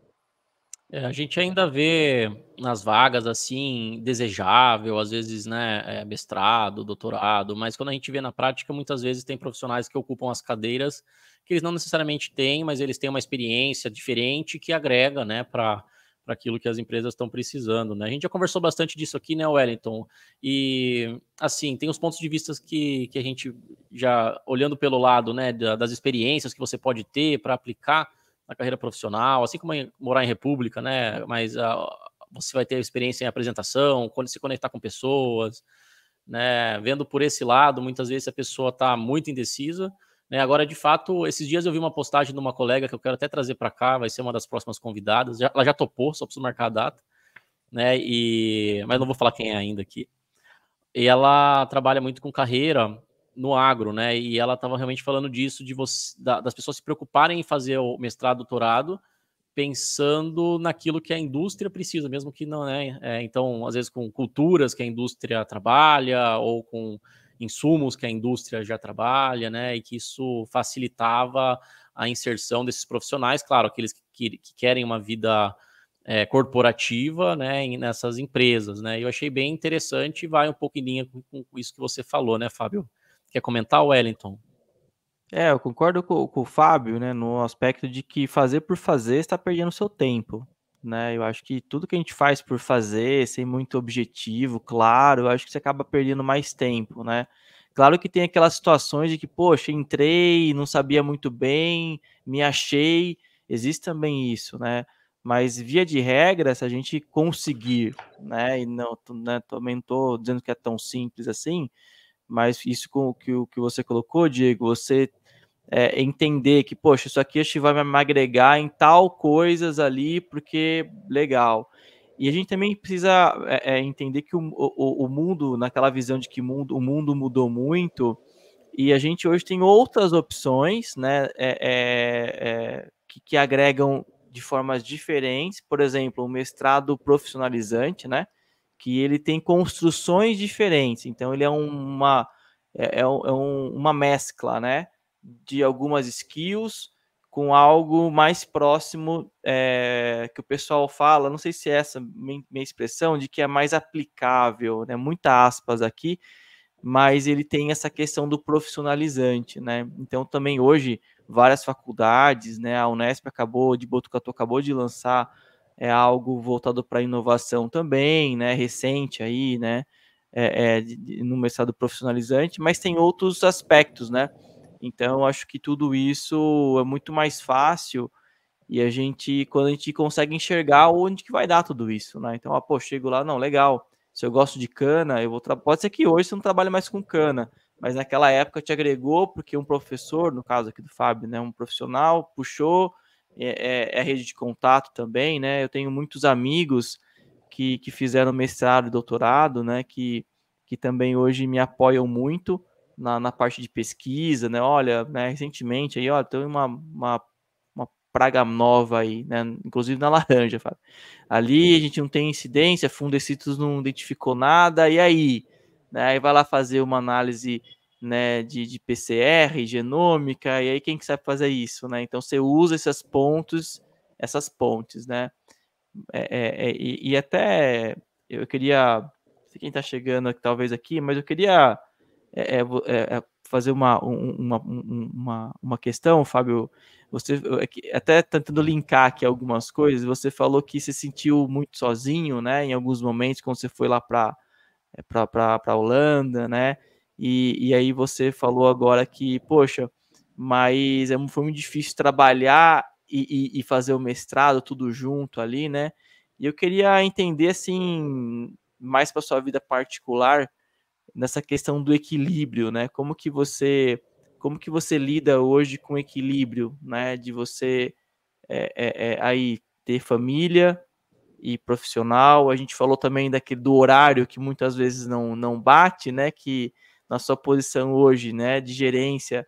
É, a gente ainda vê nas vagas assim, desejável, às vezes, né, é, mestrado, doutorado, mas quando a gente vê na prática, muitas vezes tem profissionais que ocupam as cadeiras que eles não necessariamente têm, mas eles têm uma experiência diferente que agrega, né, para aquilo que as empresas estão precisando, né? A gente já conversou bastante disso aqui, né, Wellington? E, assim, tem os pontos de vista que, que a gente já, olhando pelo lado, né, das experiências que você pode ter para aplicar, na carreira profissional, assim como em, morar em república, né? Mas a ah, você vai ter experiência em apresentação, quando se conectar com pessoas, né? Vendo por esse lado, muitas vezes a pessoa está muito indecisa. Né? Agora, de fato, esses dias eu vi uma postagem de uma colega que eu quero até trazer para cá, vai ser uma das próximas convidadas. Já, ela já topou, só preciso marcar a data, né? E mas não vou falar quem é ainda aqui. E ela trabalha muito com carreira, no agro, né? E ela estava realmente falando disso, de você, da, das pessoas se preocuparem em fazer o mestrado, doutorado, pensando naquilo que a indústria precisa, mesmo que não, né? É, então, às vezes com culturas que a indústria trabalha ou com insumos que a indústria já trabalha, né? E que isso facilitava a inserção desses profissionais, claro, aqueles que, que querem uma vida é, corporativa, né? Nessas empresas, né? Eu achei bem interessante e vai um pouco em linha com, com isso que você falou, né, Fábio? Quer comentar, Wellington? É, eu concordo com, com, o Fábio, né, no aspecto de que fazer por fazer está perdendo seu tempo, né? Eu acho que tudo que a gente faz por fazer, sem muito objetivo, claro, eu acho que você acaba perdendo mais tempo, né? Claro que tem aquelas situações de que, poxa, entrei, não sabia muito bem, me achei, existe também isso, né? Mas via de regra, se a gente conseguir, né, e não, né, também não tô dizendo que é tão simples assim, mas isso com o que, o que você colocou, Diego, você é, entender que, poxa, isso aqui acho que vai me agregar em tal coisas ali, porque legal. E a gente também precisa é, é entender que o, o, o, mundo, naquela visão de que mundo, o mundo mudou muito, e a gente hoje tem outras opções né, é, é, é que, que agregam de formas diferentes, por exemplo, um mestrado profissionalizante, né? que ele tem construções diferentes. Então ele é uma é, é, é um, uma mescla, né, de algumas skills com algo mais próximo é, que o pessoal fala. Não sei se é essa minha, minha expressão de que é mais aplicável, né? Muita aspas aqui, mas ele tem essa questão do profissionalizante, né? Então também hoje várias faculdades, né? A Unesp acabou de Botucatu acabou de lançar é algo voltado para inovação também, né, recente aí, né, é, é, no mercado profissionalizante, mas tem outros aspectos, né, então acho que tudo isso é muito mais fácil e a gente, quando a gente consegue enxergar onde que vai dar tudo isso, né, então, ah, pô, chego lá, não, legal, se eu gosto de cana, eu vou, pode ser que hoje você não trabalhe mais com cana, mas naquela época te agregou porque um professor, no caso aqui do Fábio, né, um profissional, puxou, é, é, é, rede de contato também, né? Eu tenho muitos amigos que, que fizeram mestrado e doutorado, né? Que, que também hoje me apoiam muito na, na parte de pesquisa, né? Olha, né, recentemente aí, ó, tem uma, uma, uma praga nova aí, né? Inclusive na laranja, Fábio. Ali a gente não tem incidência, Fundecitos não identificou nada, e aí? Né? Aí vai lá fazer uma análise né, de, de PCR, genômica, e aí quem que sabe fazer isso, né? Então você usa esses pontos, essas pontes, né? É, é, é, e, e, até eu queria, não sei quem está chegando talvez aqui, mas eu queria é, é, é, fazer uma, uma, uma, uma questão, Fábio. Você até tentando linkar aqui algumas coisas, você falou que se sentiu muito sozinho, né? Em alguns momentos, quando você foi lá para para a Holanda, né? E, e aí você falou agora que, poxa, mas é foi muito difícil trabalhar e, e, e fazer o mestrado tudo junto ali, né? E eu queria entender, assim, mais para sua vida particular, nessa questão do equilíbrio, né? Como que você como que você lida hoje com equilíbrio, né? De você é, é, é, aí ter família e profissional. A gente falou também daquele do horário que muitas vezes não não bate, né? Que na sua posição hoje, né, de gerência,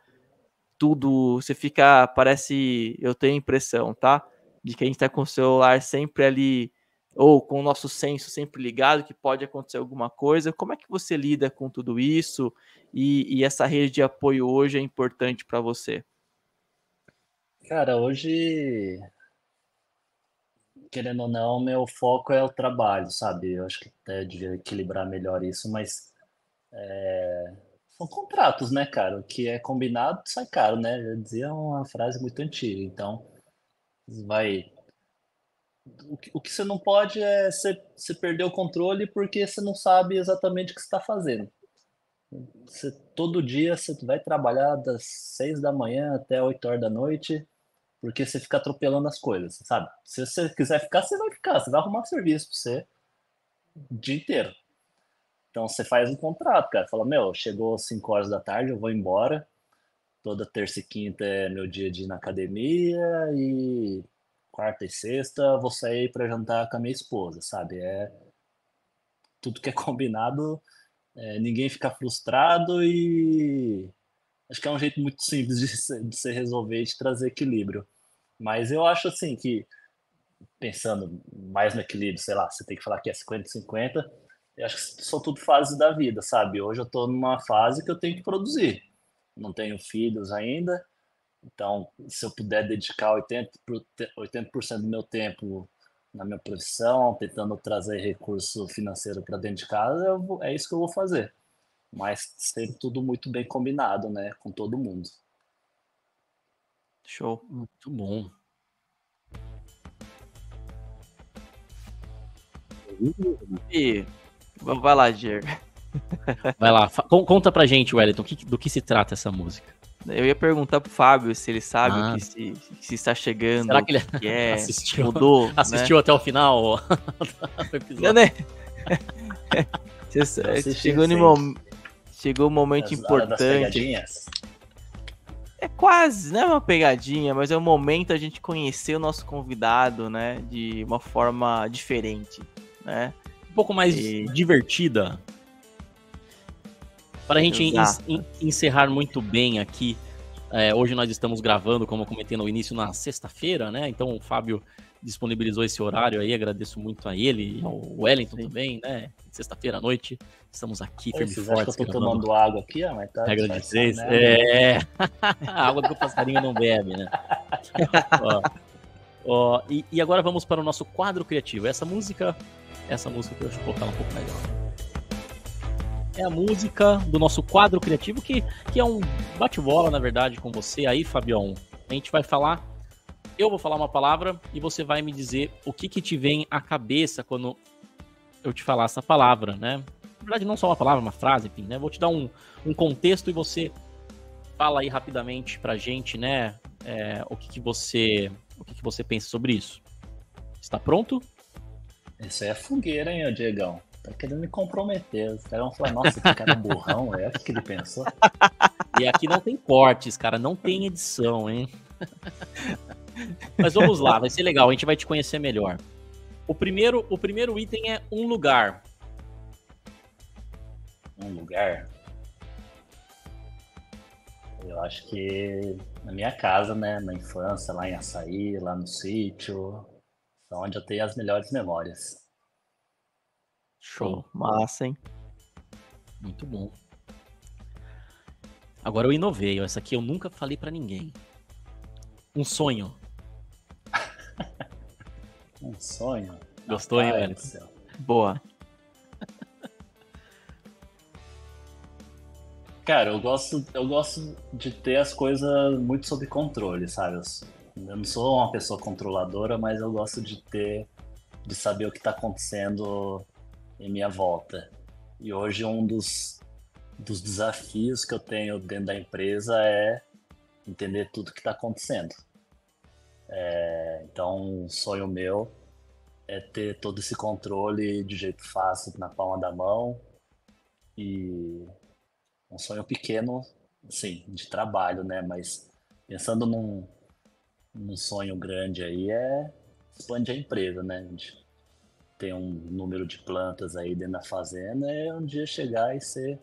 tudo, você fica, parece, eu tenho a impressão, tá? De que a gente está com o celular sempre ali, ou com o nosso senso sempre ligado, que pode acontecer alguma coisa. Como é que você lida com tudo isso? E, e essa rede de apoio hoje é importante para você? Cara, hoje, querendo ou não, meu foco é o trabalho, sabe? Eu acho que até devia equilibrar melhor isso, mas é, são contratos, né, cara? O que é combinado sai caro, né? Eu dizia uma frase muito antiga. Então, vai. O que, você não pode é você, perder o controle porque você não sabe exatamente o que está fazendo. Você, todo dia você vai trabalhar das seis da manhã até oito horas da noite, porque você fica atropelando as coisas, sabe? Se você quiser ficar, você vai ficar, você vai arrumar serviço para você o dia inteiro. Então você faz um contrato, cara. Fala, meu, chegou às 5 horas da tarde, eu vou embora. Toda terça e quinta é meu dia de ir na academia e quarta e sexta vou sair para jantar com a minha esposa, sabe? É tudo que é combinado, é, ninguém fica frustrado e acho que é um jeito muito simples de se, de se resolver e de trazer equilíbrio. Mas eu acho assim que pensando mais no equilíbrio, sei lá, você tem que falar que é 50-50, eu acho que são tudo fases da vida, sabe? Hoje eu estou numa fase que eu tenho que produzir. Não tenho filhos ainda, então se eu puder dedicar 80%, 80 do meu tempo na minha profissão, tentando trazer recurso financeiro para dentro de casa, vou, é isso que eu vou fazer. Mas sempre tudo muito bem combinado, né? Com todo mundo. Show. Muito bom. E Vai lá, Jer. Vai lá, conta pra gente, Wellington, que, do que se trata essa música? Eu ia perguntar pro Fábio se ele sabe ah. que se, se, está chegando. Será que ele que é, assistiu, mudou, né? assistiu né? até o final do episódio? Né? É, chegou, no, chegou um momento As importante. É quase, não é uma pegadinha, mas é o um momento a gente conhecer o nosso convidado, né? De uma forma diferente, né? um pouco mais e... divertida. Para a gente en encerrar muito bem aqui, é, hoje nós estamos gravando, como eu comentei no início, na sexta-feira, né? Então o Fábio disponibilizou esse horário aí, agradeço muito a ele e ao Wellington Sim. também, né? Sexta-feira à noite, estamos aqui, firme e forte. eu tô tomando água aqui, mas tá... Regra de seis, é... a água do passarinho não bebe, né? ó, ó, e, e agora vamos para o nosso quadro criativo. Essa música essa música para eu explicar um pouco melhor. É a música do nosso quadro criativo, que, que é um bate-bola, na verdade, com você aí, Fabião. A gente vai falar, eu vou falar uma palavra e você vai me dizer o que, que te vem à cabeça quando eu te falar essa palavra, né? Na verdade, não só uma palavra, uma frase, enfim, né? Vou te dar um, um contexto e você fala aí rapidamente pra gente, né? É, o que, que você o que, que, você pensa sobre isso. Está pronto? Isso aí é fogueira, hein, Diegão? Tá querendo me comprometer. Os caras vão falar, nossa, que cara é burrão, é O que ele pensou. E aqui não tem cortes, cara, não tem edição, hein? Mas vamos lá, vai ser legal, a gente vai te conhecer melhor. O primeiro, o primeiro item é um lugar. Um lugar? Eu acho que na minha casa, né? Na infância, lá em Açaí, lá no sítio, então, onde eu tenho as melhores memórias. Show. Massa, hein? Muito bom. Agora eu inovei, essa aqui eu nunca falei para ninguém. Um sonho. um sonho? Gostou, Rapaz, hein, velho? Boa. Cara, eu gosto, eu gosto de ter as coisas muito sob controle, sabe? Eu eu não sou uma pessoa controladora, mas eu gosto de ter, de saber o que está acontecendo em minha volta. E hoje um dos, dos desafios que eu tenho dentro da empresa é entender tudo o que está acontecendo. É, então, um sonho meu é ter todo esse controle de jeito fácil, na palma da mão. E um sonho pequeno, sim, de trabalho, né? Mas pensando num, um sonho grande aí é expandir a empresa, né? Gente? Tem um número de plantas aí dentro da fazenda e é um dia chegar e ser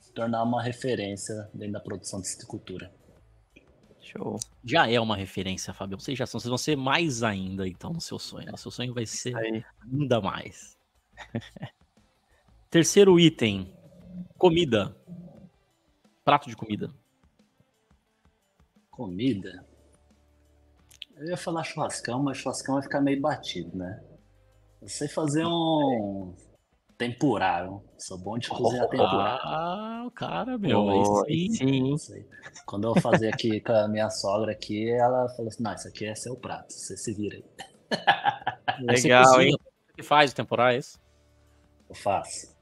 se tornar uma referência dentro da produção de agricultura Show. Já é uma referência, Fabião. Vocês já são, vocês vão ser mais ainda, então, no seu sonho. O seu sonho vai ser aí. ainda mais. Terceiro item: comida. Prato de comida. Comida? Eu ia falar churrascão, mas churrascão vai ficar meio batido, né? Eu sei fazer um tempurar? sou bom de cozinhar oh, tempurá. Ah, o cara, meu. Oh, sim. sim. Quando eu fazia aqui com a minha sogra aqui, ela falou assim, não, isso aqui é seu prato, você se vira aí. Legal, hein? Você faz o temporar, é isso? Eu faço.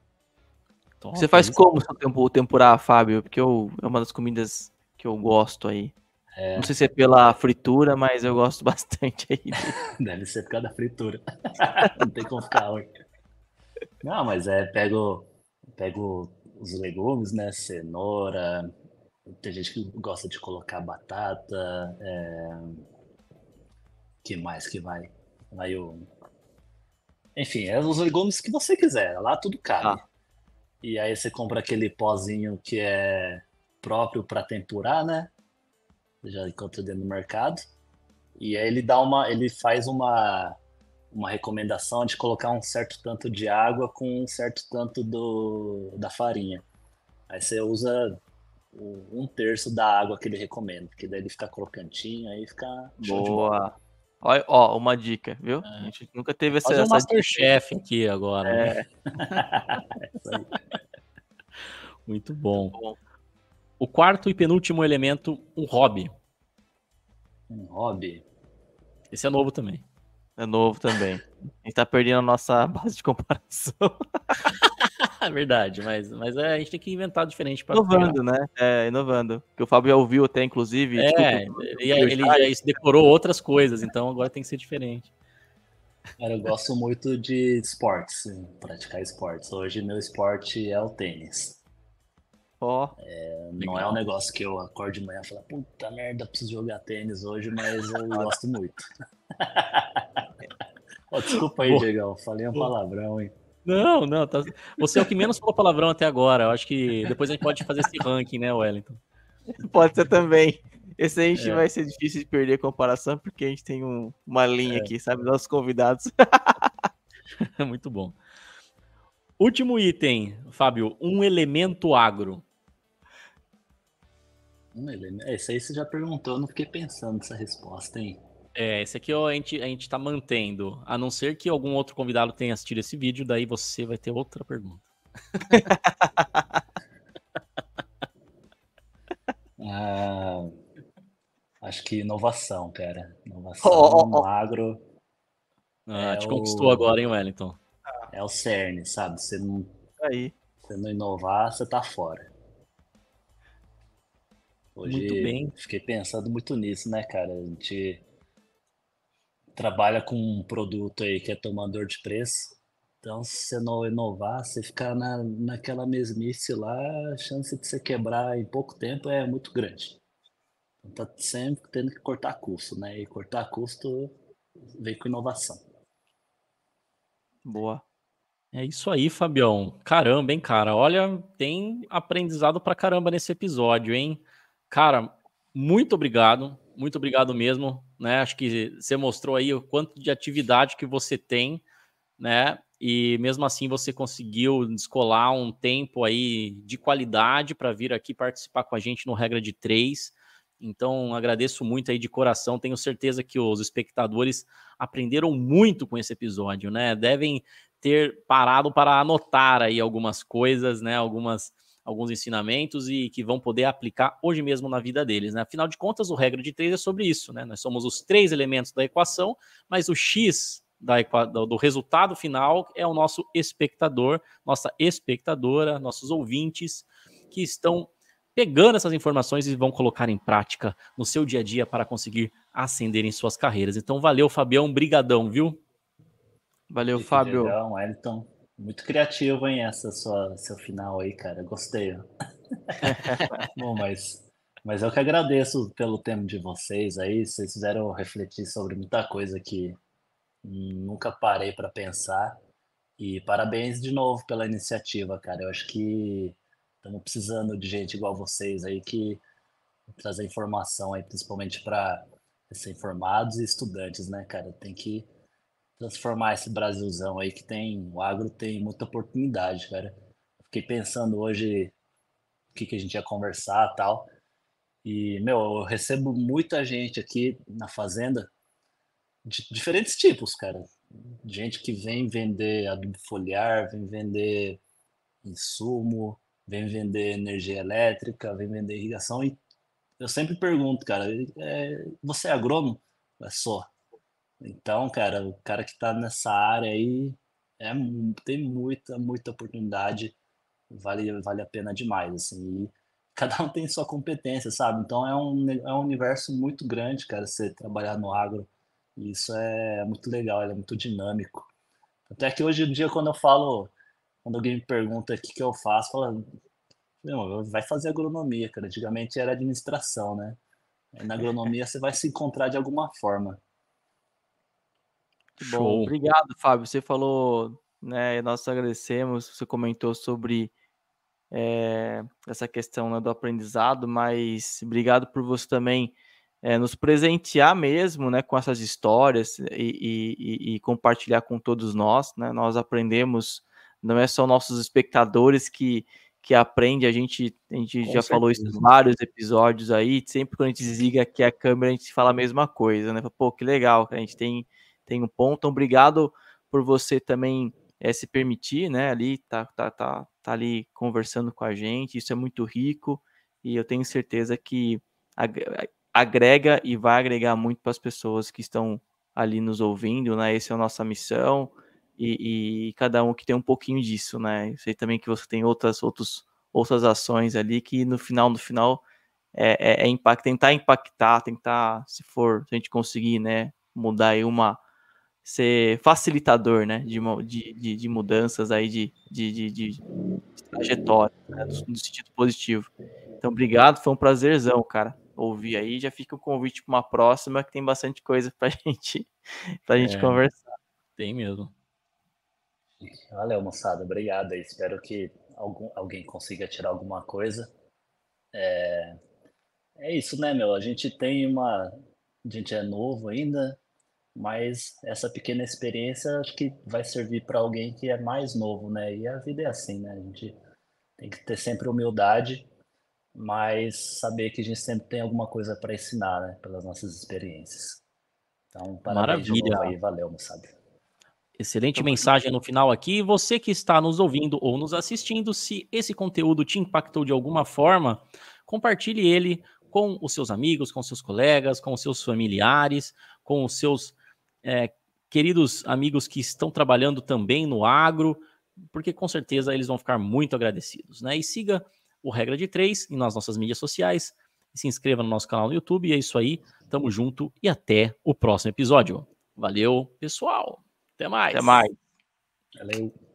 Então, você faz como o seu Fábio? Porque eu, é uma das comidas que eu gosto aí. É. Não sei se é pela fritura, mas eu gosto bastante aí. Deve ser por causa da fritura. Não tem como ficar ruim. Não, mas é, pego, pego os legumes, né? Cenoura. Tem gente que gosta de colocar batata. É... que mais que vai? Vai o. Enfim, é os legumes que você quiser. Lá tudo cabe. Ah. E aí você compra aquele pozinho que é próprio para temperar, né? já encontra dentro do mercado. E aí ele dá uma, ele faz uma uma recomendação de colocar um certo tanto de água com um certo tanto do, da farinha. Aí você usa um terço da água que ele recomenda, porque daí ele fica crocantinho, aí fica. Boa! Olha, ó, uma dica, viu? É. A gente nunca teve essa. Fazer um essa Masterchef aqui agora. É. Né? Muito bom. Muito bom. O quarto e penúltimo elemento, um hobby. Um hobby. Esse é novo também. É novo também. A gente tá perdendo a nossa base de comparação. É verdade, mas, mas é, a gente tem que inventar diferente para Inovando, né? É, inovando. Que o Fábio já ouviu até, inclusive. É, desculpa, e ele já decorou outras coisas, então agora tem que ser diferente. Cara, eu gosto muito de esportes, praticar esportes. Hoje meu esporte é o tênis. Ó. Oh, é, não é um negócio que eu acordo de manhã e falo, puta merda, preciso jogar tênis hoje, mas eu gosto muito. oh, desculpa aí, legal Diego, falei um palavrão, hein? Não, não, tá... você é o que menos falou palavrão até agora. Eu acho que depois a gente pode fazer esse ranking, né, Wellington? Pode ser também. Esse aí a gente é. vai ser difícil de perder a comparação, porque a gente tem um, uma linha é. aqui, sabe? Nossos convidados. Muito bom. Último item, Fábio, um elemento agro. Esse é, Essa aí você já perguntou, eu não fiquei pensando nessa resposta, hein? É, esse aqui a, gente, a gente tá mantendo. A não ser que algum outro convidado tenha assistido esse vídeo, daí você vai ter outra pergunta. ah, acho que inovação, cara. Inovação, oh, oh, oh. agro. Ah, é te o... conquistou agora, hein, Wellington? É o Cern, sabe? Você não, aí. Você não inovar, você tá fora. Hoje muito bem. Fiquei pensando muito nisso, né, cara? A gente trabalha com um produto aí que é tomador de preço. Então, se você não inovar, se ficar na, naquela mesmice lá, a chance de você quebrar em pouco tempo é muito grande. Então, tá sempre tendo que cortar custo, né? E cortar custo vem com inovação. Boa. É isso aí, Fabião. Caramba, hein, cara? Olha, tem aprendizado pra caramba nesse episódio, hein? Cara, muito obrigado, muito obrigado mesmo, né? Acho que você mostrou aí o quanto de atividade que você tem, né? E mesmo assim você conseguiu descolar um tempo aí de qualidade para vir aqui participar com a gente no Regra de Três. Então, agradeço muito aí de coração. Tenho certeza que os espectadores aprenderam muito com esse episódio, né? Devem ter parado para anotar aí algumas coisas, né? Algumas alguns ensinamentos e que vão poder aplicar hoje mesmo na vida deles. Né? Afinal de contas, o regra de três é sobre isso. Né? Nós somos os três elementos da equação, mas o x da, do resultado final é o nosso espectador, nossa espectadora, nossos ouvintes que estão pegando essas informações e vão colocar em prática no seu dia a dia para conseguir ascender em suas carreiras. Então, valeu, Fabião, brigadão, viu? Valeu, Fábio. Obrigadão, Elton. Muito criativo, hein, essa sua, seu final aí, cara. Gostei. Bom, mas, mas eu que agradeço pelo tempo de vocês aí. Vocês fizeram refletir sobre muita coisa que nunca parei para pensar. E parabéns de novo pela iniciativa, cara. Eu acho que estamos precisando de gente igual vocês aí que trazer informação aí, principalmente para ser informados e estudantes, né, cara? Tem que transformar esse Brasilzão aí que tem, o agro tem muita oportunidade, cara. Fiquei pensando hoje o que, que a gente ia conversar tal. E, meu, eu recebo muita gente aqui na fazenda de diferentes tipos, cara. Gente que vem vender adubo foliar, vem vender insumo, vem vender energia elétrica, vem vender irrigação. E eu sempre pergunto, cara, é, você é agrônomo? É só. Então, cara, o cara que está nessa área aí é, tem muita, muita oportunidade, vale, vale a pena demais, assim, e cada um tem sua competência, sabe? Então é um, é um universo muito grande, cara, você trabalhar no agro, e isso é muito legal, é muito dinâmico. Até que hoje em dia, quando eu falo, quando alguém me pergunta o que, que eu faço, fala, não vai fazer agronomia, cara, antigamente era administração, né? Na agronomia você vai se encontrar de alguma forma. Que bom. Show. Obrigado, Fábio. Você falou, né? Nós agradecemos. Você comentou sobre é, essa questão né, do aprendizado, mas obrigado por você também é, nos presentear mesmo, né, com essas histórias e, e, e compartilhar com todos nós, né? Nós aprendemos. Não é só nossos espectadores que que aprende, a gente, a gente já certeza. falou isso em vários episódios aí, sempre quando a gente desliga aqui a câmera, a gente fala a mesma coisa, né? Pô, que legal, que a gente tem tem um ponto. Obrigado por você também é, se permitir, né? Ali tá, tá, tá, tá ali conversando com a gente. Isso é muito rico e eu tenho certeza que agrega e vai agregar muito para as pessoas que estão ali nos ouvindo, né? Essa é a nossa missão e, e, cada um que tem um pouquinho disso, né? Eu sei também que você tem outras outros, outras ações ali que no final no final é, é, é impact, tentar impactar, tentar se for se a gente conseguir, né? Mudar aí uma ser facilitador né, de, de, de, mudanças aí de, de, de, de trajetória, né, no, sentido positivo. Então, obrigado, foi um prazerzão, cara, ouvir aí. Já fica o convite para uma próxima, que tem bastante coisa para gente, a gente é, conversar. Tem mesmo. Valeu, moçada, obrigado. Eu espero que algum, alguém consiga tirar alguma coisa. É, é isso, né, meu? A gente tem uma. A gente é novo ainda, mas essa pequena experiência acho que vai servir para alguém que é mais novo, né? E a vida é assim, né? A gente tem que ter sempre humildade, mas saber que a gente sempre tem alguma coisa para ensinar, né? Pelas nossas experiências. Então, parabéns Maravilha. aí, valeu, moçada. Excelente mensagem no final aqui. Você que está nos ouvindo ou nos assistindo, se esse conteúdo te impactou de alguma forma, compartilhe ele com os seus amigos, com seus colegas, com os seus familiares, com os seus é, queridos amigos que estão trabalhando também no agro, porque com certeza eles vão ficar muito agradecidos. Né? E siga o Regra de Três nas nossas mídias sociais, se inscreva no nosso canal no YouTube. E é isso aí, tamo junto e até o próximo episódio. Valeu, pessoal. Até mais. Até mais. Valeu.